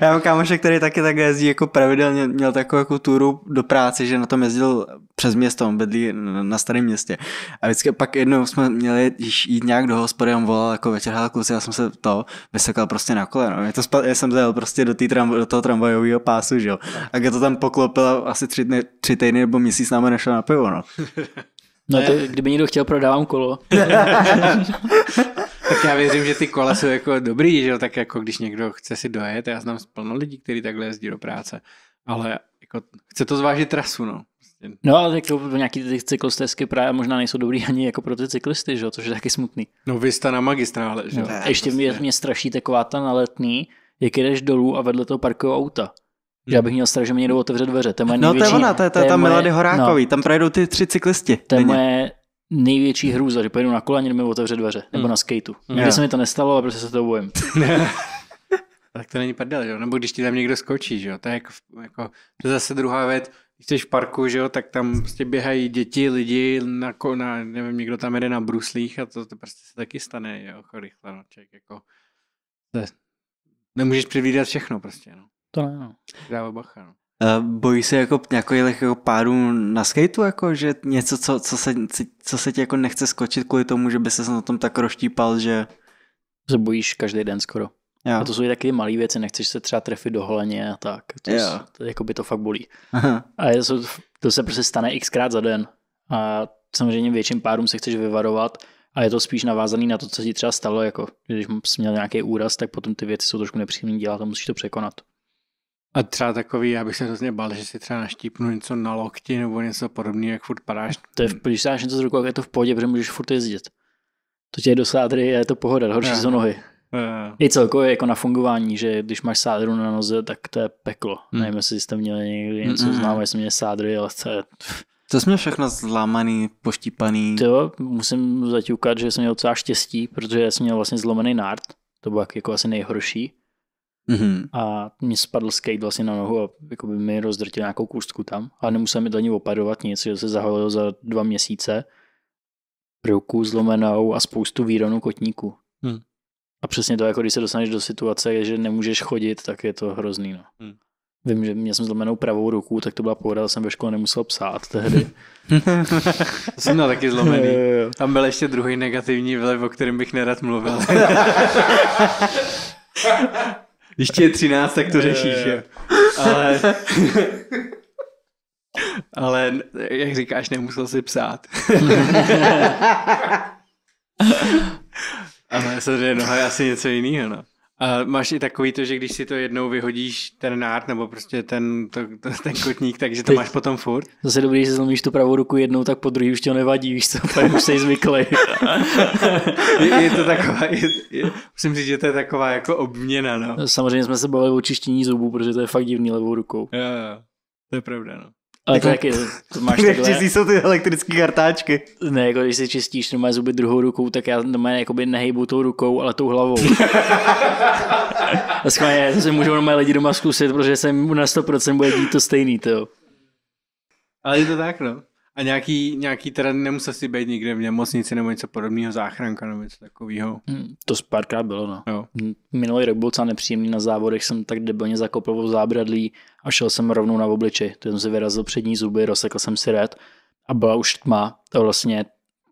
já mám kámoše, který taky tak jezdí jako pravidelně, měl takovou jako turu do práce, že na tom jezdil přes město, on bydlí na starém městě. A vždycky pak jednou jsme měli jít nějak do hospody, on volal jako večer, hele kluci, já jsem se to, sekal prostě na koleno. já to já jsem zajel prostě do, tram, do toho tramvajového pásu, že jo. A to tam poklopila asi tři, dny, tři týdny nebo měsíc námi nešla na pivo, no. No to... Kdyby někdo chtěl, prodávám kolo. tak já věřím, že ty kola jsou jako dobrý, že jo, tak jako když někdo chce si dojet, já znám plno lidí, kteří takhle jezdí do práce, ale jako chce to zvážit trasu, no. No, ale tak to, nějaký ty cyklostezky právě možná nejsou dobrý ani jako pro ty cyklisty, že? což je taky smutný. No, vy jste na magistrále, že? No, ne, ještě prostě. mě, mě straší taková ta na letný, jak jdeš dolů a vedle toho parkují auta. Že já bych hmm. měl strach, že mě někdo otevře dveře. To je no to je ona, to je, to je ta Milady Horákový, no, tam projdou ty tři cyklisti. To je moje největší hrůza, že pojedu na kole a někdo mi otevře dveře, nebo hmm. na skateu. Hmm. Nikdy yeah. se mi to nestalo, ale prostě se to bojím. tak to není prdel, že Nebo když ti tam někdo skočí, že To je jako, jako to je zase druhá věc, když jsi v parku, že jo, tak tam prostě běhají děti, lidi, na, na, nevím, někdo tam jede na bruslích a to, to prostě se taky stane, jo, jako rychle, no, člověk jako, ne, nemůžeš předvídat všechno prostě, no. To ne, no. Dává bacha, no. Bojí se jako nějakých jako párů na skateu, jako, že něco, co, co, se, co se ti jako nechce skočit kvůli tomu, že by se na tom tak roštípal, že... Se bojíš každý den skoro. Jo. A to jsou i taky malé věci, nechceš se třeba trefit do holeně a tak. To, jo. to, jako by to fakt bolí. Aha. A to, to se prostě stane xkrát za den. A samozřejmě větším párům se chceš vyvarovat a je to spíš navázaný na to, co ti třeba stalo. Jako, když jsi měl nějaký úraz, tak potom ty věci jsou trošku nepříjemné dělat a musíš to překonat. A třeba takový, já bych se hrozně bál, že si třeba naštípnu něco na lokti nebo něco podobného, jak furt padáš. To je, když dáš něco z rukou, je to v pohodě, protože můžeš furt jezdit. To tě je do sádry je to pohoda, horší jsou nohy. Je I celkově jako na fungování, že když máš sádru na noze, tak to je peklo. Mm. Nevím, jestli jste měli někdy hmm, něco hmm, mm. známo, jestli mě sádry, ale to je... To jsme všechno zlámaný, poštípaný. To musím zaťukat, že jsem měl docela štěstí, protože jsem měl vlastně zlomený nárt. To bylo jako asi nejhorší. Mm-hmm. A mě spadl skate vlastně na nohu a jako by mi rozdrtil nějakou kůstku tam. A nemusel mi do ní opadovat nic, že se zaholil za dva měsíce. Ruku zlomenou a spoustu výronu kotníků. Mm. A přesně to, jako když se dostaneš do situace, že nemůžeš chodit, tak je to hrozný. No. Hmm. Vím, že měl jsem zlomenou pravou ruku, tak to byla pohoda, jsem ve škole nemusel psát tehdy. jsem měl taky zlomený. Tam byl ještě druhý negativní vlev, o kterém bych nerad mluvil. Když ti je 13, tak to řešíš, jo. Ale... Ale, jak říkáš, nemusel si psát. Ale samozřejmě noha je asi něco jiného, no. A máš i takový to, že když si to jednou vyhodíš ten nárt nebo prostě ten, to, to, ten kotník, takže to Teď máš potom furt. Zase dobrý, že zlomíš tu pravou ruku jednou, tak po druhý už to nevadí, víš co, pak už jsi zvyklý. je, je, to taková, je, je, musím říct, že to je taková jako obměna, no. Samozřejmě jsme se bavili o čištění zubů, protože to je fakt divný levou rukou. Jo, jo, to je pravda, no. Ale to taky, jako to máš takhle. Jak čistí jsou ty elektrické kartáčky. Ne, jako když si čistíš normálně zuby druhou rukou, tak já normálně jakoby nehejbu tou rukou, ale tou hlavou. a schválně, to si můžou normálně lidi doma zkusit, protože se na 100% bude dít to stejný, to Ale je to tak, no. A nějaký, nějaký teda nemusel si být nikde v nemocnici nebo něco podobného, záchranka nebo něco takového. Hmm, to párkrát bylo, no. Jo. Minulý rok byl docela nepříjemný na závodech, jsem tak debilně zakopl v zábradlí a šel jsem rovnou na obličej. To jsem si vyrazil přední zuby, rozsekl jsem si red a byla už tma. To vlastně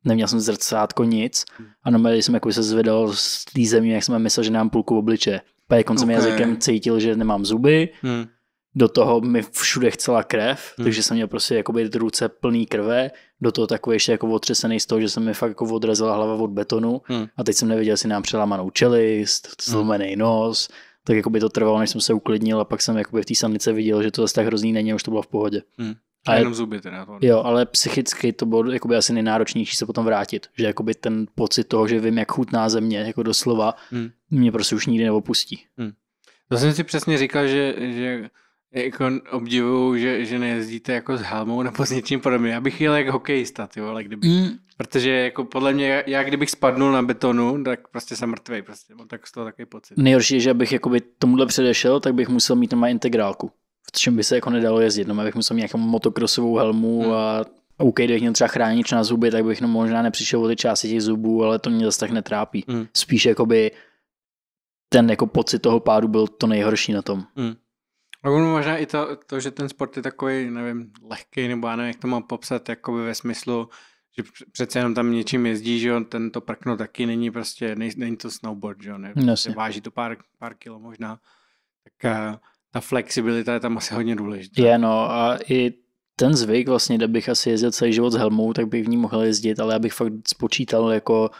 neměl jsem zrcátko nic a normálně jsem jako se zvedal z té země, jak jsem myslel, že nám půlku obliče. Pak jak okay. jazykem cítil, že nemám zuby, hmm do toho mi všude chcela krev, hmm. takže jsem měl prostě jakoby ruce plný krve, do toho takový ještě jako otřesený z toho, že jsem mi fakt jako odrazila hlava od betonu hmm. a teď jsem nevěděl, jestli nám přelámanou čelist, zlomený hmm. nos, tak jakoby to trvalo, než jsem se uklidnil a pak jsem jakoby v té samice viděl, že to zase tak hrozný není už to bylo v pohodě. Hmm. A jenom zuby teda. To jo, ale psychicky to bylo jakoby asi nejnáročnější se potom vrátit. Že jakoby ten pocit toho, že vím, jak chutná země, jako doslova, hmm. mě prostě už nikdy neopustí. Hmm. To jsem si přesně říkal, že, že jako obdivuju, že, že nejezdíte jako s helmou nebo s něčím podobným. Já bych jel jako hokejista, ty vole, kdyby. Mm. Protože jako podle mě, já kdybych spadnul na betonu, tak prostě jsem mrtvý, prostě. Mám tak z toho takový pocit. Nejhorší je, že abych jakoby tomuhle předešel, tak bych musel mít na integrálku. V čem by se jako nedalo jezdit. No, bych musel mít nějakou motokrosovou helmu mm. a OK, kdybych měl třeba chránič na zuby, tak bych no, možná nepřišel o ty části těch zubů, ale to mě zase tak netrápí. Mm. Spíš jakoby ten jako pocit toho pádu byl to nejhorší na tom. Mm. No, možná i to, to, že ten sport je takový, nevím, lehký, nebo já nevím, jak to mám popsat, jakoby ve smyslu, že přece jenom tam něčím jezdí, že on ten to prkno taky není prostě, není, není to snowboard, že on no prostě váží to pár, pár kilo možná, tak a, eh, ta flexibilita je tam asi hodně důležitá. Je, no a i ten zvyk vlastně, kde bych asi jezdil celý život s helmou, tak bych v ní mohl jezdit, ale já bych fakt spočítal jako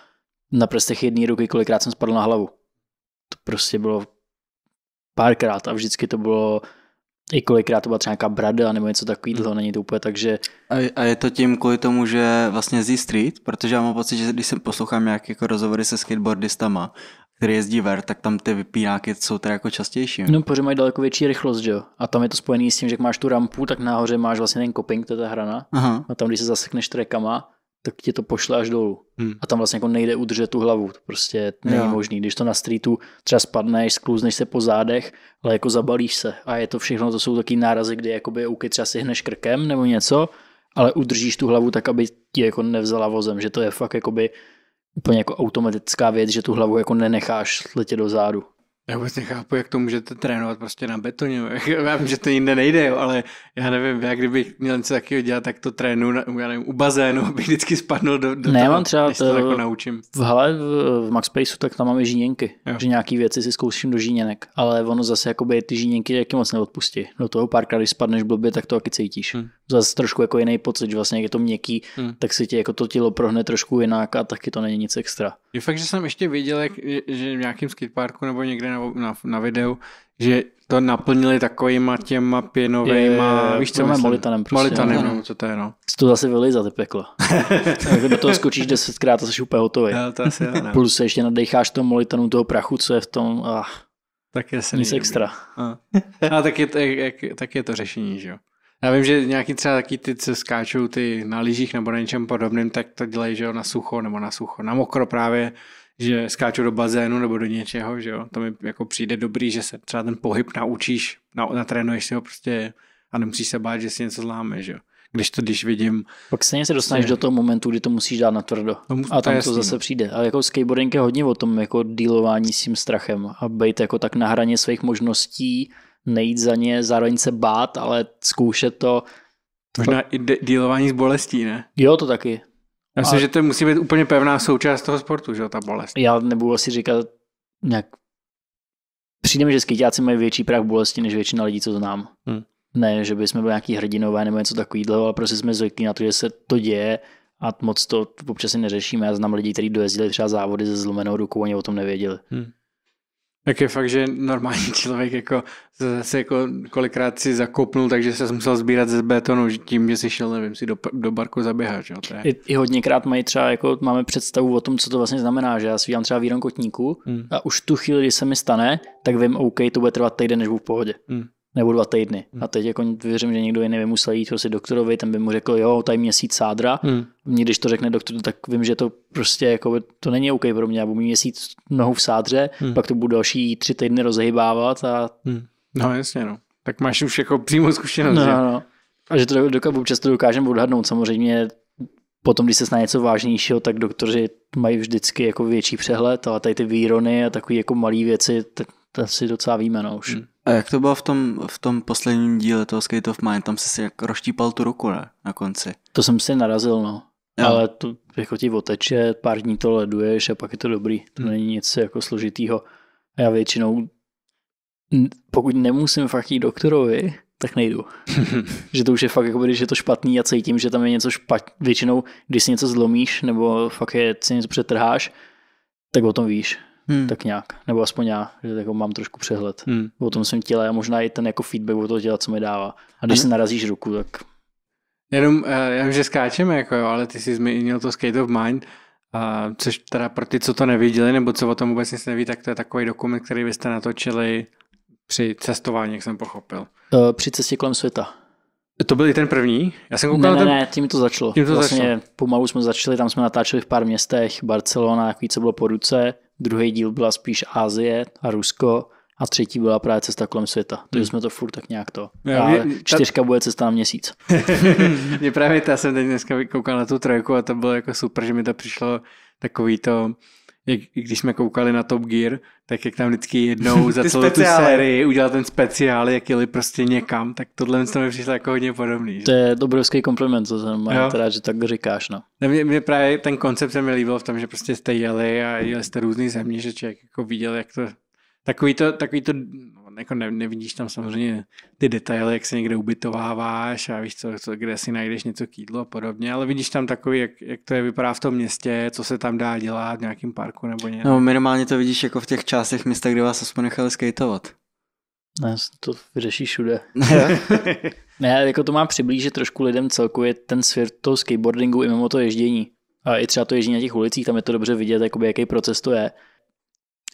na prstech jedné ruky, kolikrát jsem spadl na hlavu. To prostě bylo párkrát a vždycky to bylo i kolikrát to byla třeba nějaká brada nebo něco takového, hmm. není to úplně takže... A, a je to tím kvůli tomu, že vlastně z street, protože já mám pocit, že když jsem poslouchám nějaké jako rozhovory se skateboardistama, který jezdí ver, tak tam ty vypínáky jsou teda jako častější. No, protože mají daleko větší rychlost, že jo? A tam je to spojený s tím, že jak máš tu rampu, tak nahoře máš vlastně ten koping, to je ta hrana. Aha. A tam, když se zasekneš trekama, tak ti to pošle až dolů. Hmm. A tam vlastně jako nejde udržet tu hlavu. To prostě není jo. možný. Když to na streetu třeba spadneš, sklouzneš se po zádech, ale jako zabalíš se. A je to všechno, to jsou taky nárazy, kdy jakoby uky třeba hneš krkem nebo něco, ale udržíš tu hlavu tak, aby ti jako nevzala vozem. Že to je fakt jakoby úplně jako automatická věc, že tu hlavu jako nenecháš letět do zádu já vůbec nechápu, jak to můžete trénovat prostě na betoně. Já vím, že to jinde nejde, jo, ale já nevím, já kdybych měl něco takového dělat, tak to trénu na, já nevím, u bazénu, abych vždycky spadnul do, do ne, toho, mám třeba to, to jako eh, naučím. V hale, v, v Spaceu, tak tam máme žíněnky, jo. že nějaký věci si zkouším do žíněnek, ale ono zase jakoby ty žíněnky jaký moc neodpustí. Do toho párkrát, když spadneš blbě, tak to taky cítíš. Hmm. Zase trošku jako jiný pocit, že vlastně jak je to měkký, hmm. tak si tě jako to tělo prohne trošku jinak a taky to není nic extra. Je fakt, že jsem ještě viděl, jak, že v nějakém skateparku nebo někde na nebo na, na videu, že to naplnili takovýma těma pěnovejma... Je, víš, co myslím? Molitanem prostě. Molitanem, no. no, co to je, no. Jsi to zase vylejza, ty peklo. do toho skočíš desetkrát a jsi úplně hotový. No, to asi jo, Plus se ještě nadecháš tomu molitanu toho prachu, co je v tom... Ah. Tak je se Nic extra. A. No. a no, tak je, to, jak, jak, tak je to řešení, že jo. Já vím, že nějaký třeba taky ty, co skáčou ty na lyžích nebo na něčem podobným, tak to dělají, že jo, na sucho nebo na sucho, na mokro právě že skáču do bazénu nebo do něčeho, že jo. To mi jako přijde dobrý, že se třeba ten pohyb naučíš, na, natrénuješ si ho prostě a nemusíš se bát, že si něco zláme, že jo. Když to, když vidím... Pak stejně se dostaneš je... do toho momentu, kdy to musíš dát na tvrdo. No, a tam to, to zase no. přijde. A jako skateboarding je hodně o tom jako dealování s tím strachem a být jako tak na hraně svých možností, nejít za ně, zároveň se bát, ale zkoušet to Možná i de- dealování s bolestí, ne? Jo, to taky. Já myslím, a... že to musí být úplně pevná součást toho sportu, že ta bolest. Já nebudu si říkat nějak... Přijde mi, že skytáci mají větší prach bolesti, než většina lidí, co znám. Hmm. Ne, že by jsme byli nějaký hrdinové nebo něco takového, ale prostě jsme zvyklí na to, že se to děje a moc to občas neřešíme. Já znám lidi, kteří dojezdili třeba závody se zlomenou rukou, oni o tom nevěděli. Hmm. Tak je fakt, že normální člověk jako zase jako kolikrát si zakopnul, takže se musel sbírat ze betonu tím, že si šel, nevím, si do, do barku zaběhat. Že? To je... I, I, hodněkrát mají třeba, jako máme představu o tom, co to vlastně znamená, že já svívám třeba výron kotníku hmm. a už tu chvíli, kdy se mi stane, tak vím, OK, to bude trvat týden, než budu v pohodě. Hmm nebo dva týdny. Hmm. A teď jako věřím, že někdo jiný by musel jít prostě doktorovi, ten by mu řekl, jo, tady měsíc sádra. Hmm. Mně, když to řekne doktor, tak vím, že to prostě jako, to není OK pro mě, já měsíc nohu v sádře, hmm. pak to budu další tři týdny rozhýbávat a... Hmm. No jasně, no. Tak máš už jako přímo zkušenost, no, že? No. A že to dokážu, často dokážeme odhadnout, samozřejmě potom, když se na něco vážnějšího, tak doktoři mají vždycky jako větší přehled, ale tady ty výrony a takové jako malé věci, tak to si docela víme, no už. Hmm. A jak to bylo v tom, v tom posledním díle toho Skate of Mind, tam jsi si jak roštípal tu ruku, ne? Na konci. To jsem si narazil, no. Jo. Ale to jako ti oteče, pár dní to leduješ a pak je to dobrý. To hmm. není nic jako složitýho. já většinou, pokud nemusím fakt jít doktorovi, tak nejdu. že to už je fakt, jako když je to špatný a cítím, že tam je něco špatný. Většinou, když si něco zlomíš nebo fakt je, si něco přetrháš, tak o tom víš hmm. tak nějak, nebo aspoň já, že jako mám trošku přehled hmm. o tom svém těle a možná i ten jako feedback o toho těla, co mi dává. A když ano. si narazíš ruku, tak... Jenom, eh, já vím, že skáčeme, jako jo, ale ty jsi zmínil to Skate of Mind, a eh, což teda pro ty, co to neviděli, nebo co o tom vůbec nic neví, tak to je takový dokument, který byste natočili při cestování, jak jsem pochopil. Eh, při cestě kolem světa. To byl i ten první? Já jsem koukal ne, ne, ten... ne, tím to začalo. Tím to vlastně začalo. pomalu jsme začali, tam jsme natáčeli v pár městech, Barcelona, takový, co bylo po ruce, druhý díl byla spíš Ázie a Rusko a třetí byla právě cesta kolem světa. Takže hmm. jsme to furt tak nějak to. Já, a mě, čtyřka ta... bude cesta na měsíc. mě právě já jsem teď dneska koukal na tu trojku a to bylo jako super, že mi to přišlo takový to, jak, když jsme koukali na Top Gear, tak jak tam vždycky jednou za celou tu sérii udělal ten speciál, jak jeli prostě někam, tak tohle mi mi přišlo jako hodně podobný. Že? To je obrovský kompliment, co jsem má, teda, že tak říkáš. No. Ne, mě, mě, právě ten koncept se mi líbil v tom, že prostě jste jeli a jeli jste různý země, že člověk jako viděl, jak to Takový to, takový to jako ne, nevidíš tam samozřejmě ty detaily, jak se někde ubytováváš a víš, co, co, kde si najdeš něco k jídlu a podobně, ale vidíš tam takový, jak, jak to je vypadá v tom městě, co se tam dá dělat v nějakém parku nebo něco. No minimálně to vidíš jako v těch částech města, kde vás aspoň nechali skateovat. Ne, no, to vyřeší všude. ne, jako to má přiblížit trošku lidem celkově ten svět toho skateboardingu i mimo to ježdění. A i třeba to ježdění na těch ulicích, tam je to dobře vidět, jakoby, jaký proces to je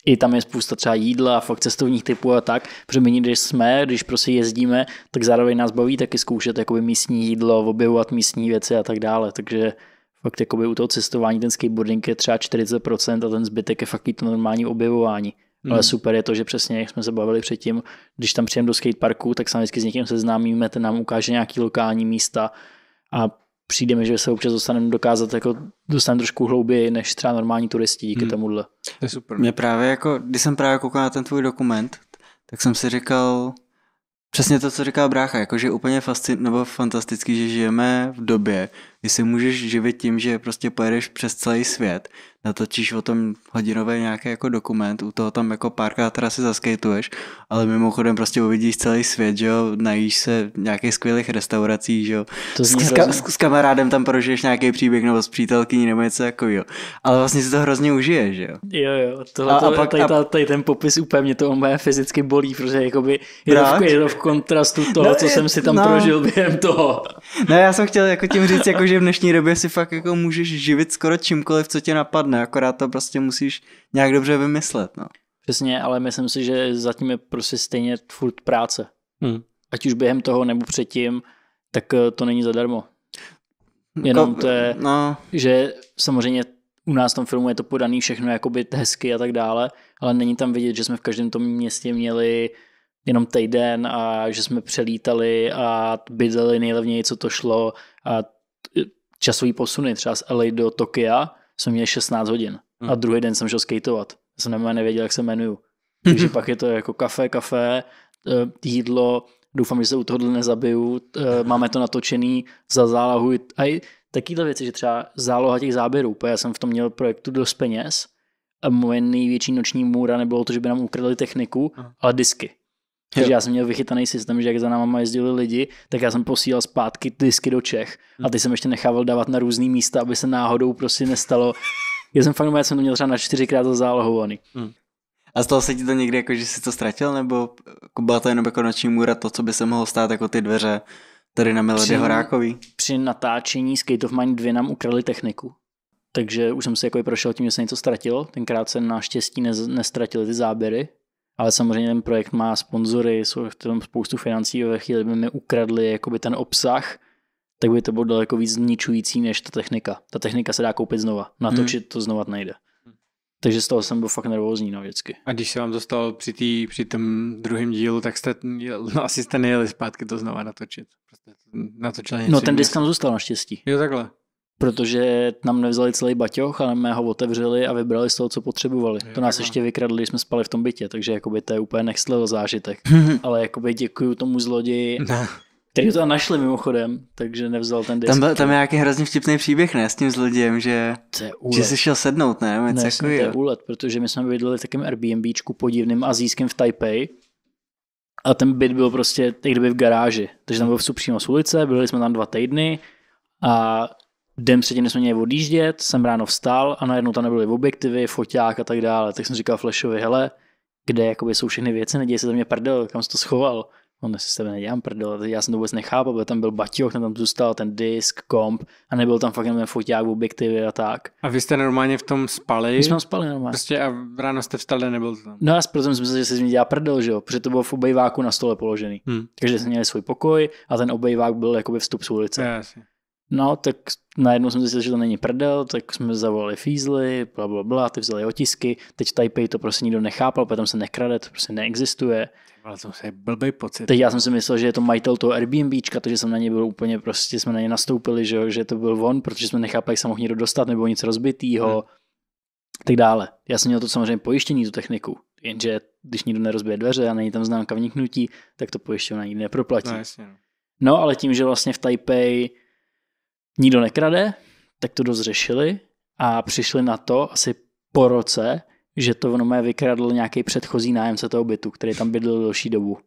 i tam je spousta třeba jídla, a fakt cestovních typů a tak, protože my když jsme, když prostě jezdíme, tak zároveň nás baví taky zkoušet jakoby místní jídlo, objevovat místní věci a tak dále, takže fakt jakoby u toho cestování ten skateboarding je třeba 40% a ten zbytek je fakt to normální objevování. Mm. Ale super je to, že přesně jak jsme se bavili předtím, když tam přijeme do skateparku, tak se vždycky s někým seznámíme, ten nám ukáže nějaký lokální místa a přijde mi, že se občas dostaneme dokázat, jako dostaneme trošku hlouběji, než třeba normální turisti díky hmm. tomuhle. To je super. Mě právě jako, když jsem právě koukal na ten tvůj dokument, tak jsem si říkal, přesně to, co říká brácha, jako že je úplně fascin, nebo fantastický, že žijeme v době, ty si můžeš živit tím, že prostě pojedeš přes celý svět, natočíš o tom hodinové nějaký jako dokument, u toho tam jako párkrát teda si zaskejtuješ, ale mimochodem prostě uvidíš celý svět, že jo, najíš se nějakých skvělých restaurací, že jo. To s, s, ka- s, s, kamarádem tam prožiješ nějaký příběh nebo s přítelkyní nebo něco jo, Ale vlastně si to hrozně užiješ, že jo. Jo, jo, tohle a, to, a pak, tady, a... tady, ten popis úplně mě to on fyzicky bolí, protože jakoby je to, v, je to v kontrastu toho, no, co je, jsem si tam no. prožil během toho. No já jsem chtěl jako tím říct, jako, že že v dnešní době si fakt jako můžeš živit skoro čímkoliv, co tě napadne, akorát to prostě musíš nějak dobře vymyslet, no. Přesně, ale myslím si, že zatím je prostě stejně furt práce. Hmm. Ať už během toho nebo předtím, tak eh, to není zadarmo. Jako jenom to je, no. že samozřejmě u nás v tom filmu je to podaný všechno jakoby hezky a tak dále, ale není tam vidět, že jsme v každém tom městě měli jenom týden a že jsme přelítali a bydleli nejlevněji, co to šlo a časový posuny, třeba z LA do Tokia jsem měl 16 hodin hmm. a druhý den jsem šel skateovat. Já jsem nemá nevěděl, jak se jmenuju. Takže pak je to jako kafe, kafe, eh, jídlo, doufám, že se u toho nezabiju, eh, máme to natočený za zálohu, A i takovýhle věci, že třeba záloha těch záběrů, protože já jsem v tom měl projektu dost peněz a moje největší noční můra nebylo to, že by nám ukradli techniku, ale disky. Takže já jsem měl vychytaný systém, že jak za náma jezdili lidi, tak já jsem posílal zpátky disky do Čech a ty jsem ještě nechával dávat na různý místa, aby se náhodou prostě nestalo. Já jsem fakt, já jsem to měl třeba na čtyřikrát zálohovaný. Hmm. A stalo se ti to někdy jako, že jsi to ztratil, nebo jako, byla to jenom jako noční můra to, co by se mohlo stát jako ty dveře tady na Melody při, Horákový? Při natáčení Skate of Mind 2 nám ukradli techniku. Takže už jsem si jako prošel tím, že se něco ztratilo. Tenkrát se naštěstí nestratili ty záběry, ale samozřejmě ten projekt má sponzory, jsou tom spoustu financí ve chvíli by mi ukradli jakoby ten obsah, tak by to bylo daleko víc zničující než ta technika. Ta technika se dá koupit znova, natočit hmm. to znova nejde. Takže z toho jsem byl fakt nervózní no, vždycky. A když se vám dostal při, tý, při tom druhém dílu, tak jste, no, asi jste nejeli zpátky to znova natočit. Prostě no, něco no ten disk tam zůstal naštěstí. Jo takhle protože nám nevzali celý baťoch, ale mé ho otevřeli a vybrali z toho, co potřebovali. Je, to nás ještě vykradli, když jsme spali v tom bytě, takže jakoby to je úplně next level zážitek. ale jakoby děkuju tomu zloději, no. který to našli mimochodem, takže nevzal ten disk. Tam, byl, tam je nějaký hrozně vtipný příběh, ne, s tím zlodějem, že, že se šel sednout, ne? ne, jako to je úlet, protože my jsme bydleli v takém Airbnbčku podivným azijským v Taipei, a ten byt byl prostě jak kdyby v garáži, takže tam byl vstup přímo z ulice, byli jsme tam dva týdny a den předtím, než jsme měli odjíždět, jsem ráno vstal a najednou tam nebyly objektivy, foťák a tak dále. Tak jsem říkal Flashovi, hele, kde jakoby jsou všechny věci, neděje se tam mě prdel, kam jsi to schoval. On no, si s nedělám prdel, já jsem to vůbec nechápal, protože tam byl baťoch, ten tam zůstal, ten disk, komp a nebyl tam fakt jenom foťák, objektivy a tak. A vy jste normálně v tom spali? My jsme spali normálně. Prostě a ráno jste vstali, nebyl to tam. No a proto jsem si myslel, že se mi dělá prdel, že jo, protože to bylo v obejváku na stole položený. Hmm. Takže jsme měli svůj pokoj a ten obejvák byl jakoby vstup z ulice. No, tak najednou jsem zjistil, že to není prdel, tak jsme zavolali fízly, bla, bla, bla, ty vzali otisky, teď Taipei to prostě nikdo nechápal, potom se nekrade, to prostě neexistuje. Ale to je blbý pocit. Teď já jsem si myslel, že je to majitel toho Airbnbčka, že jsem na něj byl úplně prostě, jsme na něj nastoupili, že, že to byl on, protože jsme nechápali, jak se dostat, nebo nic rozbitýho, hmm. tak dále. Já jsem měl to samozřejmě pojištění, tu techniku, jenže když nikdo nerozbije dveře a není tam známka vniknutí, tak to pojištění nikdy neproplatí. No, jasně, no. no ale tím, že vlastně v Taipei nikdo nekrade, tak to řešili a přišli na to asi po roce, že to v vykradl nějaký předchozí nájemce toho bytu, který tam bydlel delší dobu.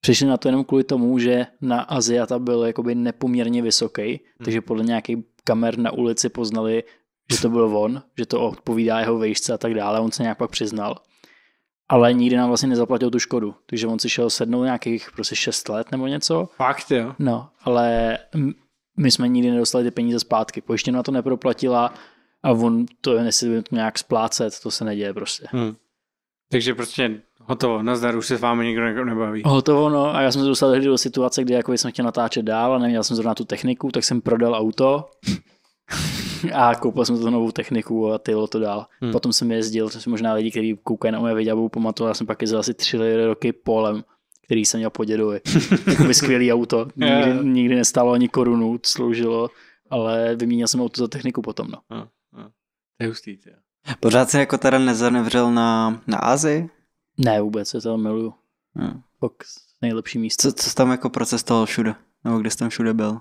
Přišli na to jenom kvůli tomu, že na Aziata byl jakoby nepoměrně vysoký, hmm. takže podle nějakých kamer na ulici poznali, že to byl on, že to odpovídá jeho vejšce a tak dále, on se nějak pak přiznal. Ale nikdy nám vlastně nezaplatil tu škodu, takže on si šel sednout nějakých prostě 6 let nebo něco. Fakt jo? No, ale my jsme nikdy nedostali ty peníze zpátky. Pojištěna to neproplatila a on to je nesli nějak splácet, to se neděje prostě. Hmm. Takže prostě hotovo, nazdar, už se s vámi nikdo nebaví. Hotovo, no a já jsem se dostal do situace, kdy jako jsem chtěl natáčet dál a neměl jsem zrovna tu techniku, tak jsem prodal auto a koupil jsem tu novou techniku a tylo to dál. Hmm. Potom jsem jezdil, jsou možná lidi, kteří koukají na moje videa, budou pamatovat, já jsem pak jezdil asi tři roky polem který jsem měl po dědovi. Jakoby skvělý auto, nikdy, nikdy nestálo ani korunu, sloužilo, ale vyměnil jsem auto za techniku potom, no. To je hustý, tě. Pořád se jako teda nezanevřel na, na Azii? Ne, vůbec, já to miluju. Hmm. nejlepší místo. Co, co tam jako procestoval všude? Nebo kde jsi tam všude byl?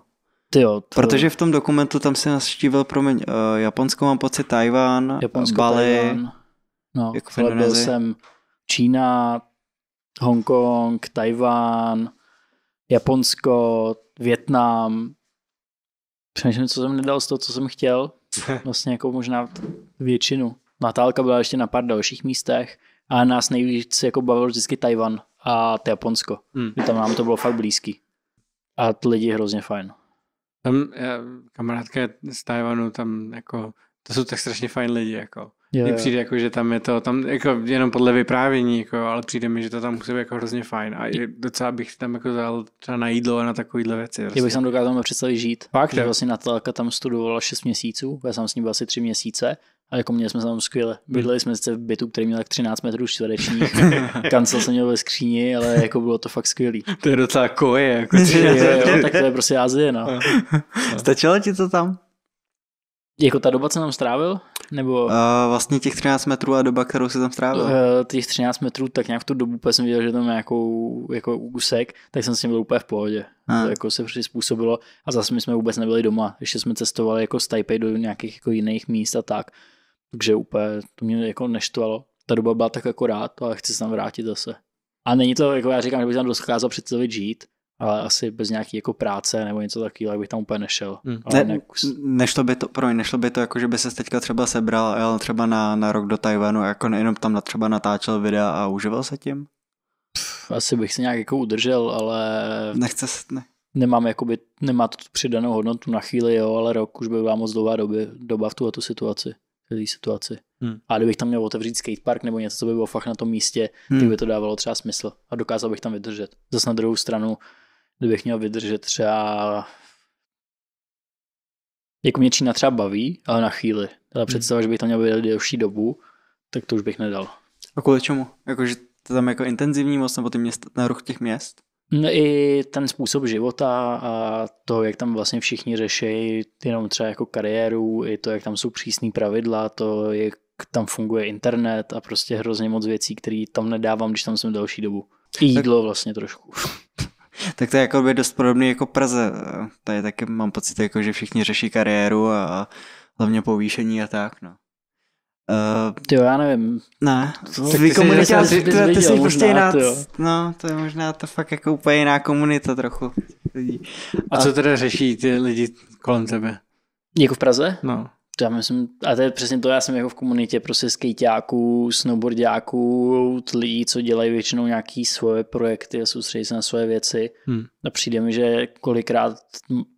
Ty jo, to... Protože v tom dokumentu tam se naštívil, promiň, uh, Japonsko mám pocit, Tajván, Bali. Tajván. No, jako byl jsem Čína, Hongkong, Tajván, Japonsko, Větnam. Přemýšlím, co jsem nedal z toho, co jsem chtěl. Vlastně jako možná většinu. Natálka byla ještě na pár dalších místech, a nás nejvíc jako bavil vždycky Tajvan a Japonsko. Hmm. Tam nám to bylo fakt blízký. A ty lidi je hrozně fajn. Tam já, eh, kamarádka z Tajvanu, tam jako, to jsou tak strašně fajn lidi, jako. Yeah. Mně přijde jako, že tam je to, tam jako jenom podle vyprávění, jako, ale přijde mi, že to tam musí být jako hrozně fajn a je, docela bych tam jako dal třeba na jídlo a na takovýhle věci. Vlastně. Já bych prostě. tam dokázal představit žít. Fakt, že vlastně Natalka tam studovala 6 měsíců, já jsem s ní byl asi 3 měsíce a jako měli jsme se tam skvěle. Hm. Bydleli jsme sice v bytu, který měl tak 13 metrů čtverečních. Kancel jsem měl ve skříni, ale jako bylo to fakt skvělý. To je docela koje. Jako je, jo, tak to je prostě Azie, no. Stačilo ti to tam? Jako ta doba, co tam strávil? Nebo... Uh, vlastně těch 13 metrů a doba, kterou se tam strávil? Uh, těch 13 metrů, tak nějak v tu dobu, jsem viděl, že tam je nějakou, jako úsek, tak jsem s ním byl úplně v pohodě. Uh. To jako se přizpůsobilo a zase my jsme vůbec nebyli doma. Ještě jsme cestovali jako z Taipei do nějakých jako jiných míst a tak. Takže úplně to mě jako neštvalo. Ta doba byla tak akorát, ale chci se tam vrátit zase. A není to, jako já říkám, že bych tam dokázal představit žít, ale asi bez nějaký jako práce nebo něco takového, bych tam úplně nešel. Hmm. Ne, nešlo by to, promiň, nešlo by to jako, že by se teďka třeba sebral a jel třeba na, na rok do Tajvanu, jako nejenom tam třeba natáčel videa a uživil se tím? Pff, asi bych se nějak jako udržel, ale... Nechce se, ne. Nemám jakoby, nemá to přidanou hodnotu na chvíli, jo, ale rok už by byla moc dlouhá doby, doba v tuhle situaci té situaci. Hmm. A kdybych tam měl otevřít skatepark nebo něco, co by bylo fakt na tom místě, hmm. tak by to dávalo třeba smysl a dokázal bych tam vydržet. Zase na druhou stranu, kdybych měl vydržet třeba jako mě Čína třeba baví, ale na chvíli. Ale hmm. představa, že bych tam měl být delší dobu, tak to už bych nedal. A kvůli čemu? Jakože to tam jako intenzivní moc, nebo ty města, na ruch těch měst? No i ten způsob života a to, jak tam vlastně všichni řeší jenom třeba jako kariéru, i to, jak tam jsou přísný pravidla, to, jak tam funguje internet a prostě hrozně moc věcí, které tam nedávám, když tam jsem další dobu. I jídlo tak... vlastně trošku. Tak to je jako by dost podobný jako Praze. Tady taky mám pocit, jako, že všichni řeší kariéru a, hlavně povýšení a tak, no. Uh, jo, já nevím. Ne, tvý komunita, ty, ty, ty jsi prostě jiná, no, to je možná to fakt jako úplně jiná komunita trochu A, a co teda řeší ty lidi kolem tebe? Jako v Praze? No já myslím, a to je přesně to, já jsem jako v komunitě prostě skejťáků, snowboardáků, lidí, co dělají většinou nějaký svoje projekty a soustředí se na svoje věci. Hmm. A přijde mi, že kolikrát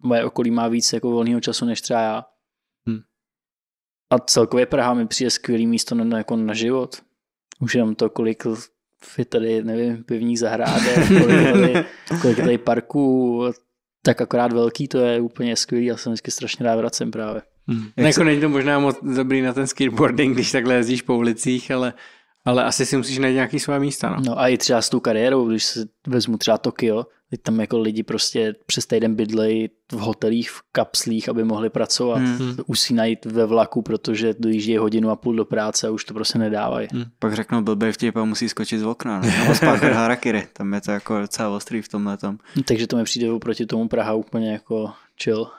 moje okolí má víc jako volného času než třeba já. Hmm. A celkově Praha mi přijde skvělý místo na, jako na život. Už jenom to, kolik je tady, nevím, pivních zahrádek, kolik tady, kolik tady parků, tak akorát velký, to je úplně skvělý a jsem vždycky strašně rád vracím právě. Hmm. jako se... není to možná moc dobrý na ten skateboarding, když takhle jezdíš po ulicích, ale, ale asi si musíš najít nějaký svá místa. No. no a i třeba s tou kariérou, když se vezmu třeba Tokio, kdy tam jako lidi prostě přes týden bydlejí v hotelích, v kapslích, aby mohli pracovat. Hmm. Usínají ve vlaku, protože dojíždějí hodinu a půl do práce a už to prostě nedávají. Hmm. Pak řeknou blbý vtip a musí skočit z okna. No, Nebo spáchat harakiri. Tam je to jako docela ostrý v tomhle tom. Takže to mi přijde oproti tomu Praha úplně jako chill.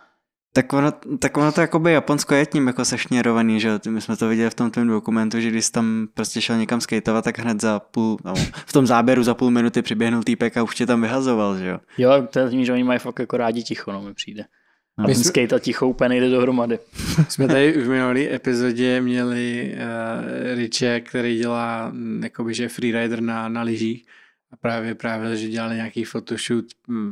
Tak ono, tak ono to jakoby Japonsko je tím jako sešněrovaný, že My jsme to viděli v tom tom dokumentu, že když tam prostě šel někam skateovat, tak hned za půl, no, v tom záběru za půl minuty přiběhnul týpek a už tě tam vyhazoval, že jo? Jo, to je tím, že oni mají fakt jako rádi ticho, no mi přijde. A my ten jsme... skate a ticho úplně nejde dohromady. jsme tady v minulý epizodě měli uh, eh, Riče, který dělá jakoby, že freerider na, na lyžích a právě, právě, že dělali nějaký photoshoot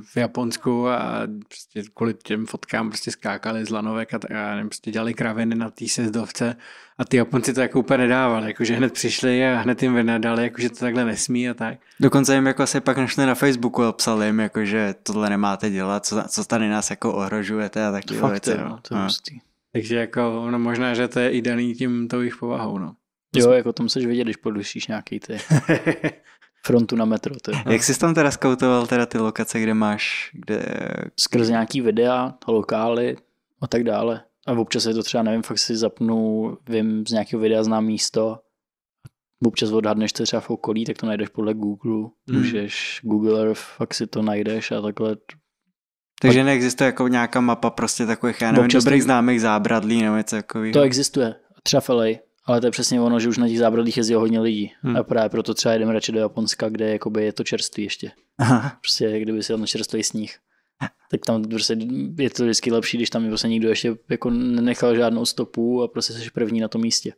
v Japonsku a prostě kvůli těm fotkám prostě skákali z lanovek a, a nevím, prostě dělali kraviny na té sezdovce a ty Japonci to jako úplně nedávali, jakože hned přišli a hned jim vynadali, jakože to takhle nesmí a tak. Dokonce jim jako se pak našli na Facebooku a psali jim, jakože tohle nemáte dělat, co, co tady nás jako ohrožujete a takové věci. No, to je no. Takže jako, no možná, že to je i daný tím tou jejich povahou, no. Jo, jako tam seš vidět, když podušíš nějaký ty. frontu na metro. Teda. Jak jsi tam teda skautoval teda ty lokace, kde máš? Kde... Skrz nějaký videa, lokály a tak dále. A občas je to třeba, nevím, fakt si zapnu, vím, z nějakého videa znám místo, občas odhadneš, to třeba v okolí, tak to najdeš podle Google, hmm. můžeš Google Earth, fakt si to najdeš a takhle. Takže neexistuje jako nějaká mapa prostě takových, já nevím, dobrých známých zábradlí nebo něco takového. To existuje, třeba v LA ale to je přesně ono, že už na těch zábradlích jezdí hodně lidí. Hmm. A právě proto třeba jdeme radši do Japonska, kde jakoby je to čerstvý ještě. Aha. Prostě kdyby si tam čerstvý sníh. Tak tam prostě je to vždycky lepší, když tam prostě nikdo ještě jako nenechal žádnou stopu a prostě jsi první na tom místě.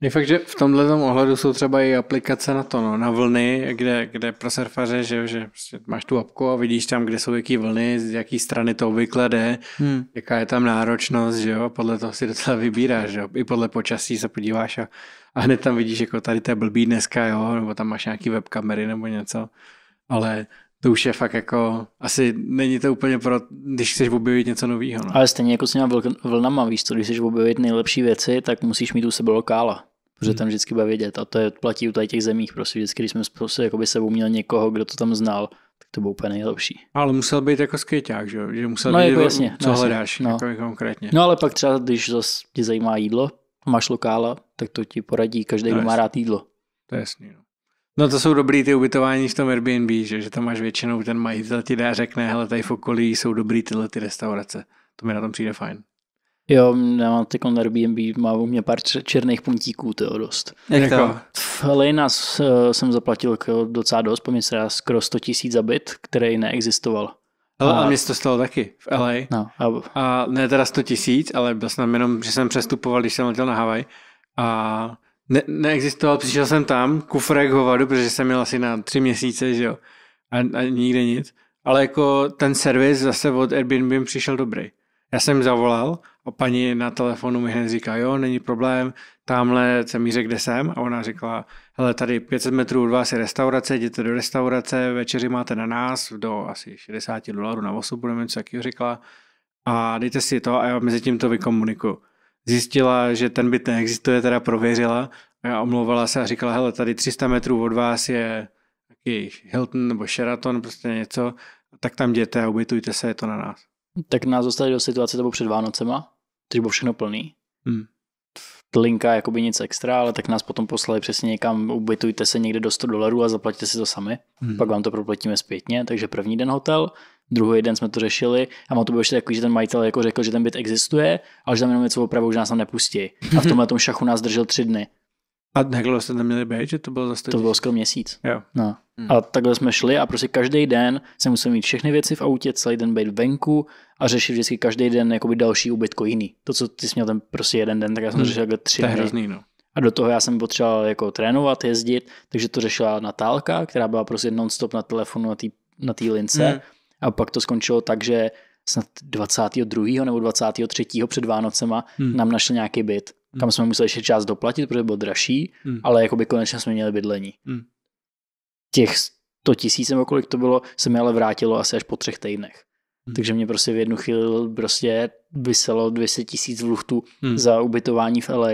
Je fakt, že v tomhle ohledu jsou třeba i aplikace na to, no, na vlny, kde, kde pro surfaře, že, že prostě máš tu apku a vidíš tam, kde jsou jaký vlny, z jaký strany to obvykle jde, hmm. jaká je tam náročnost, že jo, podle toho si docela vybíráš, že jo, i podle počasí se podíváš a, a hned tam vidíš, jako tady to je blbý dneska, jo, nebo tam máš nějaký webkamery nebo něco, ale to už je fakt jako, asi není to úplně pro, když chceš objevit něco nového. No. Ale stejně jako s těma vlnama, víš co, když chceš objevit nejlepší věci, tak musíš mít u sebe lokála, protože hmm. tam vždycky bude vědět a to je platí u tady těch zemích, prostě vždycky, když jsme prostě by sebou měl někoho, kdo to tam znal, tak to bylo úplně nejlepší. Ale musel být jako skvěťák, že, že musel no, být, jako jasně, co no, jasně, hledáš no. Jako konkrétně. No ale pak třeba, když zase tě zajímá jídlo, máš lokála, tak to ti poradí každý, no, kdo má rád jídlo. To je jasný, no. No to jsou dobrý ty ubytování v tom Airbnb, že, že tam máš většinou ten majitel ti dá řekne, hele tady v okolí jsou dobrý tyhle ty restaurace. To mi na tom přijde fajn. Jo, já mám ty kon Airbnb, má u mě pár černých puntíků, to je dost. Jak jako? to? Ale nás eh, jsem zaplatil docela dost, po mě se skoro 100 tisíc za byt, který neexistoval. Ale a, město to stalo taky v LA. No, a... a ne teda 100 tisíc, ale byl jsem jenom, že jsem přestupoval, když jsem letěl na Havaj. A ne, neexistoval, přišel jsem tam, kufrek hovadu, protože jsem měl asi na tři měsíce, že jo, a, a nikde nic. Ale jako ten servis zase od Airbnb přišel dobrý. Já jsem zavolal a paní na telefonu mi hned říká, jo, není problém, tamhle jsem mi řekl, kde jsem a ona řekla, hele, tady 500 metrů od vás je restaurace, jděte do restaurace, večeři máte na nás, do asi 60 dolarů na osobu, nebo jak takového řekla a dejte si to a já mezi tím to vykomunikuju zjistila, že ten byt neexistuje, teda prověřila a omlouvala se a říkala, hele, tady 300 metrů od vás je taky Hilton nebo Sheraton, prostě něco, tak tam jděte a ubytujte se, je to na nás. Tak nás dostali do situace, to bylo před Vánocema, když bylo všechno plný. Hmm. Linka jakoby nic extra, ale tak nás potom poslali přesně někam, ubytujte se někde do 100 dolarů a zaplatíte si to sami, hmm. pak vám to proplatíme zpětně, takže první den hotel, Druhý den jsme to řešili a má to bylo ještě takový, že ten majitel jako řekl, že ten byt existuje, ale že tam jenom něco opravdu už nás tam nepustí. A v mhm. tomhle tom šachu nás držel tři dny. A takhle jste tam měli být, že to bylo zase To bylo skoro měsíc. Jo. No. Hmm. A takhle jsme šli a prostě každý den jsem musel mít všechny věci v autě, celý den být venku a řešit vždycky každý den jakoby další ubytko jiný. To, co ty jsi měl ten prostě jeden den, tak já jsem hmm. řešil jako tři to je Hrozný, no. A do toho já jsem potřeboval jako trénovat, jezdit, takže to řešila Natálka, která byla prostě non-stop na telefonu na té na lince. Hmm. A pak to skončilo tak, že snad 22. nebo 23. před Vánocema hmm. nám našli nějaký byt. Hmm. Kam jsme museli ještě část doplatit, protože byl dražší, hmm. ale by konečně jsme měli bydlení. Hmm. Těch 100 tisíc nebo kolik to bylo, se mi ale vrátilo asi až po třech týdnech. Hmm. Takže mě prostě v jednu chvíli prostě vyselo 200 tisíc v luchtu hmm. za ubytování v LA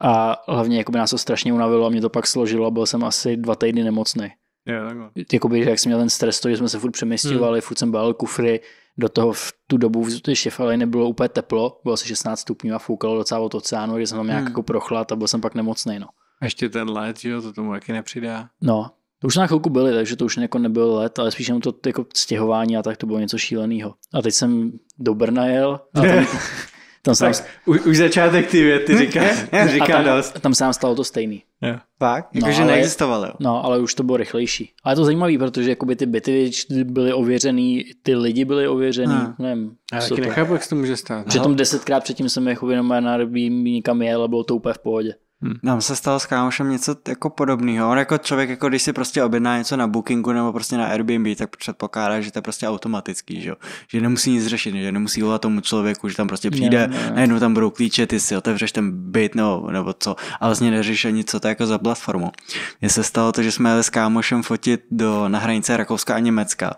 a hlavně jako by nás to strašně unavilo a mě to pak složilo a byl jsem asi dva týdny nemocný. Yeah, Jakoby, jak jsem měl ten stres, to, že jsme se furt přeměstňovali, hmm. furt jsem balil kufry, do toho v tu dobu v té šefalej nebylo úplně teplo, bylo asi 16 stupňů a foukalo docela od oceánu, že jsem tam nějak hmm. jako prochlad a byl jsem pak nemocný. No. A ještě ten let, jo, to tomu jaký nepřidá. No, to už na chvilku byly, takže to už jako nebyl let, ale spíš jenom to jako stěhování a tak to bylo něco šíleného. A teď jsem do Brna jel a tam, Tam sám... tak, už, už začátek ty věty hm? říká, říká tam, dost. Tam se nám stalo to stejný. Jo. Fakt? Jako, no, neexistovalo. No, ale už to bylo rychlejší. Ale je to zajímavé, protože jakoby ty byty byly ověřený, ty lidi byly ověřený. Hmm. Nevím, Já taky nechápu, jak se to může stát. Přitom no. desetkrát předtím jsem jakoby na národní nikam jel a bylo to úplně v pohodě. Hmm. Nám se stalo s kámošem něco jako podobného. On jako člověk, jako když si prostě objedná něco na Bookingu nebo prostě na Airbnb, tak předpokládá, že to je prostě automatický, že, že nemusí nic řešit, že nemusí volat tomu člověku, že tam prostě přijde, ne, ne. najednou tam budou klíče, ty si otevřeš ten byt nebo, nebo co. A vlastně neřeší nic, co to je jako za platformu. Mně se stalo to, že jsme jeli s kámošem fotit do, na hranice Rakouska a Německa.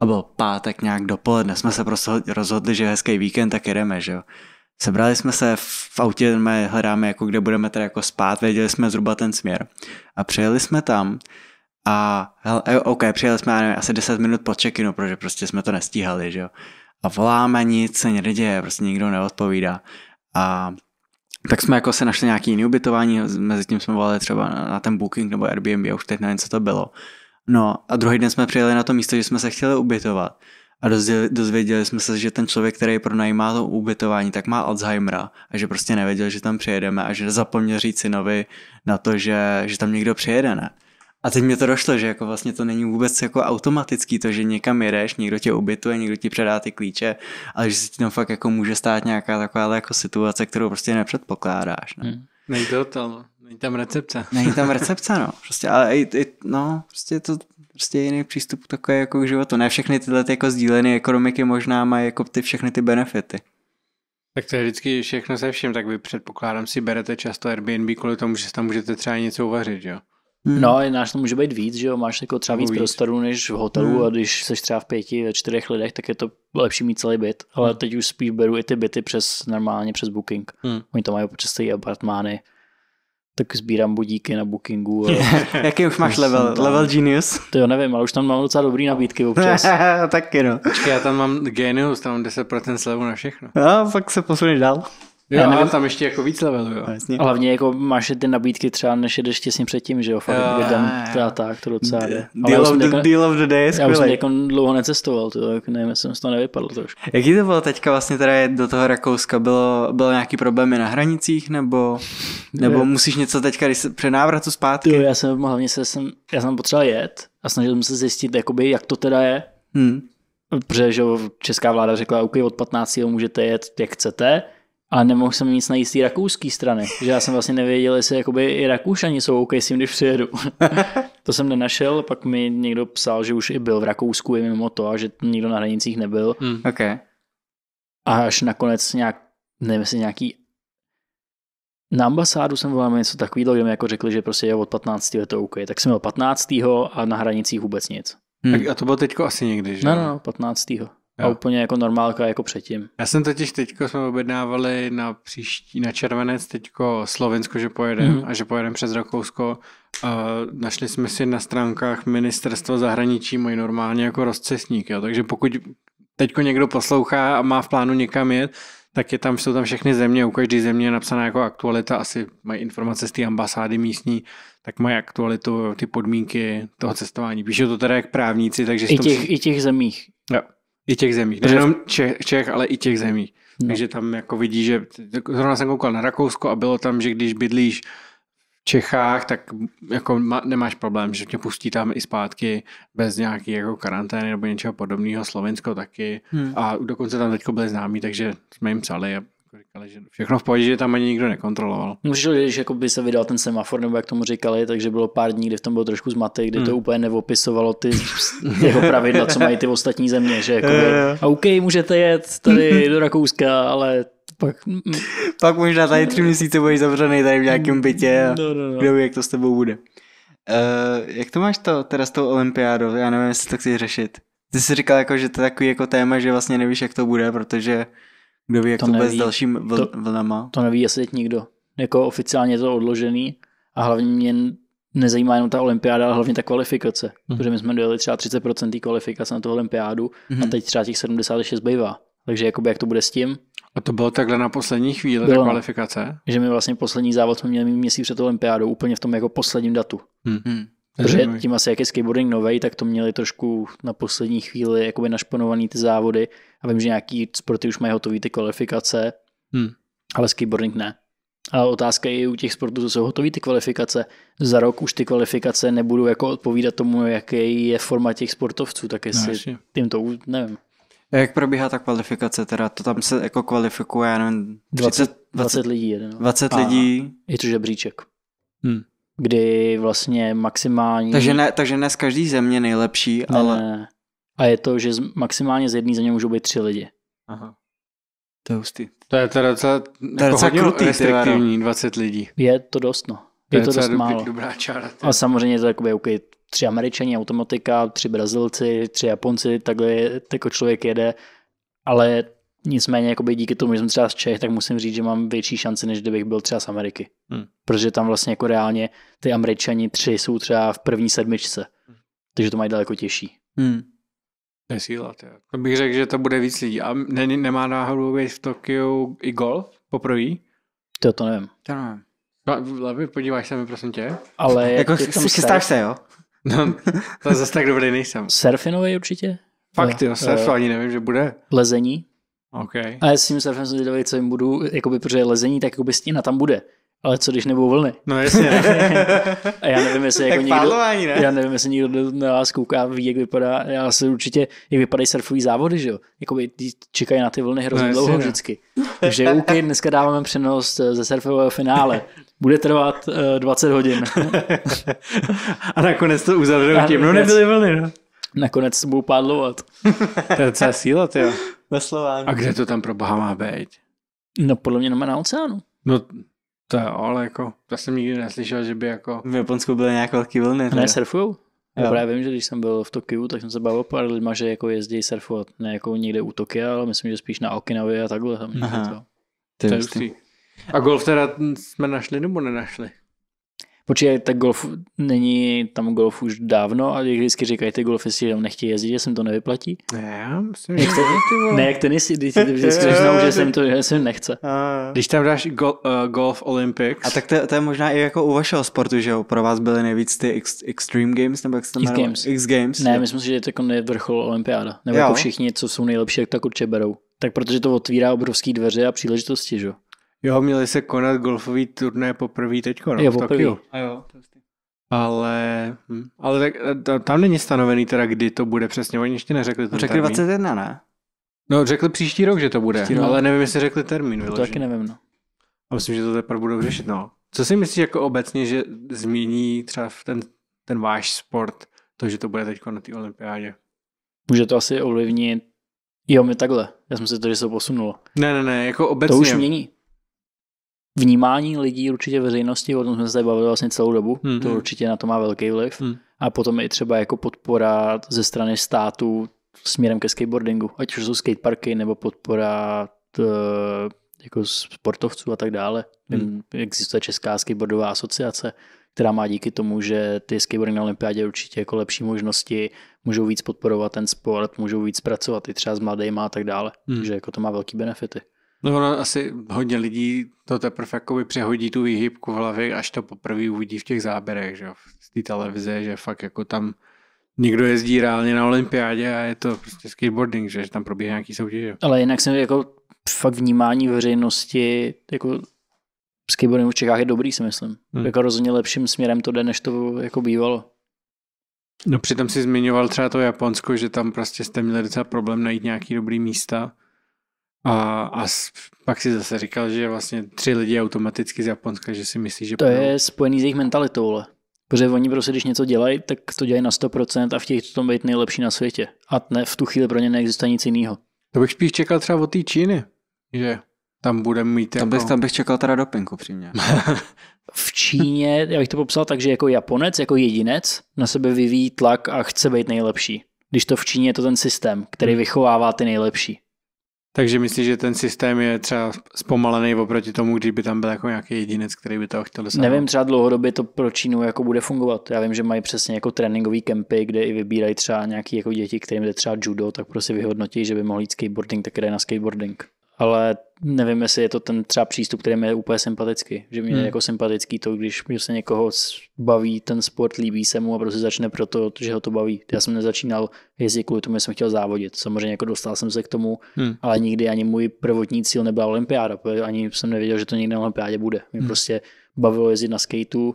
A byl pátek nějak dopoledne, jsme se prostě rozhodli, že je hezký víkend, tak jedeme, že jo. Sebrali jsme se v autě, my hledáme, jako kde budeme teda jako spát, věděli jsme zhruba ten směr. A přijeli jsme tam a hele, e, OK, přijeli jsme nevím, asi 10 minut po check protože prostě jsme to nestíhali, že jo. A voláme, nic se neděje, prostě nikdo neodpovídá. A tak jsme jako se našli nějaký jiný ubytování, mezi tím jsme volali třeba na ten Booking nebo Airbnb, už teď nevím, co to bylo. No a druhý den jsme přijeli na to místo, že jsme se chtěli ubytovat a dozvěděli jsme se, že ten člověk, který pronajímá to ubytování, tak má Alzheimera a že prostě nevěděl, že tam přijedeme a že zapomněl říct synovi na to, že, že tam někdo přijede, ne? A teď mi to došlo, že jako vlastně to není vůbec jako automatický to, že někam jedeš, někdo tě ubytuje, někdo ti předá ty klíče, ale že se ti tam fakt jako může stát nějaká taková jako situace, kterou prostě nepředpokládáš. Ne? Hmm. Není to hotel, no. není tam recepce. Není tam recepce, no. Prostě, ale i, i, no, prostě to prostě jiný přístup takové jako k životu. Ne všechny tyhle ty jako sdílené ekonomiky možná mají jako ty všechny ty benefity. Tak to je vždycky všechno se vším, tak vy předpokládám si berete často Airbnb kvůli tomu, že tam můžete třeba něco uvařit, jo? Hmm. No, náš to může být víc, že jo, máš jako třeba víc, víc. prostorů než v hotelu hmm. a když seš třeba v pěti, ve čtyřech lidech, tak je to lepší mít celý byt, ale hmm. teď už spíš beru i ty byty přes normálně přes booking. Hmm. Oni to mají občas ty apartmány, tak sbírám budíky na bookingu. A... Jaký už máš level? Tam... Level genius? To jo, nevím, ale už tam mám docela dobrý nabídky občas. Taky no. Počkej, já tam mám genius, tam mám 10% slevu na všechno. No, pak se posuneš dál. Jo, nevím, tam ještě jako víc levelů, jo. No, jasně. Hlavně jako máš ty nabídky třeba, než jedeš těsně předtím, že jo, fakt jo, jeden, teda tak, to docela jde. Deal, of the, jako, deal of the day je Já už jsem jako dlouho necestoval, to, tak nevím, jestli jsem z toho nevypadl trošku. Jaký to bylo teďka vlastně teda do toho Rakouska? Bylo, bylo nějaký problémy na hranicích, nebo, nebo jo. musíš něco teďka, když se zpátky? Jo, já jsem hlavně se, jsem, já jsem potřeboval jet a snažil jsem se zjistit, jakoby, jak to teda je. Hmm. Protože že česká vláda řekla, OK, od 15. můžete jet, jak chcete, a nemohl jsem nic najít z té rakouské strany, že já jsem vlastně nevěděl, jestli jakoby i Rakoušani jsou OK s tím, když přijedu. to jsem nenašel, pak mi někdo psal, že už i byl v Rakousku i mimo to a že nikdo na hranicích nebyl. Mm. Okay. A až nakonec nějak, nevím, jestli nějaký na ambasádu jsem volal něco takového, kde mi jako řekli, že prostě je od 15 je to OK. Tak jsem měl 15. a na hranicích vůbec nic. Hmm. A to bylo teďko asi někdy, že? No, no, no 15. Jo. A úplně jako normálka jako předtím. Já jsem totiž teďko, jsme objednávali na příští, na červenec teďko Slovensko, že pojedeme mm. a že pojedeme přes Rakousko. A našli jsme si na stránkách ministerstva zahraničí mají normálně jako rozcestník, jo. takže pokud teďko někdo poslouchá a má v plánu někam jet, tak je tam, jsou tam všechny země, u každé země je napsaná jako aktualita, asi mají informace z té ambasády místní, tak mají aktualitu, ty podmínky toho cestování. Píšou to teda jak právníci, takže... I těch, si... i těch zemích. Jo. I těch zemí. Nejenom Čech, Čech, ale i těch zemí. No. Takže tam jako vidí, že zrovna jsem koukal na Rakousko a bylo tam, že když bydlíš v Čechách, tak jako ma, nemáš problém, že tě pustí tam i zpátky bez nějaké jako karantény nebo něčeho podobného. Slovensko taky. Hmm. A dokonce tam teď byli známí, takže jsme jim psali a jako říkali, že všechno v pohodě, že tam ani nikdo nekontroloval. Můžeš, když jako by se vydal ten semafor, nebo jak tomu říkali, takže bylo pár dní, kdy v tom bylo trošku zmatek, kdy hmm. to úplně neopisovalo ty jeho pravidla, co mají ty ostatní země, že jako by, a OK, můžete jet tady do Rakouska, ale pak... Mm, mm. pak možná tady tři měsíce budeš zavřený tady v nějakém mm. bytě a no, no, no. kdo ví, jak to s tebou bude. Uh, jak to máš to teda s tou olympiádou? Já nevím, jestli to chci řešit. Ty jsi říkal, jako, že to je takový jako téma, že vlastně nevíš, jak to bude, protože kdo ví, jak to, to neví, bude s dalším vl- to, vlnama? To neví asi teď nikdo. Jako oficiálně je to odložený a hlavně mě nezajímá jenom ta olympiáda, ale hlavně ta kvalifikace. Mm. Protože my jsme dojeli třeba 30% kvalifikace na tu olympiádu mm. a mhm. teď třeba těch 76 bývá. Takže jakoby jak to bude s tím? A to bylo takhle na poslední chvíli, bylo, ta no. kvalifikace? Že my vlastně poslední závod jsme měli měsíc před olympiádou, úplně v tom jako posledním datu. Mm. Protože tím asi, jak je skateboarding nový, tak to měli trošku na poslední chvíli jakoby našponovaný ty závody a vím, že nějaký sporty už mají hotové ty kvalifikace, hmm. ale skateboarding ne. Ale otázka je u těch sportů, co jsou hotové ty kvalifikace. Za rok už ty kvalifikace nebudou jako odpovídat tomu, jaký je forma těch sportovců, tak no, jestli no, tím to nevím. A jak probíhá ta kvalifikace teda? To tam se jako kvalifikuje, já nevím, 30, 20, 20, 20 lidí. Jeden, no. 20 lidí. Je to žebříček. Hmm kdy vlastně maximální... Takže ne, takže ne z každé země nejlepší, ne, ale... Ne. A je to, že z, maximálně z jedné země můžou být tři lidi. Aha. To je hustý. To je teda docela, to je jako krutý, restriktivní, 20 lidí. Je to dost, no. Je to, to dost málo. Dobrá čára, a samozřejmě je to jakoby, okay, tři američani, automatika, tři brazilci, tři japonci, takhle je, jako člověk jede, ale Nicméně jakoby díky tomu, že jsem třeba z Čech, tak musím říct, že mám větší šanci, než kdybych byl třeba z Ameriky. Hmm. Protože tam vlastně jako reálně ty Američani tři jsou třeba v první sedmičce. Hmm. Takže to mají daleko těžší. Hmm. Nesíla, To bych řekl, že to bude víc lidí. A ne, nemá náhodou být v Tokiu i golf poprvé? To to nevím. To nevím. No, Lavi, podíváš se mi, prosím tě. Ale jako, je tam surf... se, jo? No, to zase tak dobrý nejsem. Surfinový určitě? Fakt, jo, surf, uh, ani nevím, že bude. Lezení? Okay. A já s tím surfem jsem zvědavý, co jim budu, jakoby, protože lezení, tak jakoby stína tam bude. Ale co když nebudou vlny? No jasně. No. a já nevím, jestli jako někdo, pálování, ne? já nevím, jestli někdo na vás kouká, ví, jak vypadá, já se určitě, jak vypadají surfové závody, že jo? Jakoby čekají na ty vlny hrozně no, dlouho ne. No. vždycky. Takže OK, dneska dáváme přenos eh, ze surfového finále. Bude trvat uh, eh, 20 hodin. a nakonec to uzavřou tím, no nebyly vlny, no. Nakonec budou pádlovat. to je celá síla, jo. Ve Slovánku. A kde to tam pro boha má být? No podle mě na oceánu. No to je ale jako, to jsem nikdy neslyšel, že by jako... V Japonsku byly nějaké velké vlny. Ne, surfujou? Já právě vím, že když jsem byl v Tokiu, tak jsem se bavil pár lidma, že jako jezdí surfovat, ne jako někde u Tokia, ale myslím, že spíš na Okinawě a takhle. Tam Aha. To, to je A golf teda jsme našli nebo nenašli? Počkej, tak golf není tam golf už dávno a jak vždycky říkají, ty golfisti jenom nechtějí jezdit, že jsem to nevyplatí. Ne, já myslím, že to Ne, jak tenis, když vždycky že jsem to že jsem nechce. Když tam dáš uh, Golf Olympics. A tak to, to, je možná i jako u vašeho sportu, že jo? Pro vás byly nejvíc ty ex, Extreme Games, nebo jak se X-Games. X-Games. Ne, myslím si, že to jako je vrchol olympiáda. Nebo jo. jako všichni, co jsou nejlepší, tak určitě berou. Tak protože to otvírá obrovské dveře a příležitosti, že jo? Jo, měli se konat golfový turné poprvé teď, no, jo, v Tokiu. Ale, hm, ale tak, eh, tam není stanovený teda, kdy to bude přesně, oni ještě neřekli ten Řekli termín. 21, ne? No, řekli příští rok, že to bude, příští rok. ale nevím, jestli řekli termín. To to taky nevím, no. A myslím, že to teprve budou řešit, no. Co si myslíš jako obecně, že změní třeba ten, ten váš sport, to, že to bude teď na té olympiádě? Může to asi ovlivnit, jo, my takhle, já jsem si to, že se posunulo. Ne, ne, ne, jako obecně. To už mění vnímání lidí, určitě veřejnosti, o tom jsme se bavili vlastně celou dobu, hmm. to určitě na to má velký vliv. Mm. A potom i třeba jako podpora ze strany státu směrem ke skateboardingu, ať už jsou skateparky nebo podpora t, jako sportovců a tak dále. Mm. Existuje Česká skateboardová asociace, která má díky tomu, že ty skateboarding na olympiádě určitě jako lepší možnosti, můžou víc podporovat ten sport, můžou víc pracovat i třeba s mladými a tak dále. Mm. Takže jako to má velký benefity. No ono asi hodně lidí to teprve jakoby přehodí tu výhybku v hlavě, až to poprvé uvidí v těch záběrech, že z té televize, že fakt jako tam někdo jezdí reálně na olympiádě a je to prostě skateboarding, že, že tam probíhá nějaký soutěž. Ale jinak jsem jako fakt vnímání veřejnosti, jako skateboarding v Čechách je dobrý, si myslím. Hmm. Jako rozhodně lepším směrem to jde, než to jako bývalo. No přitom si zmiňoval třeba to Japonsko, že tam prostě jste měli docela problém najít nějaký dobrý místa a, a pak si zase říkal, že vlastně tři lidi automaticky z Japonska, že si myslí, že... To je spojený s jejich mentalitou, Protože oni prostě, když něco dělají, tak to dělají na 100% a těch to tom být nejlepší na světě. A ne, v tu chvíli pro ně neexistuje nic jiného. To bych spíš čekal třeba od té Číny, že tam bude mít... Tam, jako... bych, tam bych čekal teda doping, upřímně. v Číně, já bych to popsal tak, že jako Japonec, jako jedinec, na sebe vyvíjí tlak a chce být nejlepší. Když to v Číně je to ten systém, který hmm. vychovává ty nejlepší. Takže myslíš, že ten systém je třeba zpomalený oproti tomu, když by tam byl jako nějaký jedinec, který by toho chtěl dosáhnout? Nevím, třeba dlouhodobě to pro Čínu jako bude fungovat. Já vím, že mají přesně jako tréninkový kempy, kde i vybírají třeba nějaký jako děti, kterým jde třeba judo, tak prostě vyhodnotí, že by mohli jít skateboarding, tak jde na skateboarding ale nevím, jestli je to ten třeba přístup, který mi je úplně sympatický. Že mi hmm. je jako sympatický to, když se někoho baví ten sport, líbí se mu a prostě začne proto, že ho to baví. Já jsem nezačínal jezdit kvůli tomu, že jsem chtěl závodit. Samozřejmě jako dostal jsem se k tomu, hmm. ale nikdy ani můj prvotní cíl nebyla olympiáda. Ani jsem nevěděl, že to někde na olympiádě bude. Mě hmm. prostě bavilo jezdit na skateu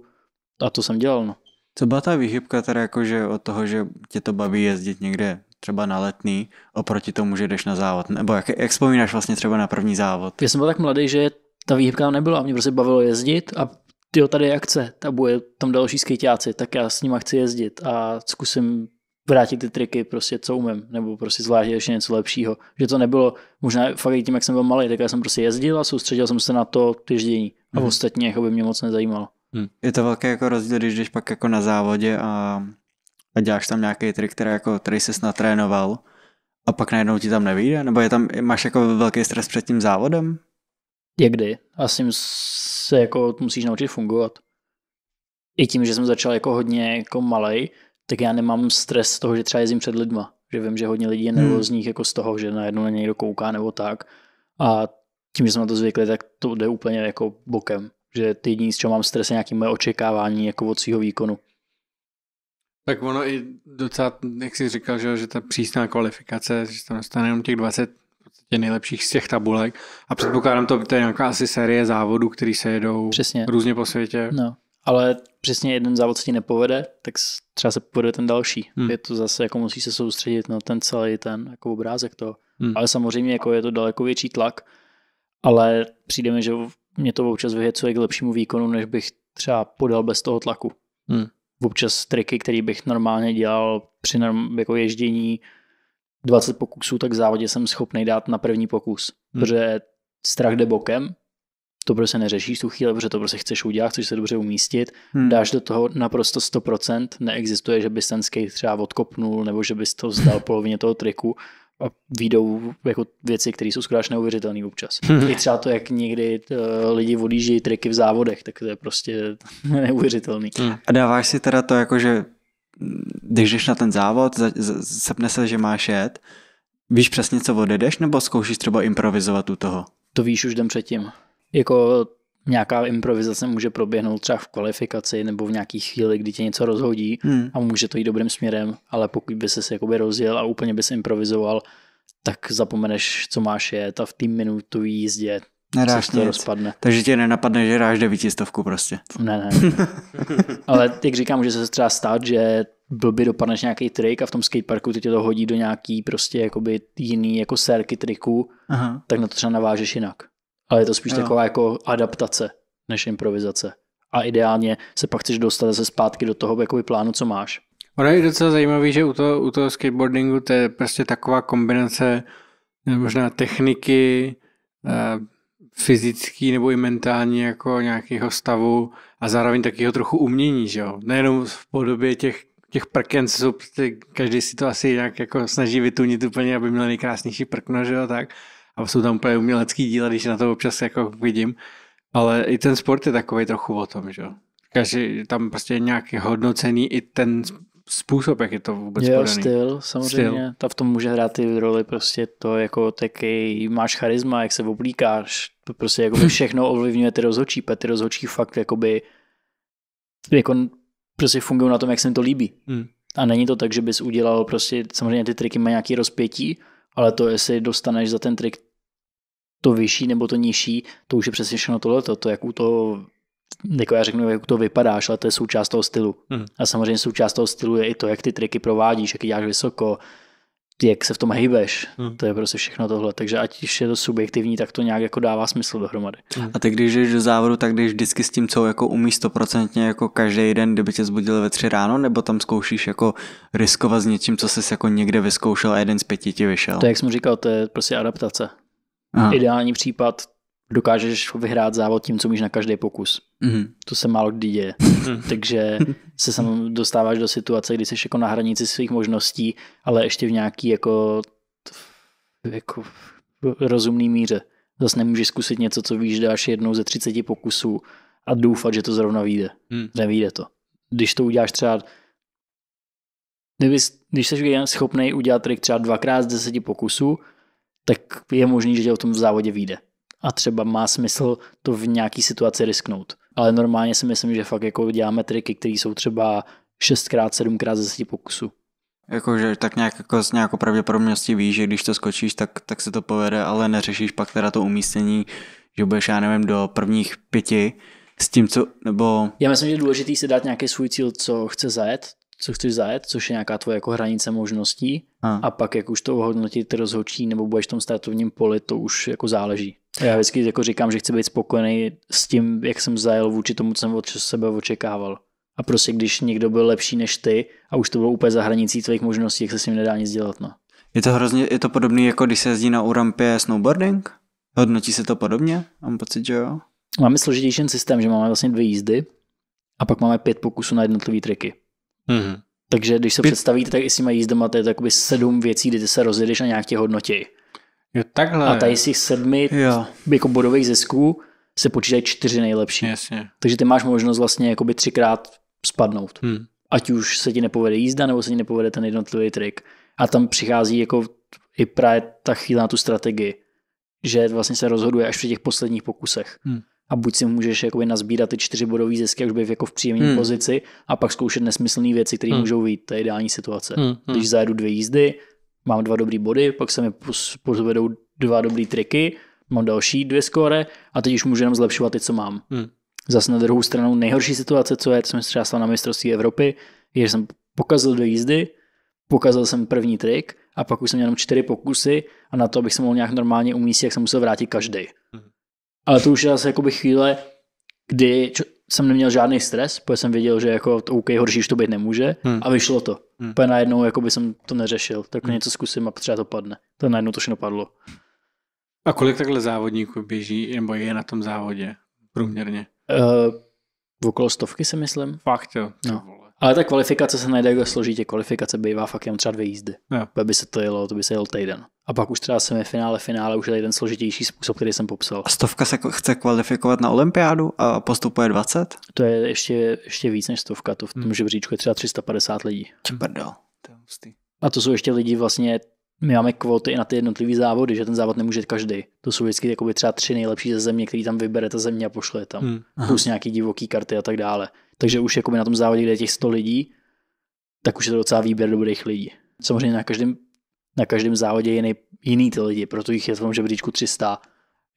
a to jsem dělal. No. Co byla ta výhybka teda jakože od toho, že tě to baví jezdit někde třeba na letný oproti tomu, že jdeš na závod? Nebo jak, jak vzpomínáš vlastně třeba na první závod? Já jsem byl tak mladý, že ta výhybka nebyla, mě prostě bavilo jezdit a ty tady je akce, ta bude tam další skejťáci, tak já s nima chci jezdit a zkusím vrátit ty triky, prostě co umím, nebo prostě zvlášť ještě něco lepšího. Že to nebylo, možná fakt i tím, jak jsem byl malý, tak já jsem prostě jezdil a soustředil jsem se na to týždění A mm. ostatně jako by mě moc nezajímalo. Mm. Je to velký jako rozdíl, když jdeš pak jako na závodě a a děláš tam nějaký trik, který, jako, který jsi natrénoval a pak najednou ti tam nevíde, Nebo je tam, máš jako velký stres před tím závodem? Někdy. asi se jako musíš naučit fungovat. I tím, že jsem začal jako hodně jako malej, tak já nemám stres z toho, že třeba jezdím před lidma. Že vím, že hodně lidí je hmm. nervózních hmm. jako z toho, že najednou na někdo kouká nebo tak. A tím, že jsem na to zvykli, tak to jde úplně jako bokem. Že ty jediný, z čeho mám stres, je nějaké moje očekávání jako od svého výkonu. Tak ono i docela, jak jsi říkal, že, že ta přísná kvalifikace, že tam dostane jenom těch 20 podstatě nejlepších z těch tabulek a předpokládám to, to je nějaká asi série závodů, který se jedou přesně. různě po světě. No. Ale přesně jeden závod se ti nepovede, tak třeba se povede ten další. Hmm. Je to zase, jako musí se soustředit na ten celý ten jako obrázek toho. Hmm. Ale samozřejmě jako je to daleko větší tlak, ale přijde mi, že mě to občas vyhecuje k lepšímu výkonu, než bych třeba podal bez toho tlaku. Hmm občas triky, které bych normálně dělal při norm, jako ježdění 20 pokusů, tak v závodě jsem schopný dát na první pokus, hmm. protože strach jde bokem, to prostě neřešíš tu chvíli, protože to prostě chceš udělat, chceš se dobře umístit, hmm. dáš do toho naprosto 100%, neexistuje, že bys ten skate třeba odkopnul, nebo že bys to vzdal polovině toho triku, a výjdou jako věci, které jsou skutečně neuvěřitelné občas. Mhm. I třeba to, jak někdy eh, lidi odjíždějí triky v závodech, tak to je prostě neuvěřitelný. Mhm. A dáváš si teda to jako, že když jdeš na ten závod, sepne se, že máš jet, víš přesně, co odjedeš, nebo zkoušíš třeba improvizovat u toho? To víš už den předtím. Jako nějaká improvizace může proběhnout třeba v kvalifikaci nebo v nějaký chvíli, kdy tě něco rozhodí hmm. a může to jít dobrým směrem, ale pokud by se jakoby rozjel a úplně by se improvizoval, tak zapomeneš, co máš je, a v té minutový jízdě Nedáš se to rozpadne. Takže tě nenapadne, že ráš devítistovku prostě. Ne, ne. ale jak říkám, může se třeba stát, že blbě dopadneš nějaký trik a v tom skateparku ty tě to hodí do nějaký prostě jakoby jiný jako sérky triků, Aha. tak na to třeba navážeš jinak ale je to spíš jo. taková jako adaptace než improvizace. A ideálně se pak chceš dostat zase zpátky do toho jakoby plánu, co máš. Ono je docela zajímavé, že u toho, u toho skateboardingu to je prostě taková kombinace eh, možná techniky, eh, fyzický nebo i mentální jako nějakého stavu a zároveň takového trochu umění, že jo? Nejenom v podobě těch, těch prken, prostě, každý si to asi nějak jako snaží vytunit úplně, aby měl nejkrásnější prkno, že jo, tak a jsou tam úplně umělecký díla, když na to občas jako vidím, ale i ten sport je takový trochu o tom, že Každý tam prostě je nějak hodnocený i ten způsob, jak je to vůbec jo, podaný. styl, samozřejmě. Styl. Ta v tom může hrát ty roli prostě to, jako taky máš charisma, jak se oblíkáš, to prostě jako všechno ovlivňuje ty rozhočí, ty rozhočí fakt jakoby jako prostě fungují na tom, jak se jim to líbí. Hmm. A není to tak, že bys udělal prostě, samozřejmě ty triky mají nějaký rozpětí, ale to, jestli dostaneš za ten trik to vyšší nebo to nižší, to už je přesně všechno tohleto, to jak u toho jako já řeknu, jak u to vypadáš, ale to je součást toho stylu. Mm. A samozřejmě součást toho stylu je i to, jak ty triky provádíš, jak děláš vysoko, jak se v tom hýbeš, Mm. To je prostě všechno tohle. Takže ať je to subjektivní, tak to nějak jako dává smysl dohromady. Mm. A ty když jdeš do závodu, tak jdeš vždycky s tím, co jako umíš stoprocentně jako každý den, kdyby tě zbudili ve tři ráno, nebo tam zkoušíš jako riskovat s něčím, co jsi jako někde vyzkoušel a jeden z pěti ti vyšel. To jak jsem říkal, to je prostě adaptace. Aha. Ideální případ, dokážeš vyhrát závod tím, co můžeš na každý pokus. Mm-hmm. To se málo kdy děje. Mhm. Takže se sam dostáváš do situace, kdy jsi jako na hranici svých možností, ale ještě v nějaký jako, jako rozumný míře. Zase nemůžeš zkusit něco, co víš, dáš jednou ze 30 pokusů a doufat, že to zrovna vyjde. Mm. Nevíde to. Když to uděláš třeba kdyby, když jsi schopný udělat trik třeba dvakrát z deseti pokusů, tak je možný, že tě o tom v závodě vyjde. A třeba má smysl to v nějaký situaci risknout. Ale normálně si myslím, že fakt jako děláme triky, které jsou třeba 6x, 7x z 10 pokusů. Jakože tak nějak jako s nějakou pravděpodobností víš, že když to skočíš, tak, tak se to povede, ale neřešíš pak teda to umístění, že budeš, já nevím, do prvních pěti s tím, co, nebo... Já myslím, že je důležité si dát nějaký svůj cíl, co chce zajet, co chceš zajet, což je nějaká tvoje jako hranice možností a, a pak jak už to ohodnotit rozhodčí nebo budeš v tom startovním poli, to už jako záleží. Já vždycky jako říkám, že chci být spokojený s tím, jak jsem zajel vůči tomu, co jsem od sebe očekával. A prostě když někdo byl lepší než ty a už to bylo úplně za hranicí tvých možností, jak se s ním nedá nic dělat. No. Je to hrozně, je to podobné, jako když se jezdí na urampě snowboarding? Hodnotí se to podobně? Mám pocit, že jo. Máme složitější systém, že máme vlastně dvě jízdy a pak máme pět pokusů na jednotlivý triky. Mm-hmm. Takže když se Pět... představíte, tak i s těma jízdama to je to jakoby sedm věcí, kdy ty se rozjedeš a nějak tě hodnotí. Jo, takhle. A tady z těch sedmi jako bodových zisků se počítají čtyři nejlepší. Jasně. Takže ty máš možnost vlastně jakoby třikrát spadnout. Hmm. Ať už se ti nepovede jízda, nebo se ti nepovede ten jednotlivý trik. A tam přichází jako i právě ta chvíle na tu strategii, že vlastně se rozhoduje až při těch posledních pokusech. Hmm a buď si můžeš jakoby nazbírat ty čtyři bodové zisky, už být jako v příjemné hmm. pozici a pak zkoušet nesmyslné věci, které hmm. můžou být. To je ideální situace. Hmm, hmm. Když zajedu dvě jízdy, mám dva dobrý body, pak se mi pozvedou dva dobrý triky, mám další dvě skóre a teď už můžu jenom zlepšovat ty, co mám. Hmm. Zase na druhou stranu nejhorší situace, co je, co jsem třeba stal na mistrovství Evropy, je, že jsem pokazil dvě jízdy, pokazil jsem první trik a pak už jsem měl jenom čtyři pokusy a na to, abych se mohl nějak normálně umístit, jak jsem musel vrátit každý. Ale to už je zase jakoby chvíle, kdy jsem neměl žádný stres, protože jsem věděl, že jako to OK, horší už to být nemůže hmm. a vyšlo to. Hmm. Úplně najednou jakoby jsem to neřešil. Tak hmm. něco zkusím a třeba to padne. To najednou to všechno padlo. A kolik takhle závodníků běží nebo je na tom závodě průměrně? Uh, okolo stovky si myslím. Fakt jo. No. Ale ta kvalifikace se najde jako složitě. Kvalifikace bývá fakt jenom třeba dvě jízdy. Jo. By se to jelo, to by se jelo týden. A pak už třeba semifinále, finále už je ten složitější způsob, který jsem popsal. A stovka se chce kvalifikovat na olympiádu a postupuje 20? To je ještě, ještě víc než stovka. To v tom hmm. žebříčku je třeba 350 lidí. Čeprdel. A to jsou ještě lidi vlastně, my máme kvóty i na ty jednotlivé závody, že ten závod nemůže každý. To jsou vždycky jakoby třeba tři nejlepší ze země, který tam vybere ta země a pošle je tam. Hmm. Plus nějaký divoký karty a tak dále. Takže už by na tom závodě, kde je těch 100 lidí, tak už je to docela výběr dobrých lidí. Samozřejmě na každém, na každém závodě je jiný, jiný ty lidi, proto jich je v tom žebříčku 300,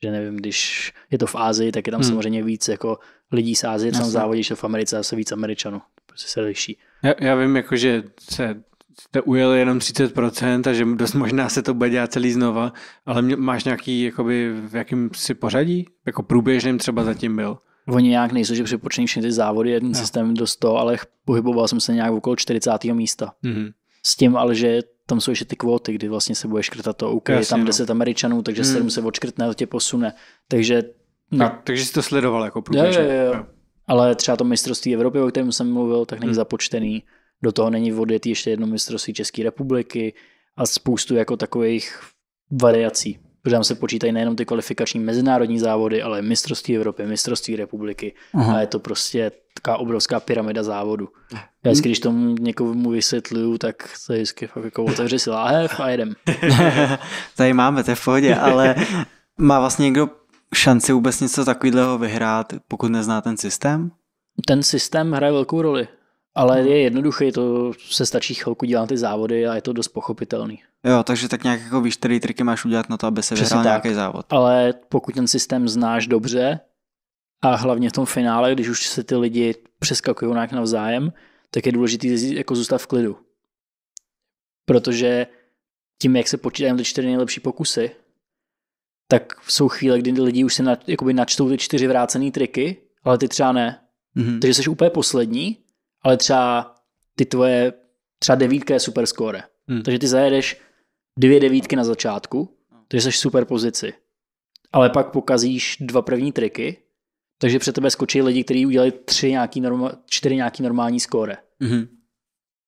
že nevím, když je to v Ázii, tak je tam hmm. samozřejmě víc jako lidí z Ázie, co tam závodí, že v Americe zase víc Američanů. Prostě se liší. Já, já vím, jako, že se jste ujeli jenom 30% a že dost možná se to bude dělat celý znova, ale mě, máš nějaký, jakoby, v jakém si pořadí? Jako průběžným třeba zatím byl. Oni nějak nejsou, že připočení všechny ty závody jedním no. systémem do 100, ale pohyboval jsem se nějak okolo 40. místa. Mm-hmm. S tím ale, že tam jsou ještě ty kvóty, kdy vlastně se bude škrtat to OK, Jasně, tam 10 no. Američanů, takže mm. 7 se odškrtne a tě posune. Takže na... tak, takže jsi to sledoval jako průběžně. Jo, jo, jo. Ale třeba to mistrovství Evropy, o kterém jsem mluvil, tak není mm. započtený. Do toho není odjetý ještě jedno mistrovství České republiky a spoustu jako takových variací protože tam se počítají nejenom ty kvalifikační mezinárodní závody, ale mistrovství Evropy, mistrovství republiky Aha. a je to prostě taková obrovská pyramida závodu. Já hmm. vždycky, když tomu někomu vysvětluju, tak se vždycky fakt jako otevře si láhev a jedem. Tady máme, to je v pohodě, ale má vlastně někdo šanci vůbec něco takového vyhrát, pokud nezná ten systém? Ten systém hraje velkou roli. Ale no. je jednoduché, to se stačí chvilku dělat ty závody a je to dost pochopitelný. Jo, takže tak nějak jako víš, který triky máš udělat na to, aby se vyhrál nějaký závod. Ale pokud ten systém znáš dobře a hlavně v tom finále, když už se ty lidi přeskakují nějak navzájem, tak je důležité jako zůstat v klidu. Protože tím, jak se počítají ty čtyři nejlepší pokusy, tak jsou chvíle, kdy lidi už se na, jakoby načtou ty čtyři vrácené triky, ale ty třeba ne. Mm-hmm. Takže jsi úplně poslední ale třeba ty tvoje, třeba devítka je super score. Hmm. Takže ty zajedeš dvě devítky na začátku, takže jsi super pozici. Ale pak pokazíš dva první triky, takže před tebe skočí lidi, kteří udělali tři nějaký norma, čtyři nějaký normální skóre. hmm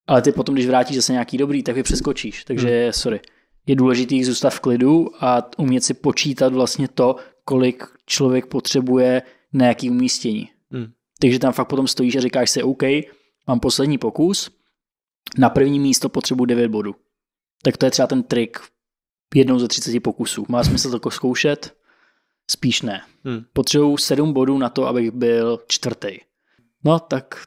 Ale ty potom, když vrátíš zase nějaký dobrý, tak je přeskočíš. Takže hmm. sorry. Je důležitý zůstat v klidu a umět si počítat vlastně to, kolik člověk potřebuje na jaký umístění. Hmm. Takže tam fakt potom stojíš a říkáš si, OK, Mám poslední pokus. Na první místo potřebuji 9 bodů. Tak to je třeba ten trik jednou ze 30 pokusů. Má smysl to zkoušet? Spíš ne. Hmm. Potřebuji 7 bodů na to, abych byl čtvrtý. No tak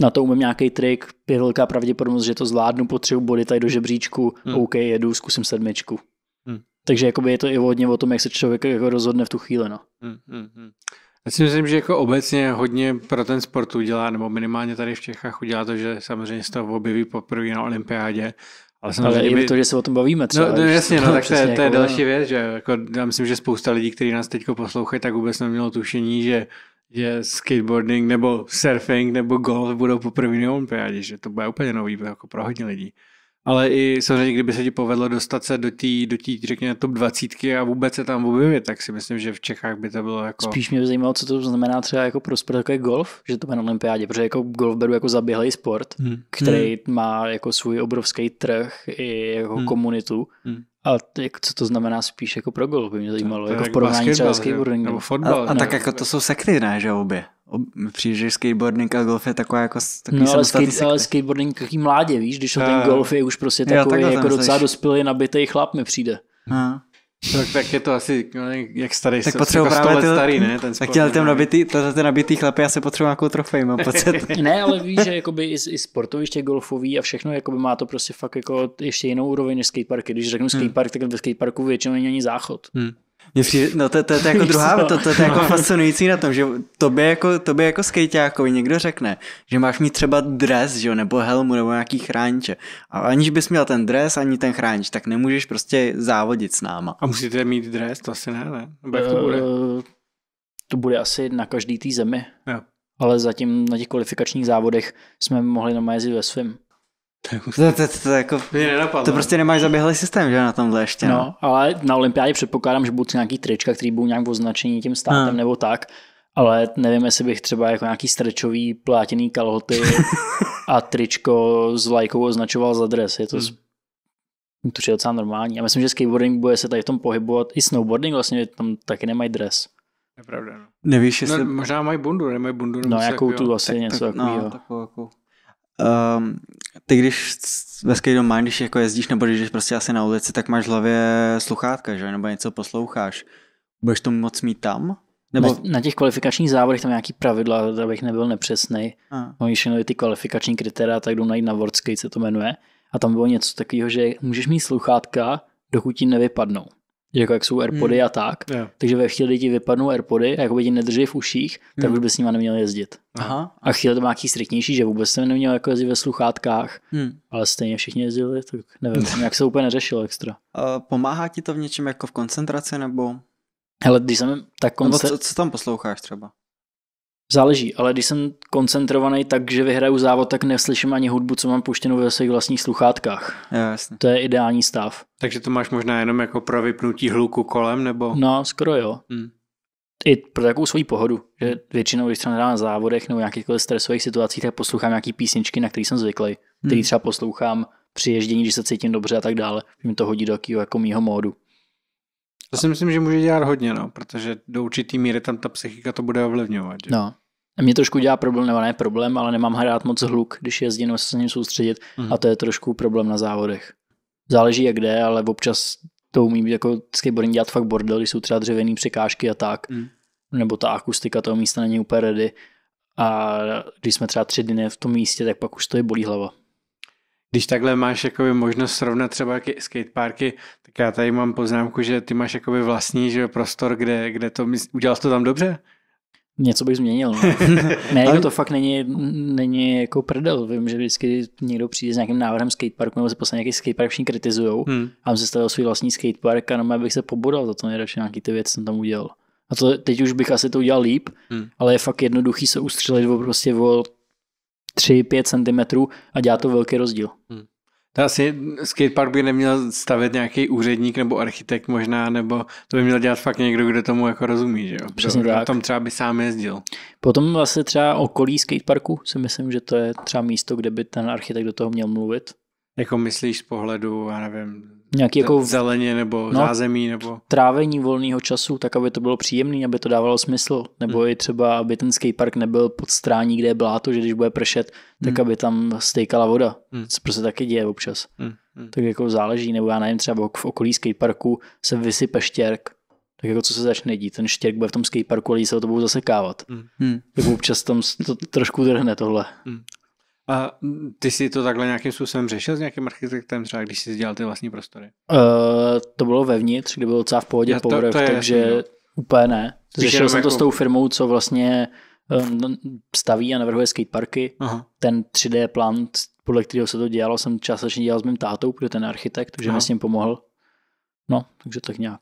na to umím nějaký trik, je velká pravděpodobnost, že to zvládnu, potřebuji body tady do žebříčku, hmm. OK, jedu, zkusím sedmičku. Hmm. Takže jakoby je to i hodně o tom, jak se člověk jako rozhodne v tu chvíli. No. Hmm, hmm, hmm. Já si myslím, že jako obecně hodně pro ten sport udělá, nebo minimálně tady v Čechách udělá to, že samozřejmě se to objeví poprvé na olympiádě, ale, samozřejmě ale i by... to, že se o tom bavíme třeba. No, no jasně, no, tak to, je, to je jako, další no. věc, že jako, já myslím, že spousta lidí, kteří nás teď poslouchají, tak vůbec nemělo tušení, že že skateboarding nebo surfing nebo golf budou poprvé na olympiádě, že to bude úplně nový jako pro hodně lidí ale i samozřejmě, kdyby se ti povedlo dostat se do té, do tý, řekněme, top 20 a vůbec se tam objevit, tak si myslím, že v Čechách by to bylo jako... Spíš mě by zajímalo, co to znamená třeba jako pro sport, jako je golf, že to bude na olympiádě, protože jako golf beru jako zaběhlý sport, hmm. který hmm. má jako svůj obrovský trh i jako hmm. komunitu hmm. A jako, co to znamená spíš jako pro gol, by mě zajímalo, to, to jako v porovnání třeba skateboardingu. Nebo fotbal, a, a ne, tak jako to jsou sekty, ne, že obě? Přijde, že skateboarding a golf je taková jako takový no, ale, skate, ale skateboarding takový mládě, víš, když a... ten golf je už prostě takový jo, jako docela dospělý, nabitý chlap mi přijde. A. No. Tak, tak je to asi, no, jak starý, tak potřebuji jako právě let starý, ne? Ten sport, tak těhle ten nabitý, tohle ten nabitý chlap, já se potřebuji nějakou trofej, mám pocit. ne, ale víš, že jakoby i, i sportoviště golfový a všechno jakoby má to prostě fakt jako ještě jinou úroveň než skateparky. Když řeknu hmm. skatepark, hmm. tak ve skateparku většinou není ani záchod. Hmm přijde, no to, to, to, to jako druhá, to, to, to, jako no. fascinující na tom, že tobě jako, tobě jako skejťákovi někdo řekne, že máš mít třeba dres, že jo, nebo helmu, nebo nějaký chránče. A aniž bys měl ten dres, ani ten chránč, tak nemůžeš prostě závodit s náma. A musíte mít dres, to asi ne, ne? Nebo jak to bude? Uh, to bude asi na každý té zemi. Jo. Ale zatím na těch kvalifikačních závodech jsme mohli na jezdit ve svém. To, no, to, to, to, jako, to prostě nemáš zaběhlý systém, že na tomhle ještě. No, no ale na olympiádě předpokládám, že budou nějaký trička, který budou nějak označení tím státem hmm. nebo tak, ale nevím, jestli bych třeba jako nějaký strečový plátěný kalhoty a tričko s vlajkou označoval za dres. Je to hmm. To je docela normální. A myslím, že skateboarding bude se tady v tom pohybovat. I snowboarding vlastně tam taky nemají dres. Nepravda. No. Nevíš, jestli... No, možná mají bundu, nemají bundu. No, jakou jako, tu vlastně něco takového. No, takovou, Um, ty když ve skvělý mind, když jako jezdíš nebo když prostě asi na ulici, tak máš v hlavě sluchátka, že? Nebo něco posloucháš. Budeš to moc mít tam? Nebo... Na, těch kvalifikačních závodech tam nějaký pravidla, abych nebyl nepřesný. Oni šli ty kvalifikační kritéria, tak jdu najít na World co to jmenuje. A tam bylo něco takového, že můžeš mít sluchátka, dokud ti nevypadnou jako jak jsou Airpody hmm. a tak. Yeah. Takže ve chvíli, kdy ti vypadnou Airpody a jakoby ti nedrží v uších, tak hmm. už by s nima neměl jezdit. Aha. A chvíli to má nějaký striktnější, že vůbec jsem neměl jako jezdit ve sluchátkách, hmm. ale stejně všichni jezdili, tak nevím, jak se úplně neřešilo extra. Uh, pomáhá ti to v něčem jako v koncentraci nebo? Hele, když jsem tak koncert... Nebo co, co tam posloucháš třeba? Záleží, ale když jsem koncentrovaný tak, že vyhraju závod, tak neslyším ani hudbu, co mám puštěnou ve svých vlastních sluchátkách. jasně. To je ideální stav. Takže to máš možná jenom jako pro vypnutí hluku kolem, nebo? No, skoro jo. Hmm. I pro takovou svoji pohodu, že většinou, když třeba na závodech nebo nějakých stresových situacích, tak poslouchám nějaký písničky, na který jsem zvyklý, hmm. třeba poslouchám při ježdění, když se cítím dobře a tak dále. Mě to hodí do jako mýho módu. To si myslím, že může dělat hodně, no, protože do určitý míry tam ta psychika to bude ovlivňovat. Že? No. A mě trošku dělá problém, nebo ne problém, ale nemám hrát moc hluk, když jezdím, nebo se s ním soustředit mm. a to je trošku problém na závodech. Záleží jak jde, ale občas to umí být jako skateboarding dělat fakt bordel, když jsou třeba dřevěný překážky a tak, mm. nebo ta akustika toho místa není úplně ready. A když jsme třeba tři dny v tom místě, tak pak už to je bolí hlava když takhle máš jakoby možnost srovnat třeba skateparky, tak já tady mám poznámku, že ty máš jakoby vlastní že prostor, kde, kde to, udělal jsi to tam dobře? Něco bych změnil. No. ne, jako to fakt není, není jako prdel. Vím, že vždycky někdo přijde s nějakým návrhem skateparku, nebo se posledně nějaký skatepark všichni kritizujou. Hmm. A jsem se stavil svůj vlastní skatepark a normálně bych se pobodal za to nejradši nějaký ty věci, jsem tam udělal. A to teď už bych asi to udělal líp, hmm. ale je fakt jednoduchý se ustřelit prostě o 3-5 cm a dělá to velký rozdíl. Hmm. To asi skatepark by neměl stavět nějaký úředník nebo architekt možná, nebo to by měl dělat fakt někdo, kdo tomu jako rozumí, že jo? Přesně kdo, tak. tom třeba by sám jezdil. Potom vlastně třeba okolí skateparku si myslím, že to je třeba místo, kde by ten architekt do toho měl mluvit. Jako myslíš z pohledu, já nevím, Nějaký jako v... zeleně nebo no, zázemí nebo... Trávení volného času, tak aby to bylo příjemné, aby to dávalo smysl. Nebo hmm. i třeba, aby ten skatepark nebyl pod strání, kde je bláto, že když bude pršet, tak hmm. aby tam stejkala voda. Hmm. co prostě taky děje občas. Hmm. Hmm. Tak jako záleží, nebo já nevím, třeba v okolí skateparku se vysype štěrk, tak jako co se začne dít, ten štěrk bude v tom skateparku ale lidi se o to budou zasekávat. Mm. Tak občas tam to trošku drhne tohle. Mm. A ty jsi to takhle nějakým způsobem řešil s nějakým architektem, třeba když jsi dělal ty vlastní prostory? Uh, to bylo vevnitř, kde bylo docela v pohodě ja, povrch, to takže jasný, no. úplně ne. Řešil jsem jako... to s jako- tou firmou, co vlastně ehm, no, staví a navrhuje skateparky. Aha. Ten 3D plán, podle kterého se to dělalo, jsem částečně dělal s mým tátou, protože ten architekt, takže mi s ním pomohl. No, takže tak nějak.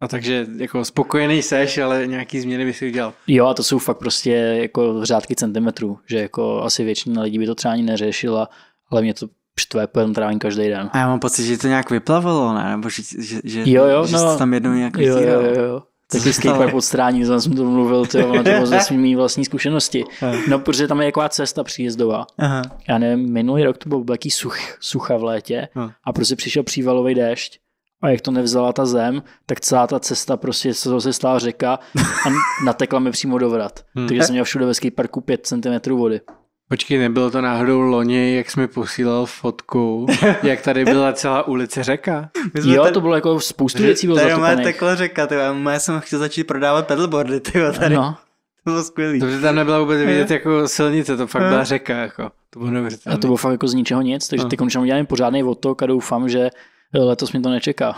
A no takže jako spokojený seš, ale nějaký změny by si udělal. Jo a to jsou fakt prostě jako řádky centimetrů, že jako asi většina lidí by to třeba ani neřešila, ale mě to štve jednom trávání každý den. A já mám pocit, že to nějak vyplavilo, ne? Nebo že, že, že, jo, jo, že no, tam jednou nějak jo, jo, jo, jo. Taky skatepark odstrání, zase jsem to mluvil, to ono to bylo ze svými vlastní zkušenosti. No, protože tam je jaká cesta příjezdová. Aha. Já nevím, minulý rok to byl velký such, sucha v létě no. a prostě přišel přívalový déšť a jak to nevzala ta zem, tak celá ta cesta prostě se zase stala řeka a natekla mi přímo do vrat. Hmm. Takže jsem měl všude ve parku 5 cm vody. Počkej, nebylo to náhodou loni, jak jsi mi posílal fotku, jak tady byla celá ulice řeka? Jo, tady, to bylo jako spoustu věcí bylo Tady má takhle řeka, ty, já jsem chtěl začít prodávat pedalboardy, ty, tady. No. To bylo skvělý. Dobře, tam nebyla vůbec vidět jako silnice, to fakt byla řeka, jako. To bylo A to bylo fakt jako z ničeho nic, takže no. teď končím dělám pořádný otok a doufám, že letos mě to nečeká.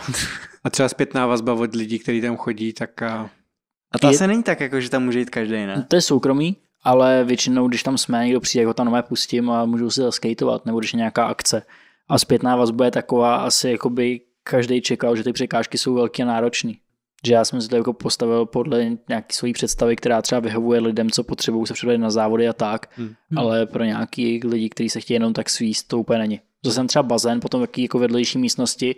a třeba zpětná vazba od lidí, kteří tam chodí, tak... Eh, a, a ta je... se není tak, jako, že tam může jít každý, ne? To je soukromý, ale většinou, když tam jsme, někdo přijde, jako tam nové pustím a můžou si zaskejtovat, nebo když je nějaká akce. A zpětná vazba je taková, asi jako by každý čekal, že ty překážky jsou velké a náročné. Že já jsem si to jako postavil podle nějaké své představy, která třeba vyhovuje lidem, co potřebují se předat na závody a tak, hmm. ale pro nějaký lidi, kteří se chtějí jenom tak svíst, to úplně není. Byl jsem třeba bazén, potom taky jako vedlejší místnosti,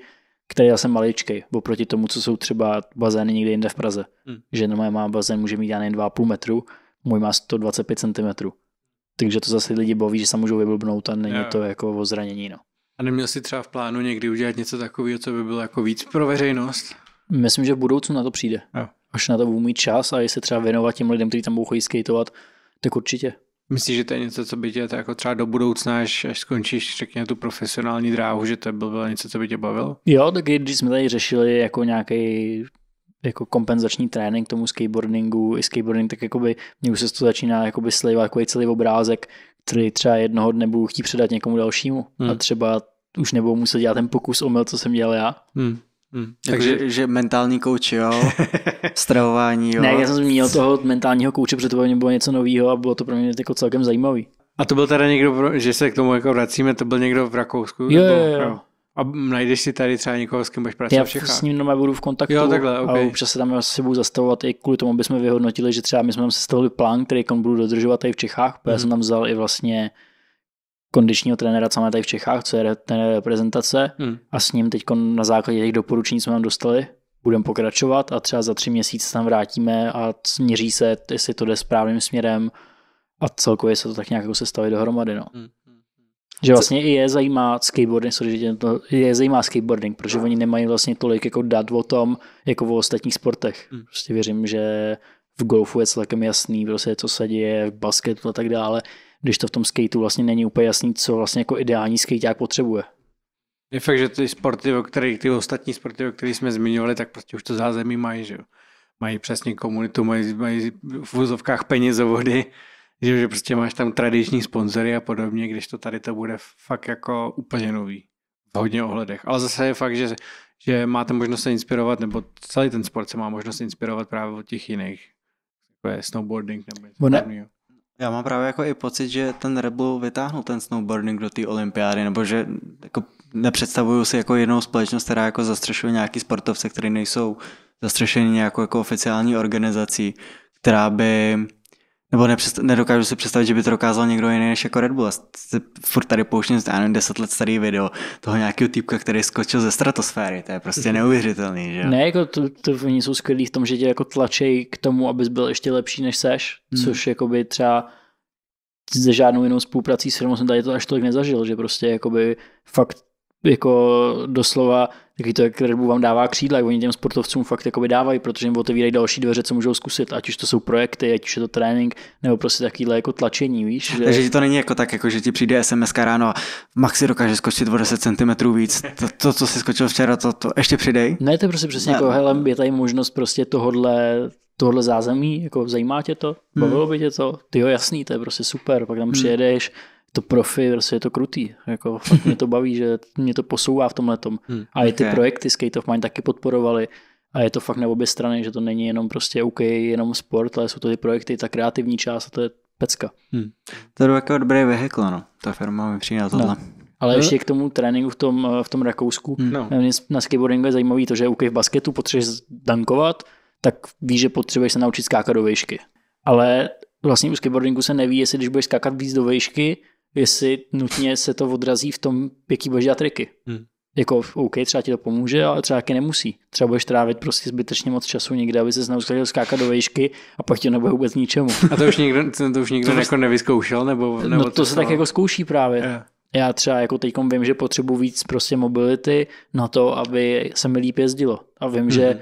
které já jsem maličkej, oproti tomu, co jsou třeba bazény někde jinde v Praze. Hmm. Že normálně má bazén, může mít já jen 2,5 metru, můj má 125 cm. Takže to zase lidi baví, že se můžou vyblbnout a není jo. to jako o zranění. No. A neměl jsi třeba v plánu někdy udělat něco takového, co by bylo jako víc pro veřejnost? Myslím, že v budoucnu na to přijde. Jo. Až na to budu mít čas a jestli třeba věnovat těm lidem, kteří tam budou chodit skateovat, tak určitě. Myslíš, že to je něco, co by tě to jako třeba do budoucna, až, až skončíš, řekně, tu profesionální dráhu, že to bylo něco, co by tě bavilo? Jo, tak když jsme tady řešili jako nějaký jako kompenzační trénink tomu skateboardingu i skateboarding, tak jakoby mě už se to začíná jakoby slivat jako celý obrázek, který třeba jednoho dne budu chtít předat někomu dalšímu hmm. a třeba už nebudu muset dělat ten pokus omyl, co jsem dělal já. Hmm. Hmm. Jako, Takže jako, že, že mentální kouč, jo? Stravování, jo? Ne, já jsem zmínil toho mentálního kouče, protože to pro mě bylo něco nového a bylo to pro mě jako celkem zajímavý. A to byl teda někdo, že se k tomu jako vracíme, to byl někdo v Rakousku? Jo, jo, jo. jo. A najdeš si tady třeba někoho, s kým budeš pracovat Já v Čechách? s ním doma budu v kontaktu jo, takhle, okay. a občas se tam asi budu zastavovat i kvůli tomu, aby jsme vyhodnotili, že třeba my jsme tam sestavili plán, který budu dodržovat i v Čechách, protože mm-hmm. já jsem tam vzal i vlastně kondičního trenéra, co máme tady v Čechách, co je ten reprezentace hmm. a s ním teď na základě těch doporučení, co nám dostali, budeme pokračovat a třeba za tři měsíce tam vrátíme a měří se, jestli to jde správným směrem a celkově se to tak nějak jako sestaví dohromady. No. Hmm. hmm, hmm. Že vlastně i je zajímá skateboarding, sorry, to, je zajímá skateboarding, protože oni nemají vlastně tolik jako dat o tom, jako o ostatních sportech. Hmm. Prostě věřím, že v golfu je celkem jasný, prostě co se děje, v basketu a tak dále, když to v tom skateu vlastně není úplně jasný, co vlastně jako ideální skateák potřebuje. Je fakt, že ty sporty, o kterých, ty ostatní sporty, o kterých jsme zmiňovali, tak prostě už to zázemí mají, že jo. Mají přesně komunitu, mají, mají v vozovkách penězovody, že, že prostě máš tam tradiční sponzory a podobně, když to tady to bude fakt jako úplně nový v hodně ohledech. Ale zase je fakt, že, že máte možnost se inspirovat, nebo celý ten sport se má možnost inspirovat právě od těch jiných, jako je snowboarding nebo něco já mám právě jako i pocit, že ten Rebel vytáhnul ten snowboarding do té olympiády, nebo že jako nepředstavuju si jako jednou společnost, která jako zastřešuje nějaký sportovce, které nejsou zastřešeni nějakou jako oficiální organizací, která by nebo nepřest, nedokážu si představit, že by to dokázal někdo jiný než jako Red Bull. si furt tady pouštím, já nevím, deset let starý video toho nějakého typka, který skočil ze stratosféry. To je prostě neuvěřitelný, že Ne, jako to, to oni jsou skvělí v tom, že tě jako tlačej k tomu, abys byl ještě lepší, než seš, hmm. což by třeba ze žádnou jinou spoluprací s firmou jsem tady to až tolik nezažil, že prostě jako by fakt jako doslova Taky to, jak Red Bull vám dává křídla, jak oni těm sportovcům fakt jakoby dávají, protože jim otevírají další dveře, co můžou zkusit, ať už to jsou projekty, ať už je to trénink, nebo prostě takovýhle jako tlačení, víš. Že... Takže to není jako tak, jako že ti přijde SMS ráno, Maxi dokáže skočit o 10 cm víc, to, to, co jsi skočil včera, to, to ještě přidej. Ne, to je prostě přesně ne. jako, hele, je tady možnost prostě tohodle, tohle zázemí, jako zajímá tě to, hmm. bavilo hmm. by tě to, ty jo, jasný, to je prostě super, pak tam hmm. přijedeš, to profi, prostě je to krutý. Jako, fakt mě to baví, že mě to posouvá v tomhle tom. Hmm, a i ty okay. projekty Skate of Mind taky podporovali. A je to fakt na obě strany, že to není jenom prostě OK, jenom sport, ale jsou to ty projekty, ta kreativní část a to je pecka. Hmm. To je jako dobrý vehekl, no. Ta firma mi přijde tohle. No. Ale no. ještě k tomu tréninku v tom, v tom Rakousku. Hmm. No. Na skateboardingu je zajímavý to, že OK v basketu potřebuješ dankovat, tak víš, že potřebuješ se naučit skákat do výšky. Ale vlastně u skateboardingu se neví, jestli když budeš skákat víc do výšky, jestli nutně se to odrazí v tom, jaký budeš dělat triky. Hmm. Jako, OK, třeba ti to pomůže, ale třeba taky nemusí. Třeba budeš trávit prostě zbytečně moc času někde, aby se naučil skákat do vejšky a pak ti nebude vůbec ničemu. A to už nikdo, to už nikdo to jako nevyzkoušel? Nebo, no, nebo no to, to se tak jako zkouší právě. Yeah. Já třeba jako teď vím, že potřebuji víc prostě mobility na to, aby se mi líp jezdilo. A vím, mm-hmm. že mhm.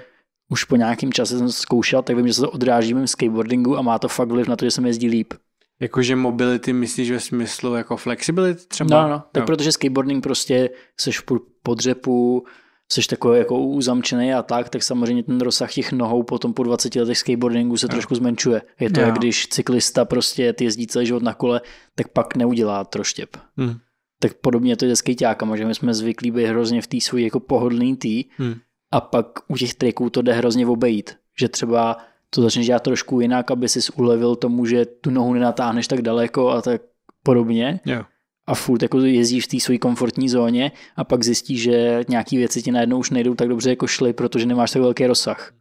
už po nějakém čase jsem to zkoušel, tak vím, že se to odráží mým skateboardingu a má to fakt vliv na to, že se mi jezdí líp. Jakože mobility myslíš ve smyslu jako flexibility třeba? No, no, no. tak no. protože skateboarding prostě seš pod řepu, seš takový jako uzamčený a tak, tak samozřejmě ten rozsah těch nohou potom po 20 letech skateboardingu se no. trošku zmenšuje. Je to, no. jak když cyklista prostě jezdí celý život na kole, tak pak neudělá troštěp. Mm. Tak podobně to je se skejťákama, že my jsme zvyklí být hrozně v té svůj jako pohodlný tý mm. a pak u těch triků to jde hrozně obejít. Že třeba to začneš dělat trošku jinak, aby si ulevil tomu, že tu nohu nenatáhneš tak daleko a tak podobně. Yeah. A furt jako jezdíš v té své komfortní zóně a pak zjistíš, že nějaké věci ti najednou už nejdou tak dobře, jako šly, protože nemáš tak velký rozsah.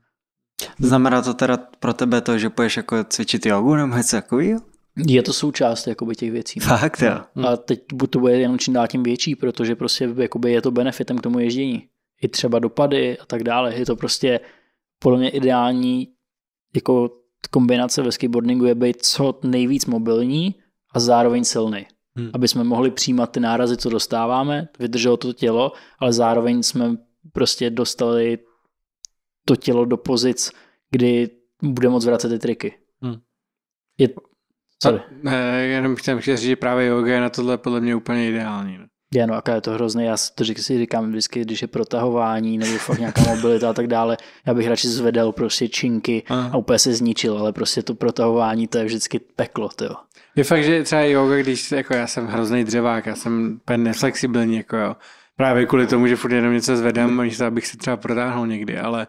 Znamená to teda pro tebe to, že půjdeš jako cvičit jogu nebo něco takového? Je to součást jakoby, těch věcí. Ne? No. Fakt, jo. A teď to bude jenom čím dál tím větší, protože prostě jakoby, je to benefitem k tomu ježdění. I třeba dopady a tak dále. Je to prostě podle mě ideální jako kombinace ve skateboardingu je být co nejvíc mobilní a zároveň silný. Hmm. Aby jsme mohli přijímat ty nárazy, co dostáváme, vydrželo to tělo, ale zároveň jsme prostě dostali to tělo do pozic, kdy bude moc vracet ty triky. Hmm. Je, sorry. A, ne, jenom chtěl říct, že právě yoga je na tohle podle mě úplně ideální. Ne? Je, no, jaká je to hrozné. Já to říkám, si říkám vždycky, když je protahování nebo fakt nějaká mobilita a tak dále, já bych radši zvedal prostě činky Aha. a úplně se zničil, ale prostě to protahování, to je vždycky peklo, jo. Je fakt, že třeba yoga, když jako já jsem hrozný dřevák, já jsem pen neflexibilní, jako jo. Právě kvůli tomu, že furt jenom něco zvedám, hmm. abych se třeba protáhnul někdy, ale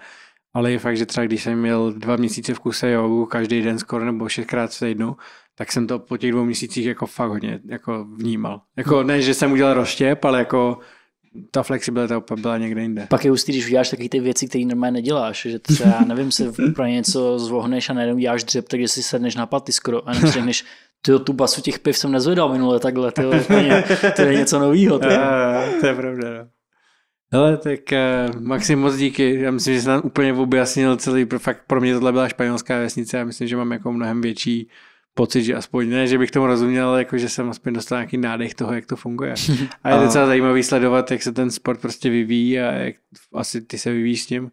ale je fakt, že třeba když jsem měl dva měsíce v kuse jogu, každý den skoro nebo šestkrát v týdnu, tak jsem to po těch dvou měsících jako fakt hodně jako vnímal. Jako ne, že jsem udělal roštěp, ale jako ta flexibilita byla někde jinde. Pak je ústý, když uděláš takové ty věci, které normálně neděláš, že třeba, nevím, se pro něco zvohneš a najednou děláš dřep, takže si sedneš na paty skoro a řekneš, tyjo, tu basu těch piv jsem nezvedal minule takhle, to je něco novýho. to je pravda, no. Hele, tak uh, Maxim, moc díky. Já myslím, že jsem tam úplně objasnil celý, fakt pro mě tohle byla španělská vesnice. Já myslím, že mám jako mnohem větší pocit, že aspoň ne, že bych tomu rozuměl, ale jako, že jsem aspoň dostal nějaký nádech toho, jak to funguje. A je docela zajímavý sledovat, jak se ten sport prostě vyvíjí a jak asi ty se vyvíjíš s ním.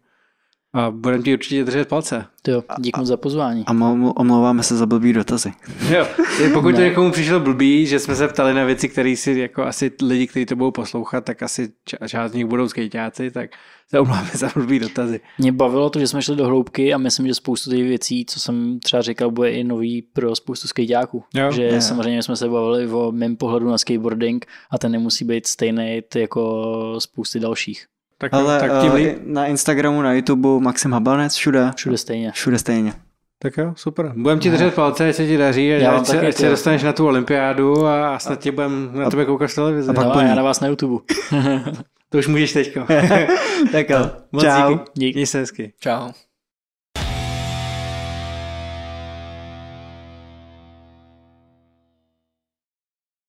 A budeme ti určitě držet palce. Jo, děkuji za pozvání. A omlouváme se za blbý dotazy. Jo, pokud to někomu přišlo blbý, že jsme se ptali na věci, které si jako asi lidi, kteří to budou poslouchat, tak asi část z nich budou skejťáci, tak se omlouváme za blbý dotazy. Mě bavilo to, že jsme šli do hloubky a myslím, že spoustu těch věcí, co jsem třeba říkal, bude i nový pro spoustu skejťáků. že je. samozřejmě jsme se bavili o mém pohledu na skateboarding a ten nemusí být stejný jako spousty dalších. Tak, Ale tak tím uh, eh, na Instagramu, na YouTube, Maxim Habanec, všude. Všude stejně. Všude stejně. Tak jo, super. Budem ti držet palce, jestli se ti daří, a ať, se, ať se dostaneš na tu olympiádu a, a snad tě budem na tebe koukat v televizi. A pak no, já na vás na YouTube. to už můžeš teďko. tak jo, moc Čau. díky. Díky. Díky. Díky. Díky. Díky.